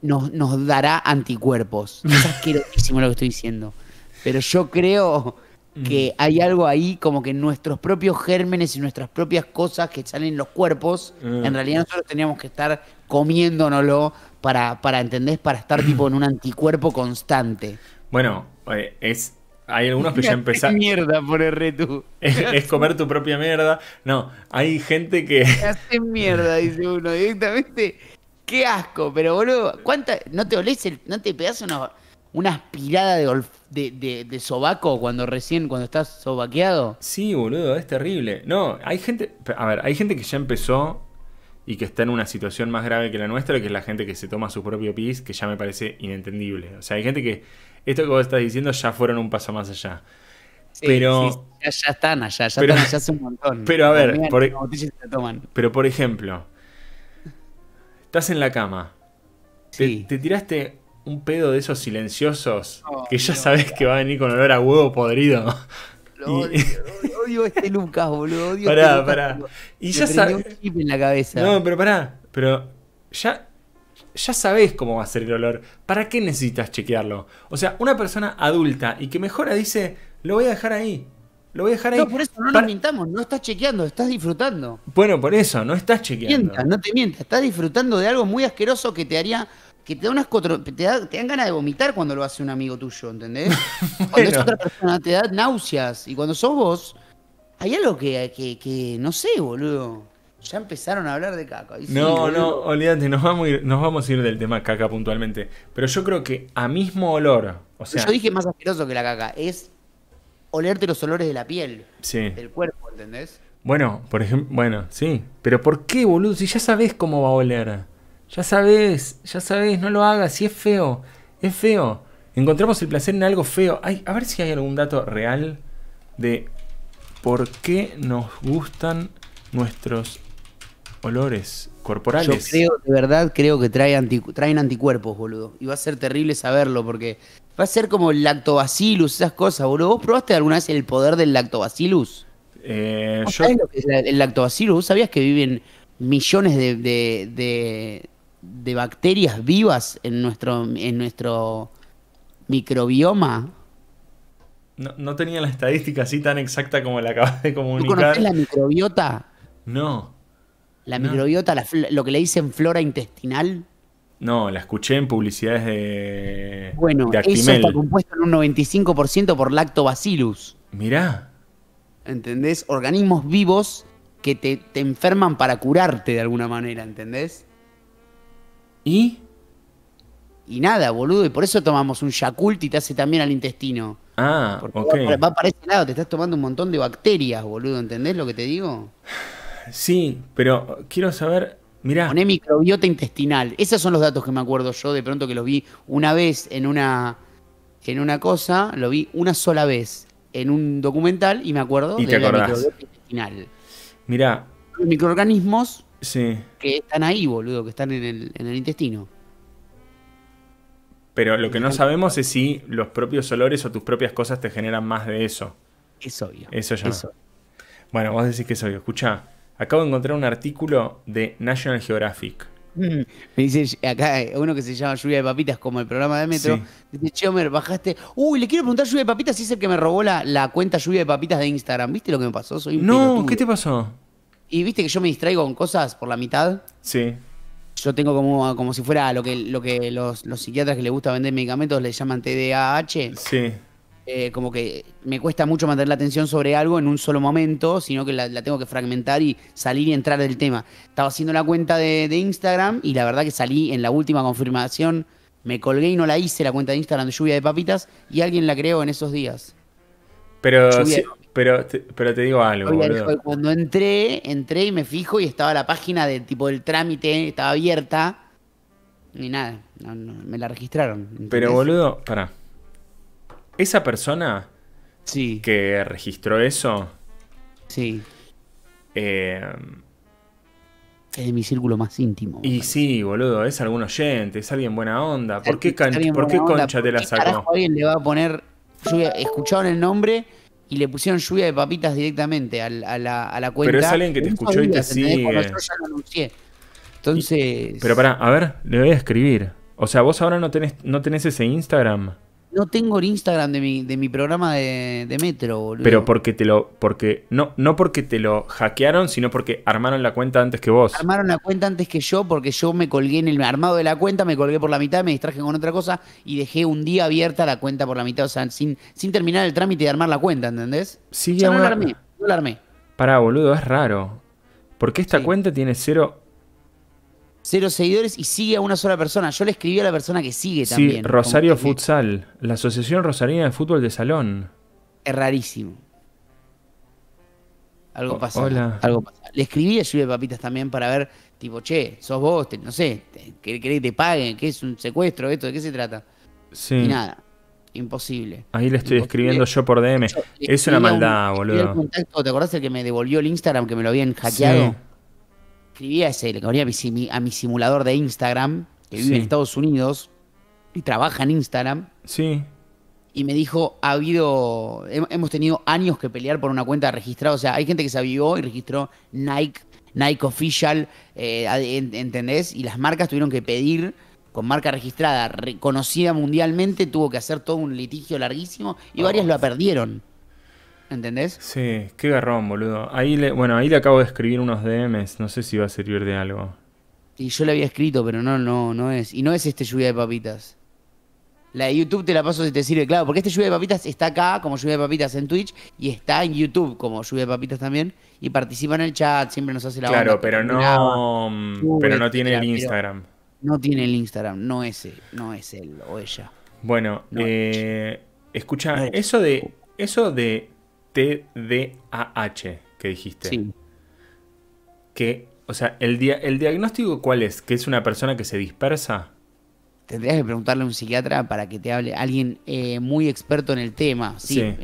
Speaker 2: nos, dará anticuerpos. Es asquerosísimo lo que estoy diciendo. Pero yo creo mm. que hay algo ahí como que nuestros propios gérmenes y nuestras propias cosas que salen en los cuerpos, eh. en realidad nosotros teníamos que estar comiéndonoslo para, para entender Para estar tipo en un anticuerpo constante.
Speaker 1: Bueno, eh, es hay algunos que ya empezaron. mierda por retu. Es, comer tu propia mierda.
Speaker 2: No, hay
Speaker 1: gente que.
Speaker 2: Hace mierda, dice uno directamente. Qué asco, pero boludo, ¿cuánta. No te olés, no te pegas una, una aspirada de, de, de, de, sobaco cuando recién, cuando estás sobaqueado? Sí, boludo, es terrible. No,
Speaker 1: hay gente. A ver, hay gente que ya empezó y que está en una situación más grave que la nuestra, que es la gente que se toma su propio pis, que ya me parece inentendible. O sea, hay gente que esto que vos estás diciendo ya fueron un paso más allá. Sí, pero
Speaker 2: ya, están allá, ya están allá hace un montón. Pero a ver, por, e-
Speaker 1: se toman. pero por ejemplo, estás en la cama, te, tiraste un pedo de esos silenciosos que ya sabes que va a venir con olor a huevo podrido.
Speaker 2: Lo odio, lo odio este Lucas, boludo. Odio este pará, este Lucas, pará. pará.
Speaker 1: Y ya sabes. un en la cabeza. No, pero pará. Pero ya ya sabes cómo va a ser el olor. ¿Para qué necesitas chequearlo? O sea, una persona adulta
Speaker 2: y que mejora dice, lo voy a dejar ahí. Lo voy a dejar ahí. No, por eso no nos mintamos, no estás chequeando, estás disfrutando.
Speaker 1: Bueno, por eso, no estás chequeando.
Speaker 2: Mienta, no te mientas, estás disfrutando de algo muy asqueroso que te haría que te da unas te, dan ganas de vomitar cuando lo hace un amigo tuyo, ¿entendés? Cuando es otra persona te da náuseas y cuando sos vos hay algo que, que, que no sé, boludo. Ya empezaron a hablar de caca. no, no,
Speaker 1: olvídate, nos vamos, a ir, nos vamos a ir del tema caca puntualmente. Pero yo creo que a mismo olor. O sea, yo dije
Speaker 2: más asqueroso que la caca. Es olerte los olores de la piel. Sí. Del cuerpo, ¿entendés?
Speaker 1: Bueno, por ejemplo, bueno, sí. Pero ¿por qué, boludo? Si ya sabes cómo va a oler. Ya sabes, ya sabes, no lo hagas. Si es feo, es feo. Encontramos el placer en algo feo. Ay, a ver si hay algún dato real de por qué nos
Speaker 2: gustan nuestros olores corporales. Yo creo, de verdad, creo que trae traen anticuerpos, boludo. Y va a ser terrible saberlo porque va a ser como el lactobacillus, esas cosas, boludo. ¿Vos probaste alguna vez el poder del lactobacillus? Eh, yo... el lactobacillus? ¿Vos sabías que viven millones de, bacterias vivas en nuestro, microbioma?
Speaker 1: No, tenía la estadística así tan exacta como la acabas de comunicar. ¿Tú conoces la
Speaker 2: microbiota? No. La microbiota, lo que le dicen flora intestinal. No, la escuché en publicidades de. Bueno, eso está compuesto en un 95% por lactobacillus. Mirá. ¿Entendés? Organismos vivos que te, te enferman para curarte de alguna manera, ¿entendés? ¿Y? Y nada, boludo, y por eso tomamos un Yakult y te hace también al intestino. Ah, Porque ok. Va, va para ese lado, te estás tomando un montón de bacterias, boludo, ¿entendés lo que te digo? Sí, pero quiero saber. Mira, Poné microbiota intestinal. Esos son los datos que me acuerdo yo de pronto que lo vi una vez en una, en una cosa, lo vi una sola vez en un documental y me acuerdo ¿Y de la microbiota intestinal. Mirá. Los microorganismos que están ahí, boludo, que están en el, intestino.
Speaker 1: Pero lo que no sabemos es si los propios olores o tus propias cosas te generan más de eso. Es obvio. Eso ya. Bueno, vos decís que es obvio. Escucha, Acabo de encontrar un artículo de National Geographic.
Speaker 2: Mm. Me dice acá uno que se llama Lluvia de Papitas, como el programa de Metro. Dice, Chomer, bajaste. Uy, le quiero preguntar Lluvia de Papitas si es el que me robó la, cuenta Lluvia de Papitas de Instagram. ¿Viste lo que me pasó? Soy un No, ¿qué te pasó? Y viste que yo me distraigo con cosas por la mitad. Sí. Yo tengo como, como si fuera lo que, lo que los, los psiquiatras que les gusta vender medicamentos le llaman TDAH. Sí. Eh, como que me cuesta mucho mantener la atención sobre algo en un solo momento, sino que la, tengo que fragmentar y salir y entrar del tema. Estaba haciendo la cuenta de, Instagram y la verdad que salí en la última confirmación, me colgué y no la hice, la cuenta de Instagram de Lluvia de Papitas, y alguien la creó en esos días.
Speaker 1: Pero, pero, te, pero te digo algo. Boludo.
Speaker 2: Cuando entré, entré y me fijo y estaba la página de tipo del trámite, estaba abierta. Ni nada, me la registraron. Pero boludo,
Speaker 1: pará. Esa persona que registró eso. Sí. Eh,
Speaker 2: es de mi círculo más íntimo. Y sí, boludo, es
Speaker 1: algún oyente, es alguien buena onda. ¿Por qué, concha te la sacó?
Speaker 2: alguien le va a poner Escucharon el nombre y le pusieron lluvia de papitas directamente a, la, a la, la cuenta. Pero es alguien que te escuchó y te sigue. Yo ya lo
Speaker 1: Entonces. pero pará, a ver, le voy a escribir. O sea, vos ahora no tenés, no tenés ese Instagram.
Speaker 2: No tengo el Instagram de mi, de mi programa de, Metro, boludo. Pero
Speaker 1: porque te lo. Porque. No, no porque te lo hackearon, sino porque armaron la cuenta antes que vos.
Speaker 2: Armaron la cuenta antes que yo, porque yo me colgué en el armado de la cuenta, me colgué por la mitad, me distraje con otra cosa y dejé un día abierta la cuenta por la mitad. O sea, sin, sin terminar el trámite de armar la cuenta, ¿entendés? Sí, ya. no la armé, no la armé. Pará, boludo, es raro. Porque esta cuenta tiene cero cero seguidores y sigue a una sola persona. Yo le escribí a la persona que sigue también sí, también. Rosario
Speaker 1: Futsal, la Asociación Rosarina de Fútbol
Speaker 2: de Salón. Es rarísimo. Algo pasó. Algo Le escribí a Lluvia Papitas también para ver, tipo, che, sos vos, no sé, querés que te paguen, que es un secuestro, esto, de qué se trata.
Speaker 1: Sí. nada.
Speaker 2: Imposible.
Speaker 1: Ahí le estoy escribiendo yo por DM. es una maldad, boludo.
Speaker 2: ¿Te acordás el que me devolvió el Instagram que me lo habían hackeado? escribía ese, le a mi, simulador de Instagram, que vive en Estados Unidos y trabaja en Instagram. Sí. Y me dijo, ha habido, hemos tenido años que pelear por una cuenta registrada. O sea, hay gente que se avivó y registró Nike, Nike Official, eh, ¿entendés? Y las marcas tuvieron que pedir con marca registrada, reconocida mundialmente, tuvo que hacer todo un litigio larguísimo y varias oh. lo perdieron. ¿Entendés?
Speaker 1: Sí, qué garrón, boludo. Ahí le, bueno, ahí le acabo de escribir unos DMs, no sé si va a servir de algo.
Speaker 2: Y yo le había escrito, pero no, no, no es. Y no es este lluvia de papitas. La de YouTube te la paso si te sirve, claro, porque este lluvia de papitas está acá como lluvia de papitas en Twitch y está en YouTube como lluvia de papitas también y participa en el chat, siempre nos hace la Claro, pero no pero no tiene el Instagram. No tiene el Instagram, no es no es él o ella. Bueno, eh, escucha,
Speaker 1: eso de eso de TDAH que dijiste. Sí. Que, o sea, el, el diagnóstico cuál es? ¿Que es una persona que se
Speaker 2: dispersa? Tendrías que preguntarle a un psiquiatra para que te hable alguien eh, muy experto en el tema. Sí, eh,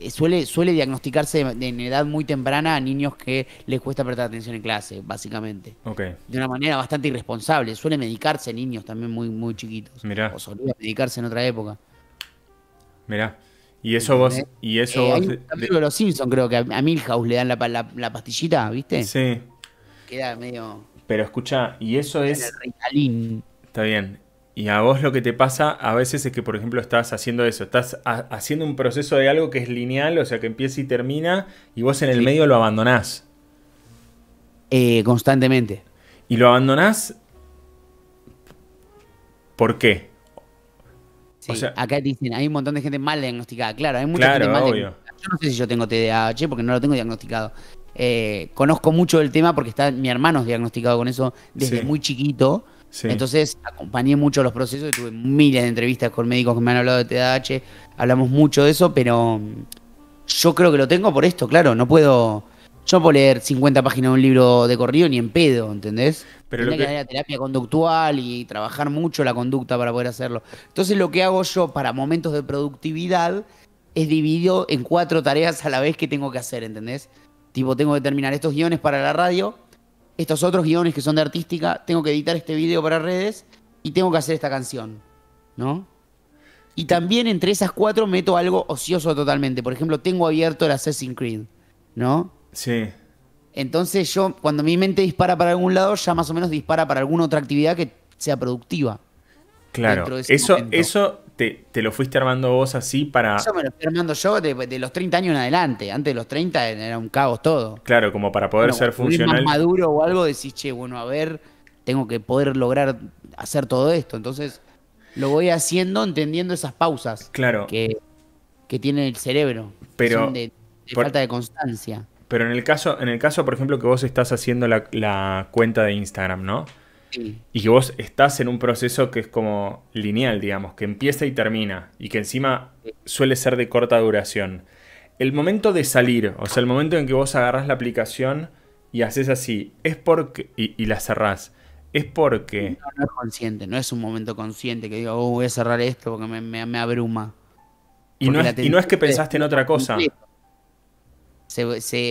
Speaker 2: eh, suele, suele diagnosticarse en edad muy temprana a niños que les cuesta prestar atención en clase, básicamente. De una manera bastante irresponsable. Suele medicarse niños también muy, muy chiquitos. Mirá. O solía medicarse en otra época. Mirá. Y eso vos. Y eso eh, de los Simpsons, creo que a Milhouse le dan la, pastillita, ¿viste? Sí. Queda medio. Pero escucha, y eso es. está
Speaker 1: bien. Y a vos lo que te pasa a veces es que, por ejemplo, estás haciendo eso, estás haciendo un proceso de algo que es lineal, o sea, que empieza y termina, y vos en el medio lo abandonás. Eh, constantemente. ¿Y lo abandonás? ¿Por qué?
Speaker 2: acá dicen, hay un montón de gente mal diagnosticada. Claro, hay mucha gente mal diagnosticada. Yo no sé si yo tengo TDAH porque no lo tengo diagnosticado. Eh, conozco mucho el tema porque está mi hermano diagnosticado con eso desde muy chiquito. Entonces acompañé mucho los procesos, tuve miles de entrevistas con médicos que me han hablado de TDAH, hablamos mucho de eso, pero yo creo que lo tengo por esto, claro, no puedo yo no puedo leer 50 páginas de un libro de corrido ni en pedo, ¿entendés? Pero lo que... que la terapia conductual y trabajar mucho la conducta para poder hacerlo. Entonces lo que hago yo para momentos de productividad es dividido en cuatro tareas a la vez que tengo que hacer, ¿entendés? Tipo, tengo que terminar estos guiones para la radio, estos otros guiones que son de artística, tengo que editar este video para redes y tengo que hacer esta canción, ¿no? Y también entre esas cuatro meto algo ocioso totalmente. Por ejemplo, tengo abierto el Assassin's Creed, ¿no? Sí. Entonces yo, cuando mi mente dispara para algún lado, ya más o menos dispara para alguna otra actividad que sea productiva.
Speaker 1: Claro, eso, eso te, lo fuiste armando vos así para... Eso
Speaker 2: me lo fui armando yo de, los 30 años en adelante. Antes de los 30 era un caos todo.
Speaker 1: Claro, como para poder ser funcional. Más maduro
Speaker 2: o algo decís, che, bueno, a ver, tengo que poder lograr hacer todo esto. Entonces lo voy haciendo entendiendo esas pausas. Que, que tiene el cerebro. Pero... de, falta de constancia.
Speaker 1: Pero en el caso, en el caso, por ejemplo, que vos estás haciendo la, cuenta de Instagram, ¿no? Sí. Y que vos estás en un proceso que es como lineal, digamos, que empieza y termina, y que encima suele ser de corta duración. El momento de salir, o sea, el momento en que vos agarrás la aplicación
Speaker 2: y haces así, es porque. y, la cerrás. Es porque. No, es consciente, no es un momento consciente que diga, oh, voy a cerrar esto porque me, abruma. Y no, es, no, es, que pensaste en otra cosa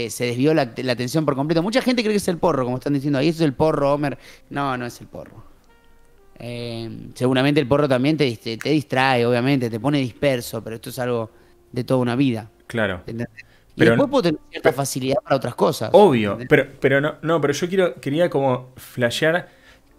Speaker 2: se, desvió la, atención por completo. Mucha gente cree que es el porro, como están diciendo ahí, eso es el porro, Homer. No, no es el porro. Eh, seguramente el porro también te, distrae, obviamente, te pone disperso, pero esto es algo de toda una vida. Claro. pero, después puedo tener cierta facilidad para otras cosas. Obvio,
Speaker 1: pero, pero no, no, pero yo quiero, quería como flashear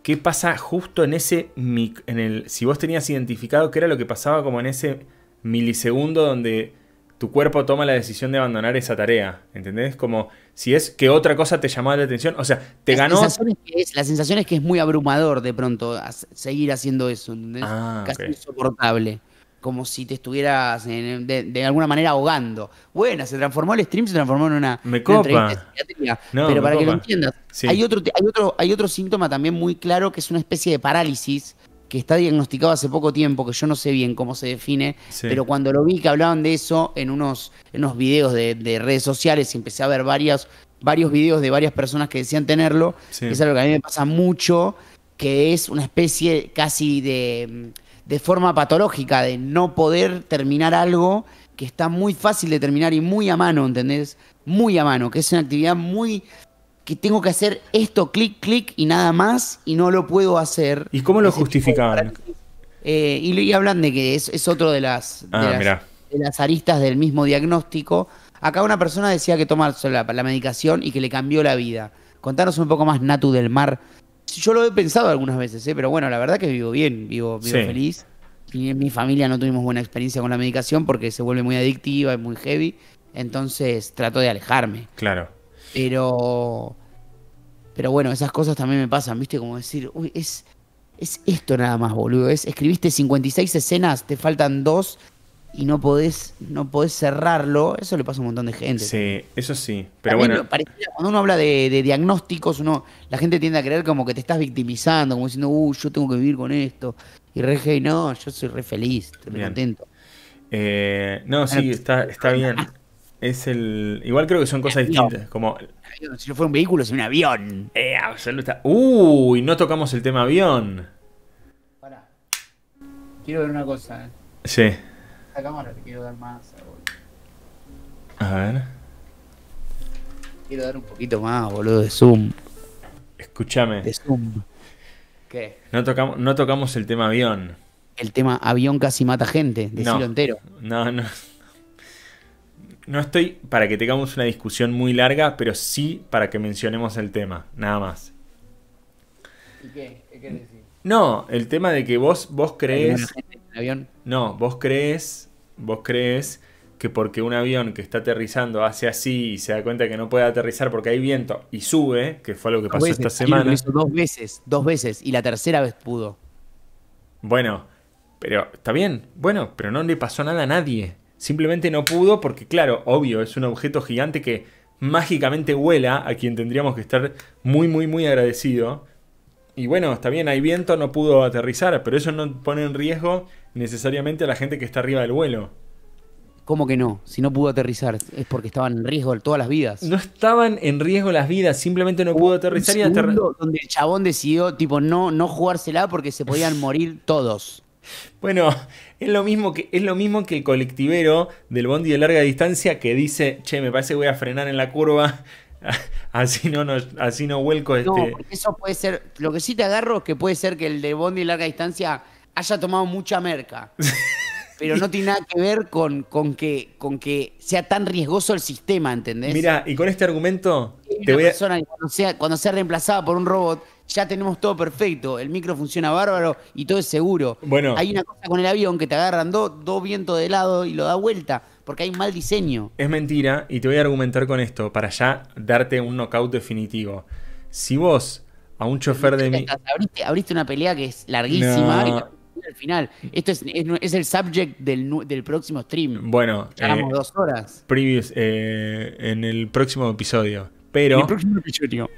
Speaker 1: qué pasa justo en ese en el. Si vos tenías identificado qué era lo que pasaba como en ese milisegundo donde tu cuerpo toma la decisión de abandonar esa tarea, ¿entendés? Como si es que otra cosa te llamaba la atención, o sea, te ganó...
Speaker 2: que es, la sensación es que es muy abrumador de pronto seguir haciendo eso, ¿entendés? Ah, Casi insoportable, como si te estuvieras eh, de, alguna manera ahogando. Bueno, se transformó el stream, se transformó en una... Me copa. pero para que lo entiendas, hay, otro, hay, otro, hay otro síntoma también muy claro que es una especie de parálisis que está diagnosticado hace poco tiempo, que yo no sé bien cómo se define, pero cuando lo vi que hablaban de eso en unos, en unos videos de, redes sociales y empecé a ver varios videos de varias personas que decían tenerlo, es algo que a mí me pasa mucho, que es una especie casi de, de forma patológica, de no poder terminar algo que está muy fácil de terminar y muy a mano, ¿entendés? Muy a mano, que es una actividad muy que tengo que hacer esto, clic, clic y nada más, y no lo puedo hacer. ¿Y cómo lo justificaban? Eh, y, hablan de que es, otro de las, ah, las aristas del mismo diagnóstico. Acá una persona decía que tomar la, medicación y que le cambió la vida. Contanos un poco más, Natu del Mar. Yo lo he pensado algunas veces, ¿eh? pero bueno, la verdad que vivo bien, vivo, feliz. Y en mi familia no tuvimos buena experiencia con la medicación porque se vuelve muy adictiva y muy heavy. Entonces trato de alejarme. Claro. Pero. Pero bueno, esas cosas también me pasan, ¿viste? Como decir, uy, es. Es esto nada más, boludo. Es, escribiste 56 escenas, te faltan dos y no podés, no podés cerrarlo. Eso le pasa a un montón de gente. Sí,
Speaker 1: eso sí. Pero bueno.
Speaker 2: cuando uno habla de, diagnósticos, uno, la gente tiende a creer como que te estás victimizando, como diciendo, uy, yo tengo que vivir con esto. Y re no, yo soy re feliz, estoy contento.
Speaker 1: Eh, no, sí, está, está bien es el. Igual creo que son cosas distintas. Como...
Speaker 2: Si no fuera un vehículo, es un avión. Eh, absoluta.
Speaker 1: Uy, no tocamos el tema avión.
Speaker 2: Pará. Quiero ver una cosa. Eh. Sí. La cámara te quiero dar más. Eh, A ver. Quiero dar un
Speaker 1: poquito más,
Speaker 2: boludo, de zoom. Escúchame. De zoom.
Speaker 1: ¿Qué? No tocamos, no tocamos el tema avión.
Speaker 2: El tema avión casi mata gente, de
Speaker 1: entero. No, no no estoy para que tengamos una discusión muy larga, pero sí para que mencionemos el tema, nada más.
Speaker 2: ¿Y qué? ¿Qué decir?
Speaker 1: No, el tema de que vos, vos crees. No, vos crees. Vos crees que porque un avión que está aterrizando hace así y se da cuenta que no puede aterrizar porque hay viento y sube, que fue lo que pasó esta semana. dos
Speaker 2: veces, dos veces, y la tercera vez
Speaker 1: pudo. Bueno, pero está bien, bueno, pero no le pasó nada a nadie. Simplemente no pudo porque, claro, obvio, es un objeto gigante que mágicamente vuela, a quien tendríamos que estar muy, muy, muy agradecido. Y bueno, está bien, hay viento, no pudo aterrizar, pero eso no pone en riesgo necesariamente a la gente que está arriba del vuelo.
Speaker 2: ¿Cómo que no? Si no pudo aterrizar, es porque estaban en riesgo todas las vidas. No estaban en riesgo las vidas, simplemente no pudo aterrizar y aterrizar. Donde el chabón decidió, tipo, no, no jugársela porque se podían morir todos. Bueno, es lo, mismo que, es lo mismo que el colectivero
Speaker 1: del bondi de larga distancia que dice, che, me parece que voy a frenar en la curva, así no, no, así no vuelco este".
Speaker 2: eso puede ser, lo que sí te agarro es que puede ser que el de bondi de larga distancia haya tomado mucha merca. pero no tiene nada que ver con, con, que, con que sea tan riesgoso el sistema, ¿entendés? Mira, y con este argumento... cuando, sea, cuando sea reemplazada por un robot ya tenemos todo perfecto, el micro funciona bárbaro y todo es seguro. Bueno. Hay una cosa con el avión que te agarran dos vientos de lado y lo da vuelta, porque hay mal diseño.
Speaker 1: Es mentira, y te voy a argumentar con esto, para ya darte un knockout definitivo.
Speaker 2: Si vos a un chofer de mi... Abriste, abriste una pelea que es larguísima. No. Y al final, esto es, el subject del, próximo stream. Bueno, eh, dos horas.
Speaker 1: Eh, en el próximo episodio. Pero, en el próximo episodio.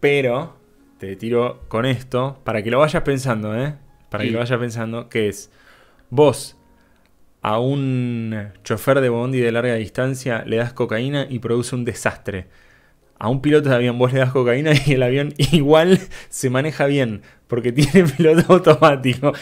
Speaker 1: Pero te tiro con esto para que lo vayas pensando, ¿eh? Para que lo vayas pensando, que es, vos a un chofer de bondi de larga distancia le das cocaína y produce un desastre. A un piloto de avión vos le das cocaína y el avión igual se maneja bien, porque tiene piloto automático.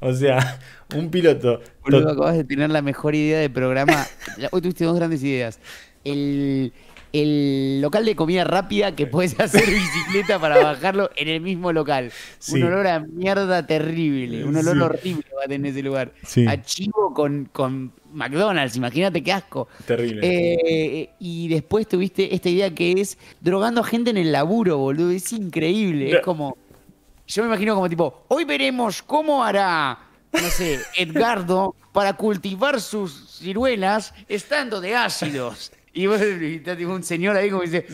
Speaker 2: O sea, un piloto. Boludo, acabas de tener la mejor idea de programa. Hoy tuviste dos grandes ideas. El el local de comida rápida que puedes hacer bicicleta para bajarlo en el mismo local. Un olor a mierda terrible, un olor horrible va a tener ese lugar. A chivo con, McDonald's, imagínate qué asco. Terrible. Eh, y después tuviste esta idea que es drogando a gente en el laburo, boludo. Es increíble. Es como. Yo me imagino como tipo, hoy veremos cómo hará no sé, Edgardo para cultivar sus ciruelas estando de ácidos. Y vos está un señor ahí como dice,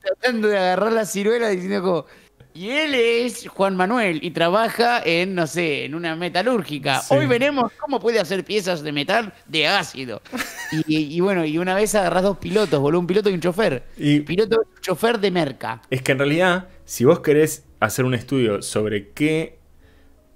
Speaker 2: tratando de agarrar la ciruela diciendo como, y él es Juan Manuel y trabaja en, no sé, en una metalúrgica. Hoy veremos cómo puede hacer piezas de metal de ácido. y, bueno, y una vez agarrás dos pilotos, boludo, un piloto y un chofer. piloto y chofer de merca.
Speaker 1: Es que en realidad, si vos querés hacer un estudio sobre qué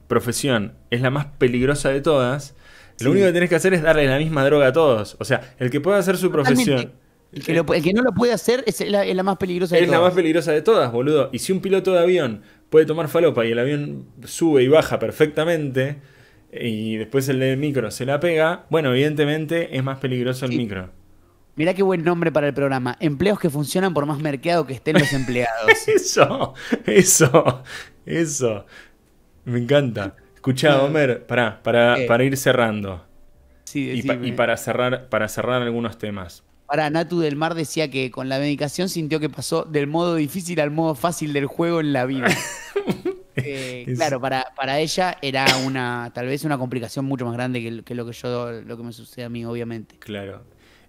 Speaker 1: profesión es la más peligrosa de todas, lo único que tenés que hacer es darle la misma droga a todos. O sea, el que pueda hacer su profesión
Speaker 2: el que, no lo puede hacer es la, más peligrosa de todas. Es la más
Speaker 1: peligrosa de todas, boludo. Y si un piloto de avión puede tomar falopa y el avión sube y baja perfectamente y después el de micro se la pega, bueno, evidentemente es más peligroso
Speaker 2: el micro. Mirá qué buen nombre para el programa. Empleos que funcionan por más mercado que estén los
Speaker 1: empleados. eso, eso, eso. Me encanta. escucha Homer, para, eh. para ir cerrando. Sí, y, y para cerrar, para cerrar algunos temas.
Speaker 2: Para Natu del Mar decía que con la medicación sintió que pasó del modo difícil al modo fácil del juego en la vida. Eh, claro, para, ella era una tal vez una complicación mucho más grande que, lo que yo lo que me sucede a mí, obviamente. Claro.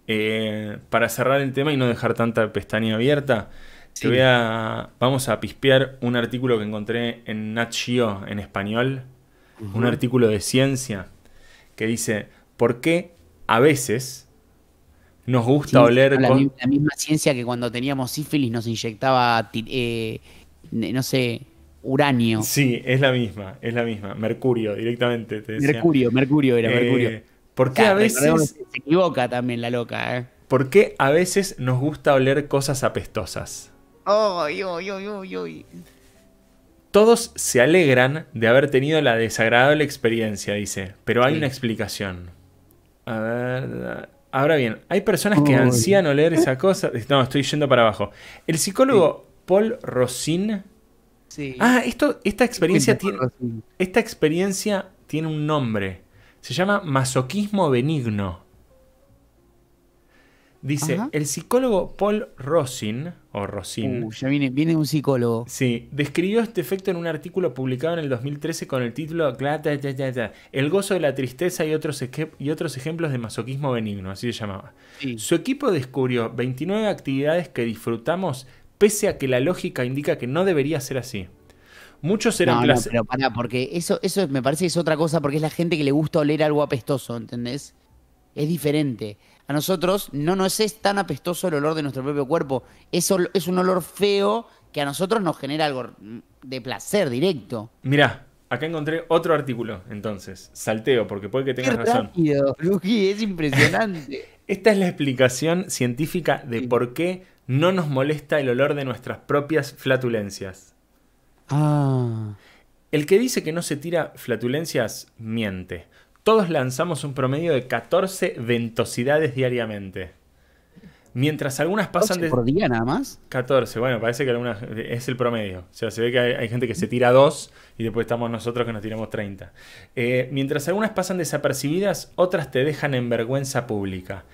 Speaker 1: Eh, para cerrar el tema y no dejar tanta pestaña abierta, te voy a, vamos a pispear un artículo que encontré en Nat en español, un artículo de ciencia que dice, ¿por qué a veces nos gusta oler. La, la,
Speaker 2: misma ciencia que cuando teníamos sífilis nos inyectaba, eh, no sé, uranio. Sí, es la misma, es la misma.
Speaker 1: Mercurio, directamente. Mercurio, Mercurio era, eh, Mercurio. ¿Por qué a veces.
Speaker 2: Se equivoca también la loca,
Speaker 1: ¿eh? ¿Por qué a veces nos gusta oler cosas apestosas?
Speaker 2: oh, ay, ay,
Speaker 1: Todos se alegran de haber tenido la desagradable experiencia, dice, pero hay una explicación. A ver. Ahora bien, hay personas que ansían o leer esa cosa. No, estoy yendo para abajo. El psicólogo Paul Rosin. Sí. Ah, esto, esta experiencia tiene. Esta experiencia tiene un nombre. Se llama masoquismo benigno. Dice, el psicólogo Paul Rosin, o Rosin. Uh,
Speaker 2: ya viene, viene, un psicólogo.
Speaker 1: Sí, describió este efecto en un artículo publicado en el 2013 con el título El gozo de la tristeza y otros, y otros ejemplos de masoquismo benigno, así se llamaba. Su equipo descubrió 29 actividades que disfrutamos pese a que la
Speaker 2: lógica indica que no debería ser así. Muchos eran no, pero para porque eso, eso me parece que es otra cosa, porque es la gente que le gusta oler algo apestoso, ¿entendés? Es diferente a nosotros no nos es tan apestoso el olor de nuestro propio cuerpo. Es, es un olor feo que a nosotros nos genera algo de placer directo.
Speaker 1: Mirá, Acá encontré otro artículo, entonces. Salteo, porque puede que tengas razón.
Speaker 2: Rápido, es impresionante.
Speaker 1: Esta es la explicación científica de por qué no nos molesta el olor de nuestras propias flatulencias.
Speaker 2: Ah.
Speaker 1: El que dice que no se tira flatulencias miente, todos lanzamos un promedio de 14 ventosidades diariamente. Mientras algunas pasan de. ¿Por día nada más? 14, bueno, parece que algunas. Es el promedio. O sea, se ve que hay, gente que se tira dos y después estamos nosotros que nos tiramos 30. Eh, mientras algunas pasan desapercibidas, otras te dejan en vergüenza pública.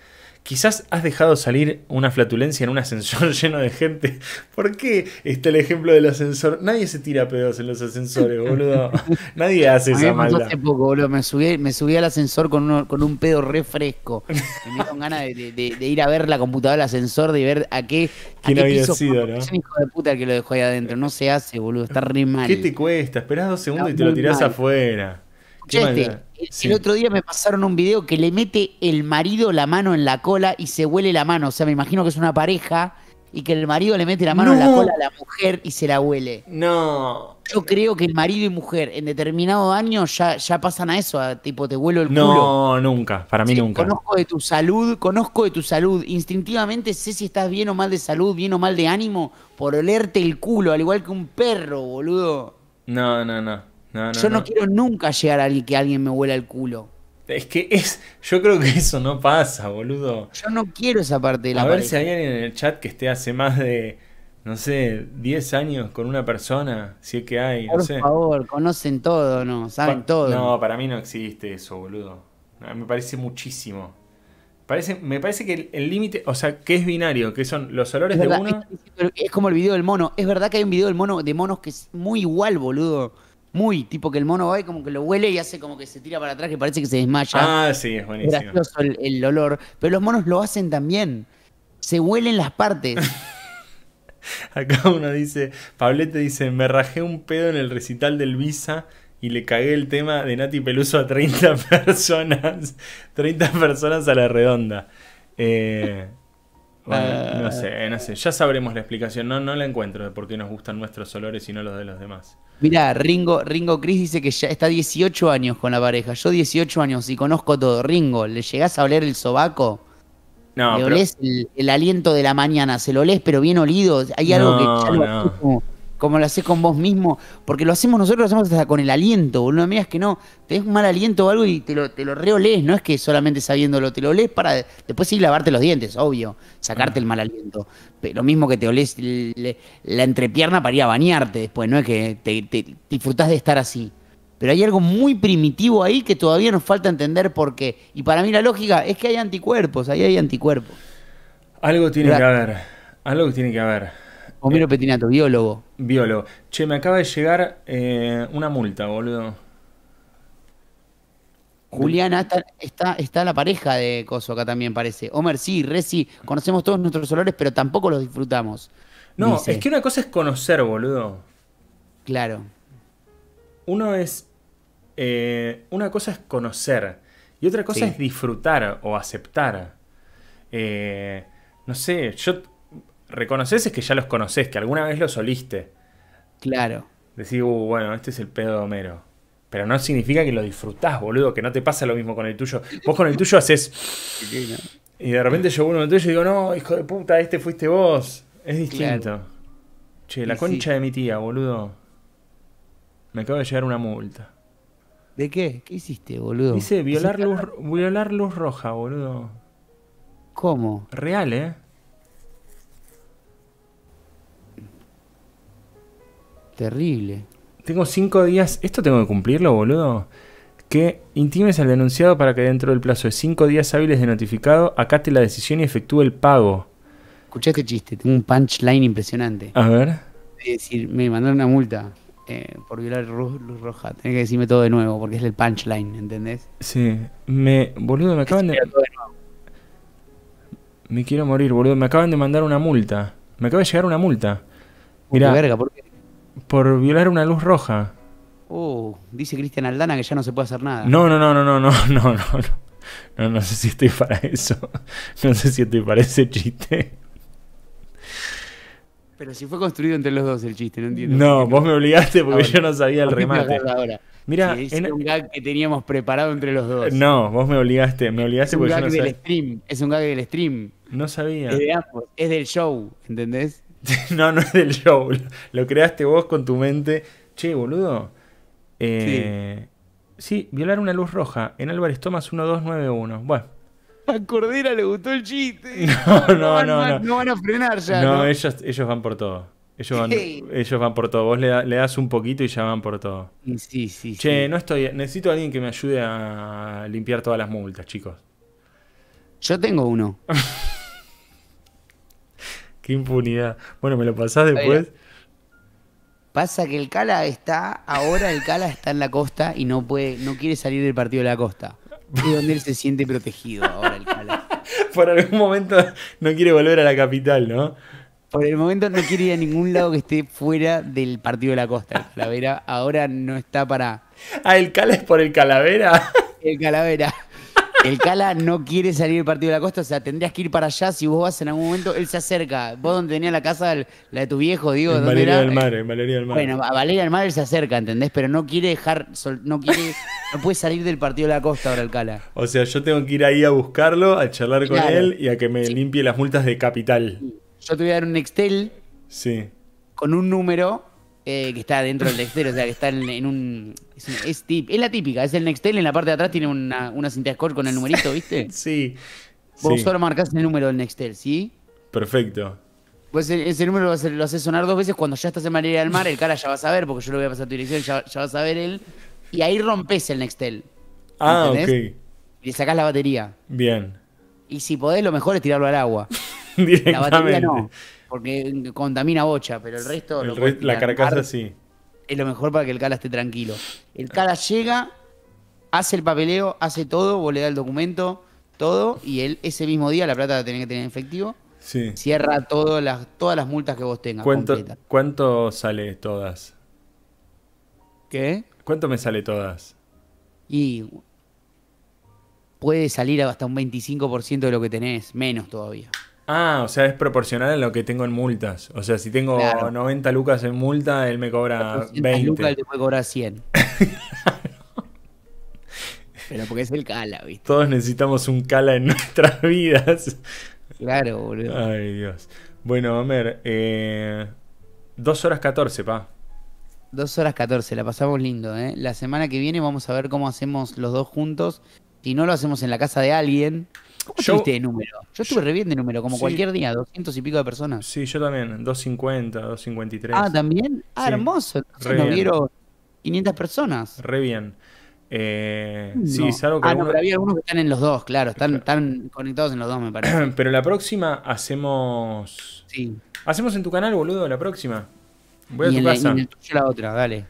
Speaker 1: Quizás has dejado salir una flatulencia en un ascensor lleno de gente. ¿Por qué está el ejemplo del ascensor? Nadie se tira pedos en los ascensores, boludo. Nadie hace esa maldad. Hace
Speaker 2: poco, boludo. Me subí, al ascensor con, un pedo refresco. Me dieron ganas de, ir a ver la computadora del ascensor, de ver a qué, qué piso Es hijo de puta que lo dejó ahí adentro. No se hace, boludo. Está re mal. ¿Qué te cuesta? Esperás dos segundos y te lo tirás afuera. ¿Qué este, el otro día me pasaron un video que le mete el marido la mano en la cola y se huele la mano. O sea, me imagino que es una pareja y que el marido le mete la mano en la cola a la mujer y se la huele. No. Yo creo que el marido y mujer en determinado año ya, pasan a eso, a tipo te huelo el culo. No,
Speaker 1: nunca, para mí nunca. Conozco
Speaker 2: de tu salud, conozco de tu salud. Instintivamente sé si estás bien o mal de salud, bien o mal de ánimo, por olerte el culo, al igual que un perro, boludo.
Speaker 1: No, no, no yo no,
Speaker 2: quiero nunca llegar a alguien que alguien me huela el culo.
Speaker 1: Es que es, yo creo que eso no pasa, boludo. Yo
Speaker 2: no quiero esa parte de la A ver si
Speaker 1: hay alguien en el chat que esté hace más de, no sé, 10 años con una persona, si es que hay. Por favor,
Speaker 2: conocen todo, ¿no? Saben todo. No,
Speaker 1: para mí no existe eso, boludo. Me parece muchísimo. Parece, me parece que el límite, o sea, que es binario, que son los olores de uno.
Speaker 2: es, como el video del mono. Es verdad que hay un video del mono de monos que es muy igual, boludo muy tipo que el mono va y como que lo huele y hace como que se tira para atrás que parece que se desmaya. Ah, sí, es buenísimo. Gracioso el, el olor. Pero los monos lo hacen también. Se huelen las partes. Acá uno
Speaker 1: dice, Pablete dice, me rajé un pedo en el recital del Visa y le cagué el tema de Nati Peluso a 30 personas. 30 personas a la redonda. Eh, eh, no sé, no sé. Ya sabremos la explicación. No, no la encuentro porque por qué nos gustan nuestros olores y no los de los demás.
Speaker 2: mira Ringo, Ringo Chris dice que ya está 18 años con la pareja. Yo 18 años y conozco todo. Ringo, ¿le llegás a oler el sobaco? No, le el, aliento de la mañana, se lo olés, pero bien olido. Hay algo que como lo haces con vos mismo, porque lo hacemos nosotros, lo hacemos hasta con el aliento, boludo. es que no, te un mal aliento o algo y te lo, te reolés, no es que solamente sabiéndolo, te lo lees para después ir a lavarte los dientes, obvio, sacarte el mal aliento. lo mismo que te olés la entrepierna para ir a bañarte después, no es que te, disfrutás de estar así pero hay algo muy primitivo ahí que todavía nos falta entender por qué. Y para mí la lógica es que hay anticuerpos, ahí hay anticuerpos.
Speaker 1: Algo tiene que haber, algo tiene que haber. Homero eh, Petinato, biólogo. Biólogo. Che, me acaba de llegar eh, una multa, boludo. Juliana,
Speaker 2: ah, está, está, la pareja de Coso acá también, parece. Homer, sí, Resi, conocemos todos nuestros olores, pero tampoco los disfrutamos. No, es que una cosa es conocer, boludo. Claro. Uno es.
Speaker 1: Eh, una cosa es conocer y otra cosa es disfrutar o aceptar. no sé, yo reconoces es que ya los conoces, que alguna vez los soliste Claro. Decís, uh, bueno, este es el pedo de Homero. Pero no significa que lo disfrutás, boludo, que no te pasa lo mismo con el tuyo. Vos con el tuyo haces. Y de repente yo uno el tuyo y digo, no, hijo de puta, este fuiste vos. Es distinto. Che, la concha de mi tía, boludo. Me acaba de llegar una multa. ¿De qué? ¿Qué
Speaker 2: hiciste, boludo? Dice violar
Speaker 1: luz, violar luz roja, boludo. ¿Cómo? Real, eh. Terrible. Tengo cinco días, esto tengo que cumplirlo, boludo. Que intimes al denunciado para que dentro del plazo de cinco días hábiles de notificado acate
Speaker 2: la decisión y efectúe el pago. este chiste, tengo un punchline impresionante. A ver. decir, me mandaron una multa eh, por violar luz roja. Tenés que decirme todo de nuevo porque es el punchline, ¿entendés? Sí, me, boludo, me acaban de...
Speaker 1: Me quiero morir, boludo. Me acaban de mandar una multa. Me acaba de llegar una multa. Mira. verga, ¿por qué? Por violar una luz roja.
Speaker 2: Oh, dice Cristian Aldana que ya no se puede hacer nada.
Speaker 1: No, no, no, no, no, no, no, no. No, sé si estoy para eso. No sé si estoy para ese chiste.
Speaker 2: Pero si fue construido entre los dos el chiste, no entiendo. No,
Speaker 1: vos me obligaste porque yo no sabía el remate.
Speaker 2: Mira, es un gag que teníamos preparado entre los dos.
Speaker 1: No, vos me obligaste, me obligaste es un gag del
Speaker 2: stream, es un gag del stream. No sabía. Es es del show, ¿entendés? no, no es del show.
Speaker 1: Lo creaste vos con tu mente. Che, boludo. Eh, sí. violar una luz roja en Álvarez Tomas 1291. Bueno.
Speaker 2: A Cordera le gustó el chiste. No, no, no. No, van a frenar ya. No,
Speaker 1: Ellos, ellos van por todo. Ellos van, ellos van por todo. Vos le, das un poquito y ya van por todo. Sí, sí, che, no estoy. Necesito a alguien que me ayude a limpiar todas las multas, chicos.
Speaker 2: Yo tengo uno.
Speaker 1: Qué impunidad. Bueno, ¿me lo pasás después?
Speaker 2: pasa que el Cala está, ahora el Cala está en la costa y no puede, no quiere salir del partido de la costa. Es donde él se siente protegido ahora el Cala. Por algún momento no quiere volver a la capital, ¿no? Por el momento no quiere ir a ningún lado que esté fuera del partido de la costa. El Calavera ahora no está para. Ah, el Cala es por el Calavera. El Calavera. El Cala no quiere salir del partido de la costa, o sea, tendrías que ir para allá. Si vos vas en algún momento, él se acerca. Vos donde tenía la casa, la de tu viejo, digo. En Valeria del Mar, en Valeria del Mar. Bueno, a Valeria del Mar él se acerca, ¿entendés? Pero no quiere dejar, no quiere, no puede salir del partido de la costa ahora el Cala.
Speaker 1: O sea, yo tengo que ir ahí a buscarlo, a charlar con él
Speaker 2: y a que me limpie las multas de capital. Yo te voy a dar un Excel Sí. Con un número eh, que está dentro del Nextel, o sea, que está en, un. Es, la típica, es el Nextel, en la parte de atrás tiene una, una cinta score con el numerito, ¿viste? sí. Vos solo marcas el número del Nextel, ¿sí?
Speaker 1: Perfecto.
Speaker 2: Pues e, ese número lo, hace haces sonar dos veces cuando ya estás en María del Mar, el cara ya vas a ver, porque yo lo voy a pasar a tu dirección, ya, vas a ver él. Y ahí rompes el Nextel. Ah, ok. Y le sacás la batería. Bien. Y si podés, lo mejor es tirarlo al agua. Directamente. La batería no porque contamina bocha, pero el resto. la carcasa sí. Es lo mejor para que el Cala esté tranquilo. El Cala llega, hace el papeleo, hace todo, vos le das el documento, todo, y él ese mismo día la plata la tenés que tener en efectivo. Sí. Cierra todas las multas que vos tengas. ¿Cuánto, ¿Cuánto sale todas? ¿Qué? ¿Cuánto me sale todas? Y puede salir hasta un 25% de lo que tenés, menos todavía.
Speaker 1: Ah, o sea, es proporcional a lo que tengo en multas. O sea, si tengo 90 lucas en multa, él me cobra 20. lucas, él te puede cobrar 100.
Speaker 2: Pero porque es el cala,
Speaker 1: ¿viste? Todos necesitamos un cala en nuestras vidas. Claro, boludo. Ay, Dios. Bueno, Homer, eh, 2 horas 14, pa.
Speaker 2: 2 horas 14, la pasamos lindo, ¿eh? La semana que viene vamos a ver cómo hacemos los dos juntos. Si no lo hacemos en la casa de alguien, ¿Cómo yo, estuviste de número? Yo estuve re bien de número, como cualquier día,
Speaker 1: 200 y pico de personas. Sí, yo también, 250, 253. Ah, ¿también? Ah, hermoso. Entonces nos vieron
Speaker 2: 500 personas. Re bien. Eh, mm, no. Sí, que ah, No, pero había algunos que están en los dos, claro, están, conectados en los dos, me parece.
Speaker 1: pero la próxima hacemos... Sí. Hacemos en tu canal, boludo, la próxima. Voy a tu casa. en
Speaker 2: la otra, dale.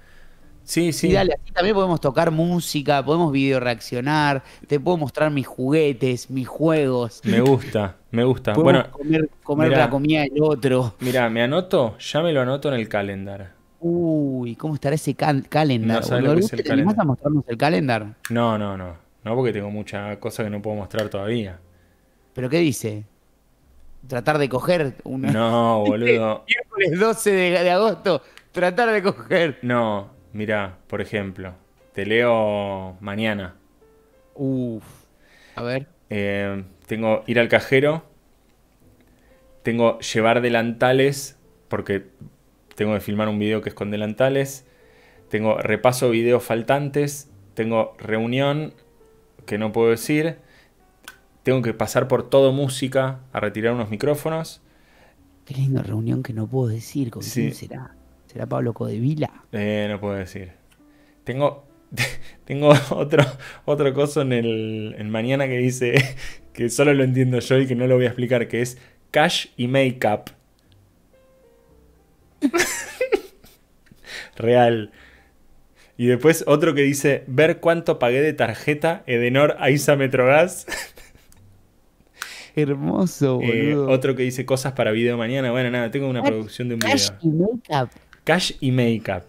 Speaker 2: Sí, sí. Y dale, así también podemos tocar música, podemos video reaccionar, te puedo mostrar mis juguetes, mis juegos. Me gusta,
Speaker 1: me gusta. bueno,
Speaker 2: comer, la comida del otro. Mira, me anoto, ya me lo anoto en
Speaker 1: el calendar.
Speaker 2: Uy, ¿cómo estará ese calendar? No ¿Te vas a mostrarnos el
Speaker 1: calendar? No, no, no. No, porque tengo mucha cosa que no puedo mostrar todavía. ¿Pero
Speaker 2: qué dice? Tratar de coger un
Speaker 1: No, boludo. Miércoles 12 de agosto, tratar de coger. No, Mira, por ejemplo, te leo mañana. Uf. A ver. Em, tengo ir al cajero. Tengo llevar delantales, porque tengo que filmar un video que es con delantales. Tengo repaso videos faltantes. Tengo reunión, que no puedo decir. Tengo que pasar por todo música a retirar unos micrófonos.
Speaker 2: Qué linda reunión que no puedo decir. ¿Con será? ¿Será Pablo Codevila?
Speaker 1: Eh, no puedo decir. Tengo, tengo otro, otro coso en el mañana que dice que solo lo entiendo yo y que no lo voy a explicar, que es cash y Makeup. Real. Y después otro que dice, ver cuánto pagué de tarjeta Edenor Aiza Metrogas.
Speaker 2: Hermoso, eh, boludo.
Speaker 1: otro que dice cosas para video mañana. Bueno, nada, tengo una producción de un
Speaker 2: video.
Speaker 1: Cash y Makeup.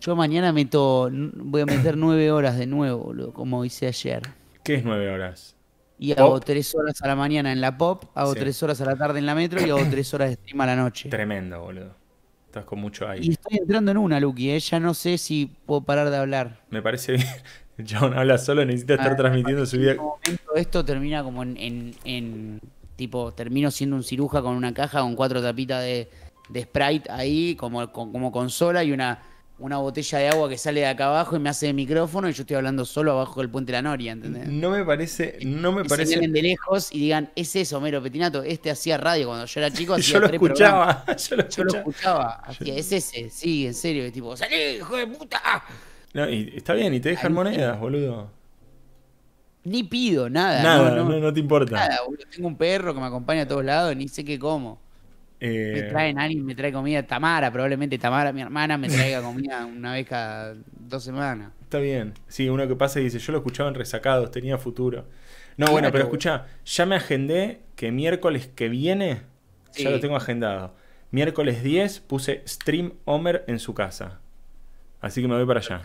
Speaker 2: Yo mañana meto, voy a meter nueve horas de nuevo, boludo, como hice ayer. ¿Qué es nueve horas? Y hago tres horas a la mañana en la pop, hago tres horas a la tarde en la metro y hago tres horas de stream a la noche. Tremendo, boludo. Estás con mucho aire. Y estoy entrando en una, Luqui, eh, ya no sé si puedo parar de hablar. Me parece bien.
Speaker 1: John habla solo, necesita estar ah, transmitiendo su vida. En
Speaker 2: momento esto termina como en, en, Tipo, termino siendo un ciruja con una caja con cuatro tapitas de, de Sprite ahí como, como consola y una, una botella de agua que sale de acá abajo y me hace de micrófono y yo estoy hablando solo abajo del puente de la Noria, ¿entendés? No me parece, no me parece. de lejos y digan, es eso, Homero Petinato, este hacía radio cuando yo era chico. Hacía yo, lo escuchaba, yo, lo escuchaba, yo lo escuchaba. es ese, sí, en serio, tipo, salí, hijo de puta. No, y está bien, y te dejan monedas, boludo. Ni pido nada. no, no, no, te importa. Nada, boludo. Tengo un perro que me acompaña a todos lados, ni sé qué como me eh, traen alguien me trae comida Tamara, probablemente Tamara, mi hermana, me traiga comida una vez cada dos semanas.
Speaker 1: Está bien. Sí, uno que pasa y dice, yo lo escuchaba en Resacados, tenía futuro. No, bueno, pero escucha, ya me agendé que miércoles que viene, ya lo tengo agendado. Miércoles 10 puse Stream Homer en su casa. Así que me voy para allá.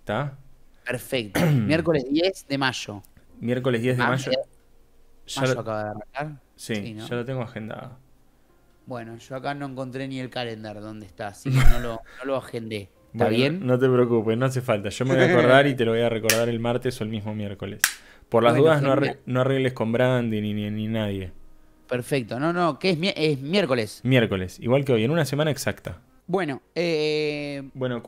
Speaker 1: ¿Está? Perfecto. miércoles 10 de mayo. Miércoles 10 de ah, mayo. mayo. acaba de arrancar. Sí, ya lo tengo agendado.
Speaker 2: Bueno, yo acá no encontré ni el calendar donde está, así que no lo, agendé. ¿Está bien?
Speaker 1: No te preocupes, no hace falta. Yo me voy a acordar y te lo voy a recordar el martes o el mismo miércoles. Por las dudas, no, arregles, con Brandy ni, ni, nadie.
Speaker 2: Perfecto, no, no, que es, es, miércoles.
Speaker 1: Miércoles, igual que hoy, en una semana exacta.
Speaker 2: Bueno, eh, bueno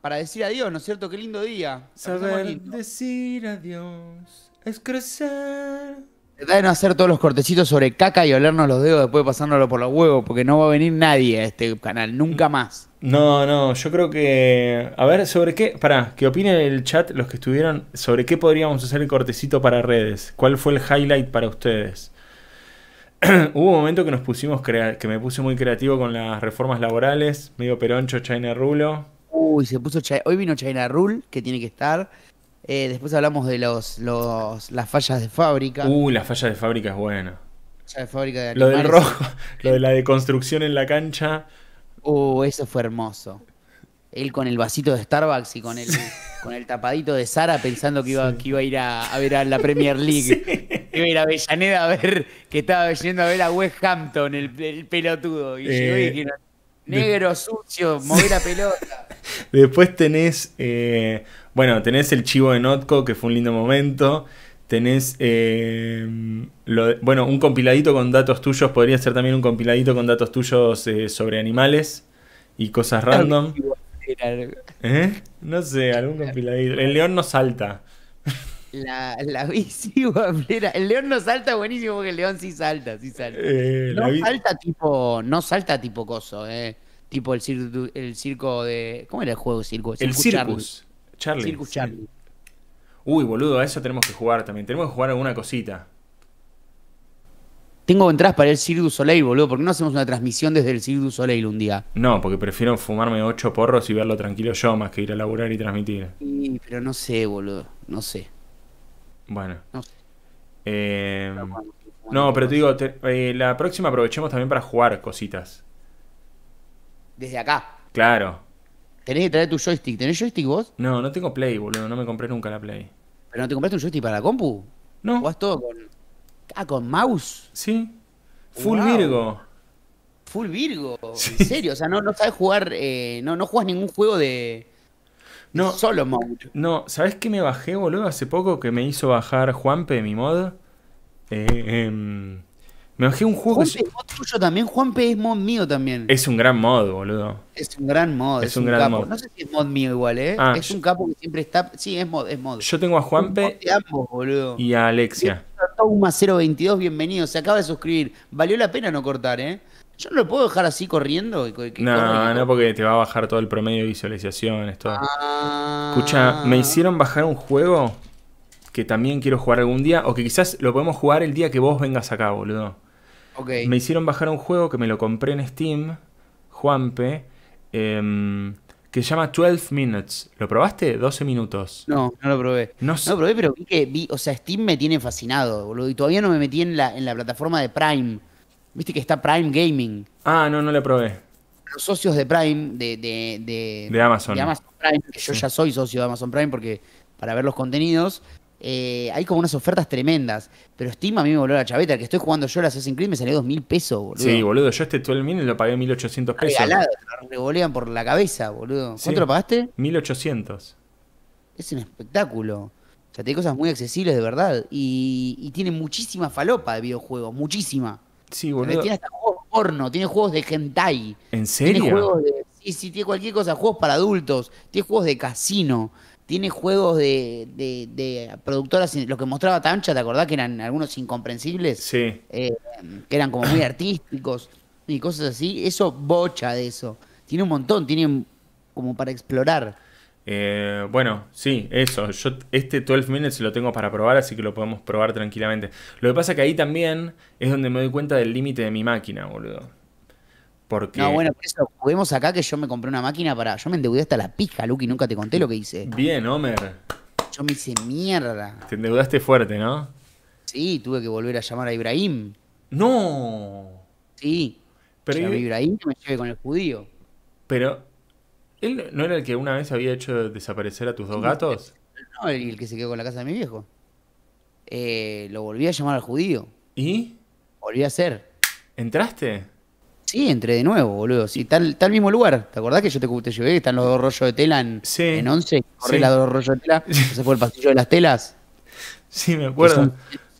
Speaker 2: para, decir adiós, ¿no es cierto? Qué lindo día. Saber
Speaker 1: decir adiós es crecer. Deben
Speaker 2: hacer todos los cortecitos sobre caca y olernos los dedos después de pasándolo por los huevos, porque no va a venir nadie a este canal, nunca más.
Speaker 1: No, no, yo creo que. A ver, sobre qué. Pará, que opine el chat los que estuvieron. Sobre qué podríamos hacer el cortecito para redes. ¿Cuál fue el highlight para ustedes? Hubo un momento que nos pusimos. que me puse muy creativo con las reformas
Speaker 2: laborales. Medio peroncho, China Rulo. Uy, se puso. Hoy vino China Rule, que tiene que estar. Eh, después hablamos de los, las fallas de fábrica. Uh,
Speaker 1: las fallas de fábrica es
Speaker 2: buena. Falla de fábrica de lo del rojo, lo de la deconstrucción en la cancha. Uh, eso fue hermoso. Él con el vasito de Starbucks y con el, con el tapadito de Sara pensando que iba, que iba a ir a, ver a la Premier League. Que Iba a ir a Avellaneda a ver que estaba yendo a ver a West Hampton, el, pelotudo. Y yo llegó eh, negro, sucio, mover la pelota.
Speaker 1: Después tenés eh, bueno, tenés el chivo de Notco, que fue un lindo momento. Tenés, eh, bueno, un compiladito con datos tuyos. Podría ser también un compiladito con datos tuyos eh, sobre animales y cosas random. ¿Eh? No sé, algún compiladito. El león no salta.
Speaker 2: La, bici El león no salta buenísimo porque el león sí salta, sí salta. no salta tipo, no salta tipo coso, eh. Tipo el, circo, el circo de. ¿Cómo era el juego circo? El, Charlie. Charlie.
Speaker 1: Uy, boludo, a eso tenemos que jugar también. Tenemos que jugar alguna cosita.
Speaker 2: Tengo entradas para el Cirque Soleil, boludo. porque qué no hacemos una transmisión desde el Cirque Soleil un día?
Speaker 1: No, porque prefiero fumarme ocho porros y verlo tranquilo yo más que ir a laburar y transmitir.
Speaker 2: Sí, pero no sé, boludo. No sé. Bueno. No sé. Eh, no, pero te digo,
Speaker 1: eh, la próxima aprovechemos también para jugar cositas.
Speaker 2: Desde acá. Claro. Tenés que traer tu joystick. ¿Tenés joystick vos? No, no tengo Play, boludo. No me compré nunca la Play. ¿Pero no te compraste un joystick para la compu? No. ¿Jugás todo con. Ah, con mouse? Sí. Full Virgo. Full Virgo. En serio, o sea, no, sabes jugar. Eh, no, no juegas ningún juego de.
Speaker 1: No, solo mouse. No, ¿sabes qué me bajé, boludo? Hace poco que me hizo bajar Juanpe, mi mod. eh, em, me bajé un juego es
Speaker 2: mod tuyo también, Juanpe es mod mío también.
Speaker 1: Es un gran mod, boludo.
Speaker 2: Es un gran mod, es, un, gran capo. No sé si es mod mío igual, ¿eh? Ah, es un capo que siempre está... Sí, es mod, es mod. Yo tengo a Juanpe
Speaker 1: y a Alexia.
Speaker 2: Toma 022 bienvenido, se acaba de suscribir. Valió la pena no cortar, ¿eh? Yo no lo puedo dejar así corriendo. no,
Speaker 1: no, porque te va a bajar todo el promedio de visualizaciones, todo. Ah. Escucha, me hicieron bajar un juego que también quiero jugar algún día, o que quizás lo podemos jugar el día que vos vengas acá, boludo. Me hicieron bajar un juego que me lo compré en Steam, Juanpe, em, que se llama 12 Minutes. ¿Lo probaste? 12 minutos. No,
Speaker 2: no lo probé. No, lo probé, pero vi que o sea, Steam me tiene fascinado, boludo. Y todavía no me metí en la, en la plataforma de Prime. Viste que está Prime Gaming. Ah, no, no lo probé. Los socios de Prime, de, de, de, Amazon. De Amazon Prime, que yo ya soy socio de Amazon Prime porque para ver los contenidos, eh, hay como unas ofertas tremendas. Pero estima a mí me voló la chaveta. que estoy jugando yo el Assassin's Creed me salió dos mil pesos, boludo. Sí,
Speaker 1: boludo. Yo este 12 mini lo pagué 1800 pesos. Regalado,
Speaker 2: te por la cabeza, boludo. ¿Cuánto lo pagaste?
Speaker 1: 1800.
Speaker 2: Es un espectáculo. O sea, tiene cosas muy accesibles de verdad. Y, tiene muchísima falopa de videojuegos. Muchísima. Sí, boludo. Tiene hasta juegos porno. Tiene juegos de hentai. ¿En serio? juegos Sí, sí, tiene cualquier cosa. Juegos para adultos. Tiene juegos de casino tiene juegos de, productoras, lo que mostraba Tancha, ¿te acordás que eran algunos incomprensibles? Sí. Eh, que eran como muy artísticos y cosas así. Eso bocha de eso. Tiene un montón, tiene como para explorar.
Speaker 1: Eh, bueno, sí, eso. Yo este 12 minutes lo tengo para probar, así que lo podemos probar tranquilamente. Lo que pasa que ahí también es donde me doy cuenta del límite de mi máquina, boludo. No, bueno,
Speaker 2: por eso juguemos acá que yo me compré una máquina para. Yo me endeudé hasta la pija, y nunca te conté lo que hice. Bien, Homer. Yo me hice mierda.
Speaker 1: Te endeudaste fuerte, ¿no?
Speaker 2: Sí, tuve que volver a llamar a Ibrahim. ¡No! Sí. Pero Ibrahim me llevé con el judío.
Speaker 1: Pero. ¿Él no era el que una vez había hecho desaparecer a tus dos gatos?
Speaker 2: No, el, que se quedó con la casa de mi viejo. Eh, lo volví a llamar al judío. ¿Y? Volví a ser. ¿Entraste? Sí, entré de nuevo, boludo. Sí, está, está el mismo lugar. ¿Te acordás que yo te, te llevé? Están los dos rollos de tela en, Once. en 11. los dos rollos de tela. Ese fue el pasillo de las telas. Sí, me acuerdo.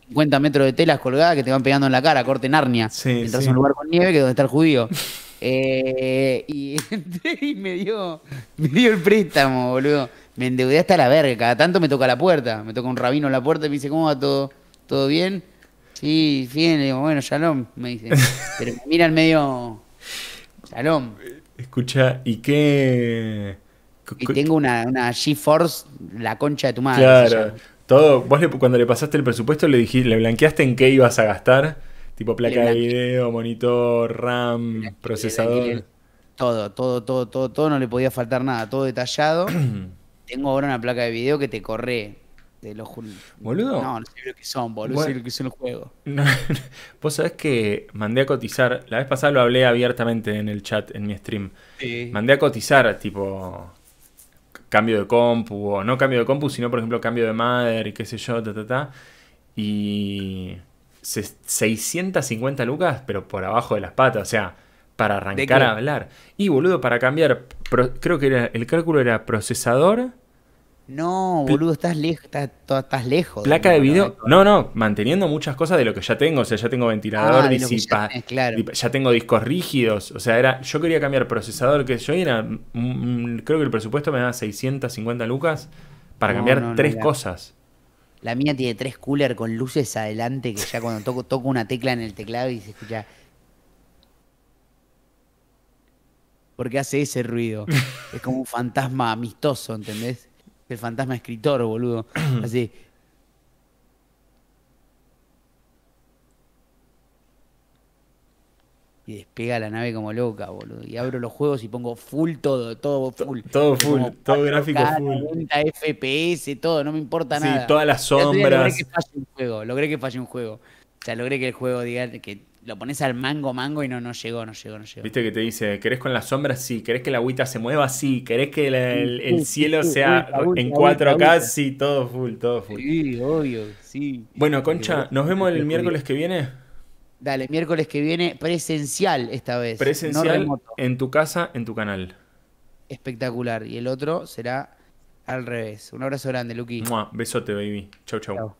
Speaker 2: 50 metros de telas colgadas que te van pegando en la cara, corte Narnia. Sí, Entras en un lugar con nieve que es donde está el judío. eh, y entré y me dio, me dio el préstamo, boludo. Me endeudé hasta la verga. Cada tanto me toca la puerta. Me toca un rabino en la puerta y me dice, ¿cómo va todo? ¿Todo bien? Sí, fíjense, digo, bueno, shalom, me dice. Pero me miran medio. Shalom. Escucha, ¿y qué.? Y tengo una, una la concha de tu madre. Claro.
Speaker 1: Todo, vos cuando le pasaste el presupuesto le dijiste, le blanqueaste en qué ibas a gastar,
Speaker 2: tipo placa de video, monitor, RAM, procesador. todo, todo, todo, todo, todo, no le podía faltar nada, todo detallado. Tengo ahora una placa de video que te corre de los ¿Boludo? No, no sé lo que son, boludo. lo que son los juegos.
Speaker 1: Vos sabés que mandé a cotizar. La vez pasada lo hablé abiertamente en el chat, en mi stream. Mandé a cotizar, tipo. Cambio de compu, o no cambio de compu, sino por ejemplo cambio de madre y qué sé yo, ta, ta, Y. 650 lucas, pero por abajo de las patas, o sea, para arrancar a hablar. Y boludo, para cambiar, creo que el cálculo era procesador
Speaker 2: no, boludo, estás, lejos, estás, lejos. ¿Placa de video?
Speaker 1: No, no, manteniendo muchas cosas de lo que ya tengo. O sea, ya tengo ventilador, ah, ya, tengo discos rígidos. O sea, era, yo quería cambiar procesador, que yo era, mm, mm, creo que el presupuesto me da 650 lucas para cambiar tres cosas.
Speaker 2: La mía tiene tres cooler con luces adelante que ya cuando toco, toco una tecla en el teclado y se escucha... Porque hace ese ruido. es como un fantasma amistoso, ¿entendés? el fantasma escritor, boludo. Así. Y despega la nave como loca, boludo. Y abro los juegos y pongo full todo, todo full. Todo full, todo gráfico full. FPS, todo, no me importa nada. Sí, todas las sombras. Logré que falle un juego, logré que falle un juego. O sea, logré que el juego diga que lo pones al mango, mango y no, no llegó, no llegó, no llegó. Viste
Speaker 1: que te dice, ¿querés con la sombra Sí. ¿Querés que la agüita se mueva? Sí. ¿Querés que el, cielo sea en cuatro k Sí, todo full, todo full. Sí, obvio, sí. Bueno, Concha, eh, ¿nos vemos eh, el eh, miércoles que viene?
Speaker 2: Dale, miércoles que viene, presencial esta vez. Presencial
Speaker 1: en tu casa, en tu canal.
Speaker 2: Espectacular. Y el otro será al revés. Un abrazo grande, Luqui.
Speaker 1: Besote, baby. chau. chau.